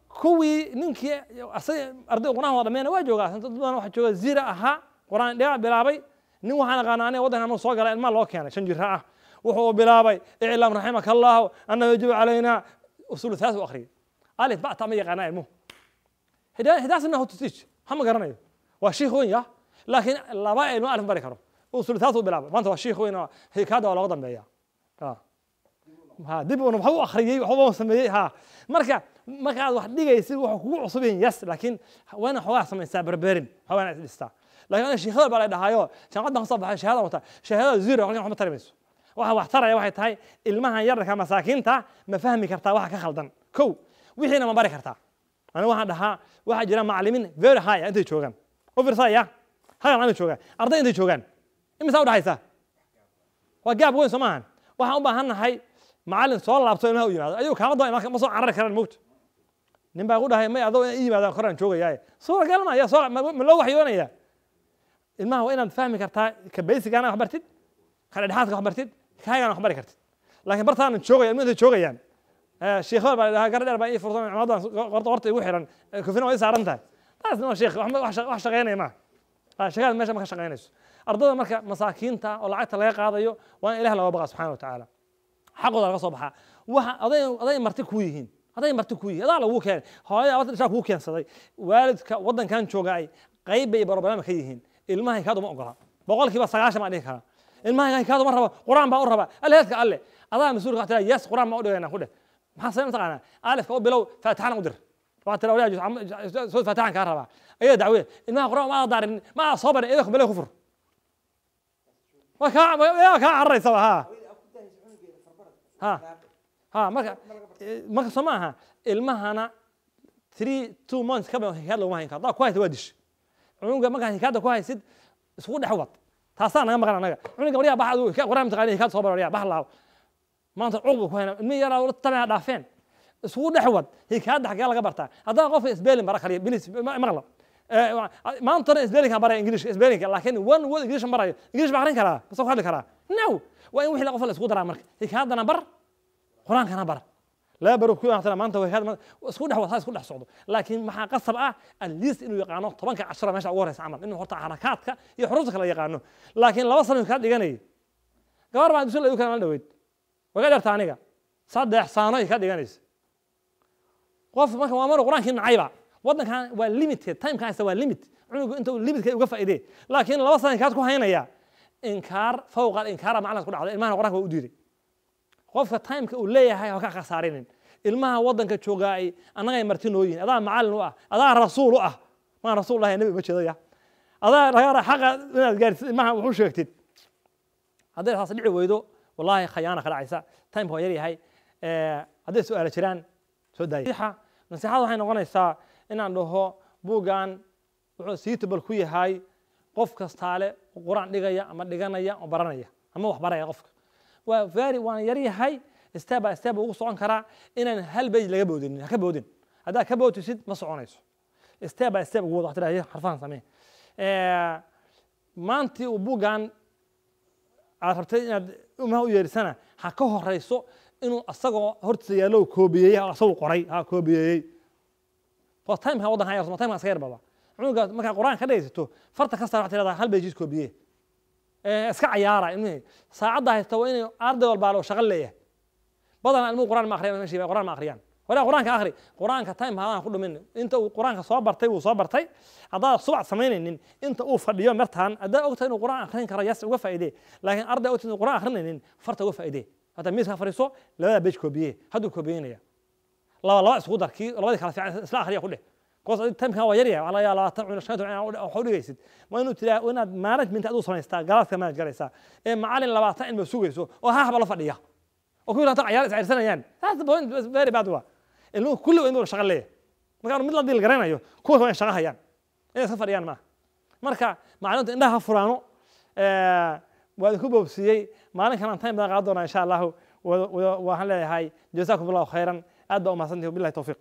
kuwii ninkii asaga arday quraan waa dhameena waa joogaa dad badan waxaa jooga zira ahaa quraan dhigaa bilaabay nin waxaan aqaana aniga waddanka anuu soo gala ilmaa loo keenay shan jira ah wuxuu bilaabay iclam raximaka allahu annahu yajibu calayna usulu halaas u akhriyay alif bacta ma yaqaanaa ilmuhu hidaasna how to teach hama garanayo waa shiikh weyn yah laakiin laba ilmo alif bari karo uu sulitaad u bilaabay maanta waa shiikhu ina hikaada waa looga dambeeya ha dib uuna waxba u akhriyey waxba u sameeyey ha marka markaad wax dhigaysid wuxuu kugu cusub yahin yes laakiin waa inaad xoogaa samaysaa berberin xoogaa inaad isdhistaa laakiin ana shiikhada baa la dhahaayo jaamacaddan kasoo baxay shahaada wataa shahaadada zero kolkan waxba tari mayso waxa wax taraya waxay tahay ilmahan yararka masaakiinta ma fahmi kartaa waxa ka khaldan kow wixiina ma bari kartaa aniga waxaan dhahaa waxaa jira macallimiin very high intay joogaan oversaya hagan intay joogaan arday intay joogaan imisaa udhaxaysa waa gaab weyn soo maahan waxaan u baahannahay macallin soo laabto ilmaha u yimaado ayuu kaama daba ma soo carari karaan mowt nin baa ku dhahay may adoo inaan ii yimaadaan koraan joogayaaye suuragal maya soo ma loo waxyoonaya ilmaha waa inaad fahmi kartaa ka baysigana wax bartid ka dhexdhexaadka wax bartid kaagana wax bari kartid laakiin bartaanan joogaya ilmaha joogayaan sheekhool baa dhahaa gar dheer baa ii fursan cimaadan qorta horta igu xiran kofina way saaran tahay taasna waa sheekh wax shaqaynaya maaha shaqaad meesha ma ka shaqaynayso ardada marka masaakiinta oo lacagta laga qaadayo waa in ilah looga baqa subxana watacaala xaqooda laga soo baxaa waxa aday aday marti ku yihiin hadday marti ku yihiin adaa lagu keenay hooyada abarta dhishaa kuu keensaday waalidka waddankan jooga ay qayb bay barobalaama ka yihiin ilmahay kaad uma ogola boqolkiiba sagaashan baan dhihi karaa ilmahay kaad uma raba qur-aan baa u raba alheedka alle adaa mas-uulka waxaa tiraa yes qur-aan baa u dhigayna ku dheh maxaa sayn mataqaanaa alifka u bilow faatixana u dir waxaa tiraa walaa soo faatixan kaa rabaa ayada dacwee ilmaha qur-aan ma aada daarin ma aada soo barin idinku bilow ku fur kaa cararaysaba marka marka soo maaha ilmahana three two months kaba hikaad laguma hayn karo hadaa ku haysa waa dish cunuga markaa hikaada ku haysid isku dhex wad taasaa naga maqan anaga cunuga waryaa bax aduu qoraa mataqaani hikaad soo bar waryaa bax laabo maanta cuqba ku hayna ilmihi yaraa ula tabaa dhaafeen isku dhex wad hikaada xaggee laga bartaa haddana qofka isbeelin bara kaliya bilis maqlab maantana isbeelinka baraya english isbeelinka laakiin one word english barayo english ba akhrin karaa kasoo ku hadli karaa no waa in wixii la qof la isku daraa marka hikaadana bar qur-aankana bar laba baro ku yaaqtana maanta way hada isku dhex wada isku dhex socdo laakiin maxaa qasab ah at least inuu yaqaano tobanka cashara meesha ugu horeysa camal inuu horta xarakaadka iyo xuruufta kala yaqaano laakiin laba sano kaa dhiganayay gabar baan dusha lagu kala dhaweyd waga dharta aniga saddex saano ay ka dhiganaysa qof marka waa mar qur-aankii nacayba waddankan waa limited timeka haysta waa limit cunugu intuu limitka uga faa'iidee laakiin laba sana inkaar ku haynaya inkaar fawqa inkaara macalinkas ku dhacda ilmahana qoranka waa u diiday qofka timeka uu leeyahay ha ka khasaarinin ilmaha waddanka joogaay annagay martinooyihin adaa macallin u ah adaa rasuul u ah maan rasuul lahay nabi uma jeedaya adaa lagaa xaqa inaad gaartid ilmaha wuxuu sheegtid hadday saas dhici weydo wallaahi khayaana ka dhacaysa timeka waa yar yahay eh, hadday su'aala jiraan soo daaya nasiixada waxay noqonaysaa inaan dhaho buuggan wuxuu suitable ku yahay qof kastaale qur-aan dhigaya ama dhiganaya oo baranaya ama wax qofka waa very waan yar step by step ugu socon karaa inaan hal page laga boodinin ha ka boodin haddaad ka boodisid ma soconayso step by step ugu wada waxtiraha samee maantii uu buuggan aad rabtay inaad umaha u yeerisana ha ka horeyso inuu asagoo hortiisa yaallow koobiyeeyey asagoo qoray ha koobiyeeyey وقتها وضعها يا رسول الله سير بابا عمرك ما كان قرآن خليه تو فرت كسر رحت لهذا هل بيجيت كوبية اسكع يا راع إني ساعدها هتوين أرض والبالو شغل ليه بضل المو قرآن ما خليه ماشي قرآن ما خليه ولا قرآن كآخري قرآن كتايم هذا كله منه أنت قرآن كصابر تي وصابر تي هذا صبع سمين إن أنت أوف اليوم مرتهن هذا أوت إنه قرآن آخرين كرجس وقف إيديه لكن أرض أوت إنه قرآن آخرين إن فرت وقف إيديه هذا ميسها فريسو لا بيجكو بيه هذا laba laba isku dar kii labadii kala fiican isla akhriya ku dheh because adig timeka waa yar yahay waxaa laga yaaba labaatan cunyo shan cunyo waxu dhigaysid waa inuu tiraa inaad management aduu samaystaa galaaska manage garaysaa ee macalin labaatan cilmi sugayso oo ha haba la fadhiya oo kuwii labaatan cayaar is ciirsanayaan that's the point very bad wa ilmuhu kulli waa inuu shaqa leeyahay markaanu mid la diil garanayo kuwa waa in shaqa hayaan inay iska fadhiyaan maaha marka macalinta indhaha ha furaano waa idinku boobsiiyey maalin kalaan time badan qaadan doonaa insha allahu waxaan leeyahay jazakum allahu khayran ادعو مع سنتي وبالله التوفيق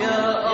يا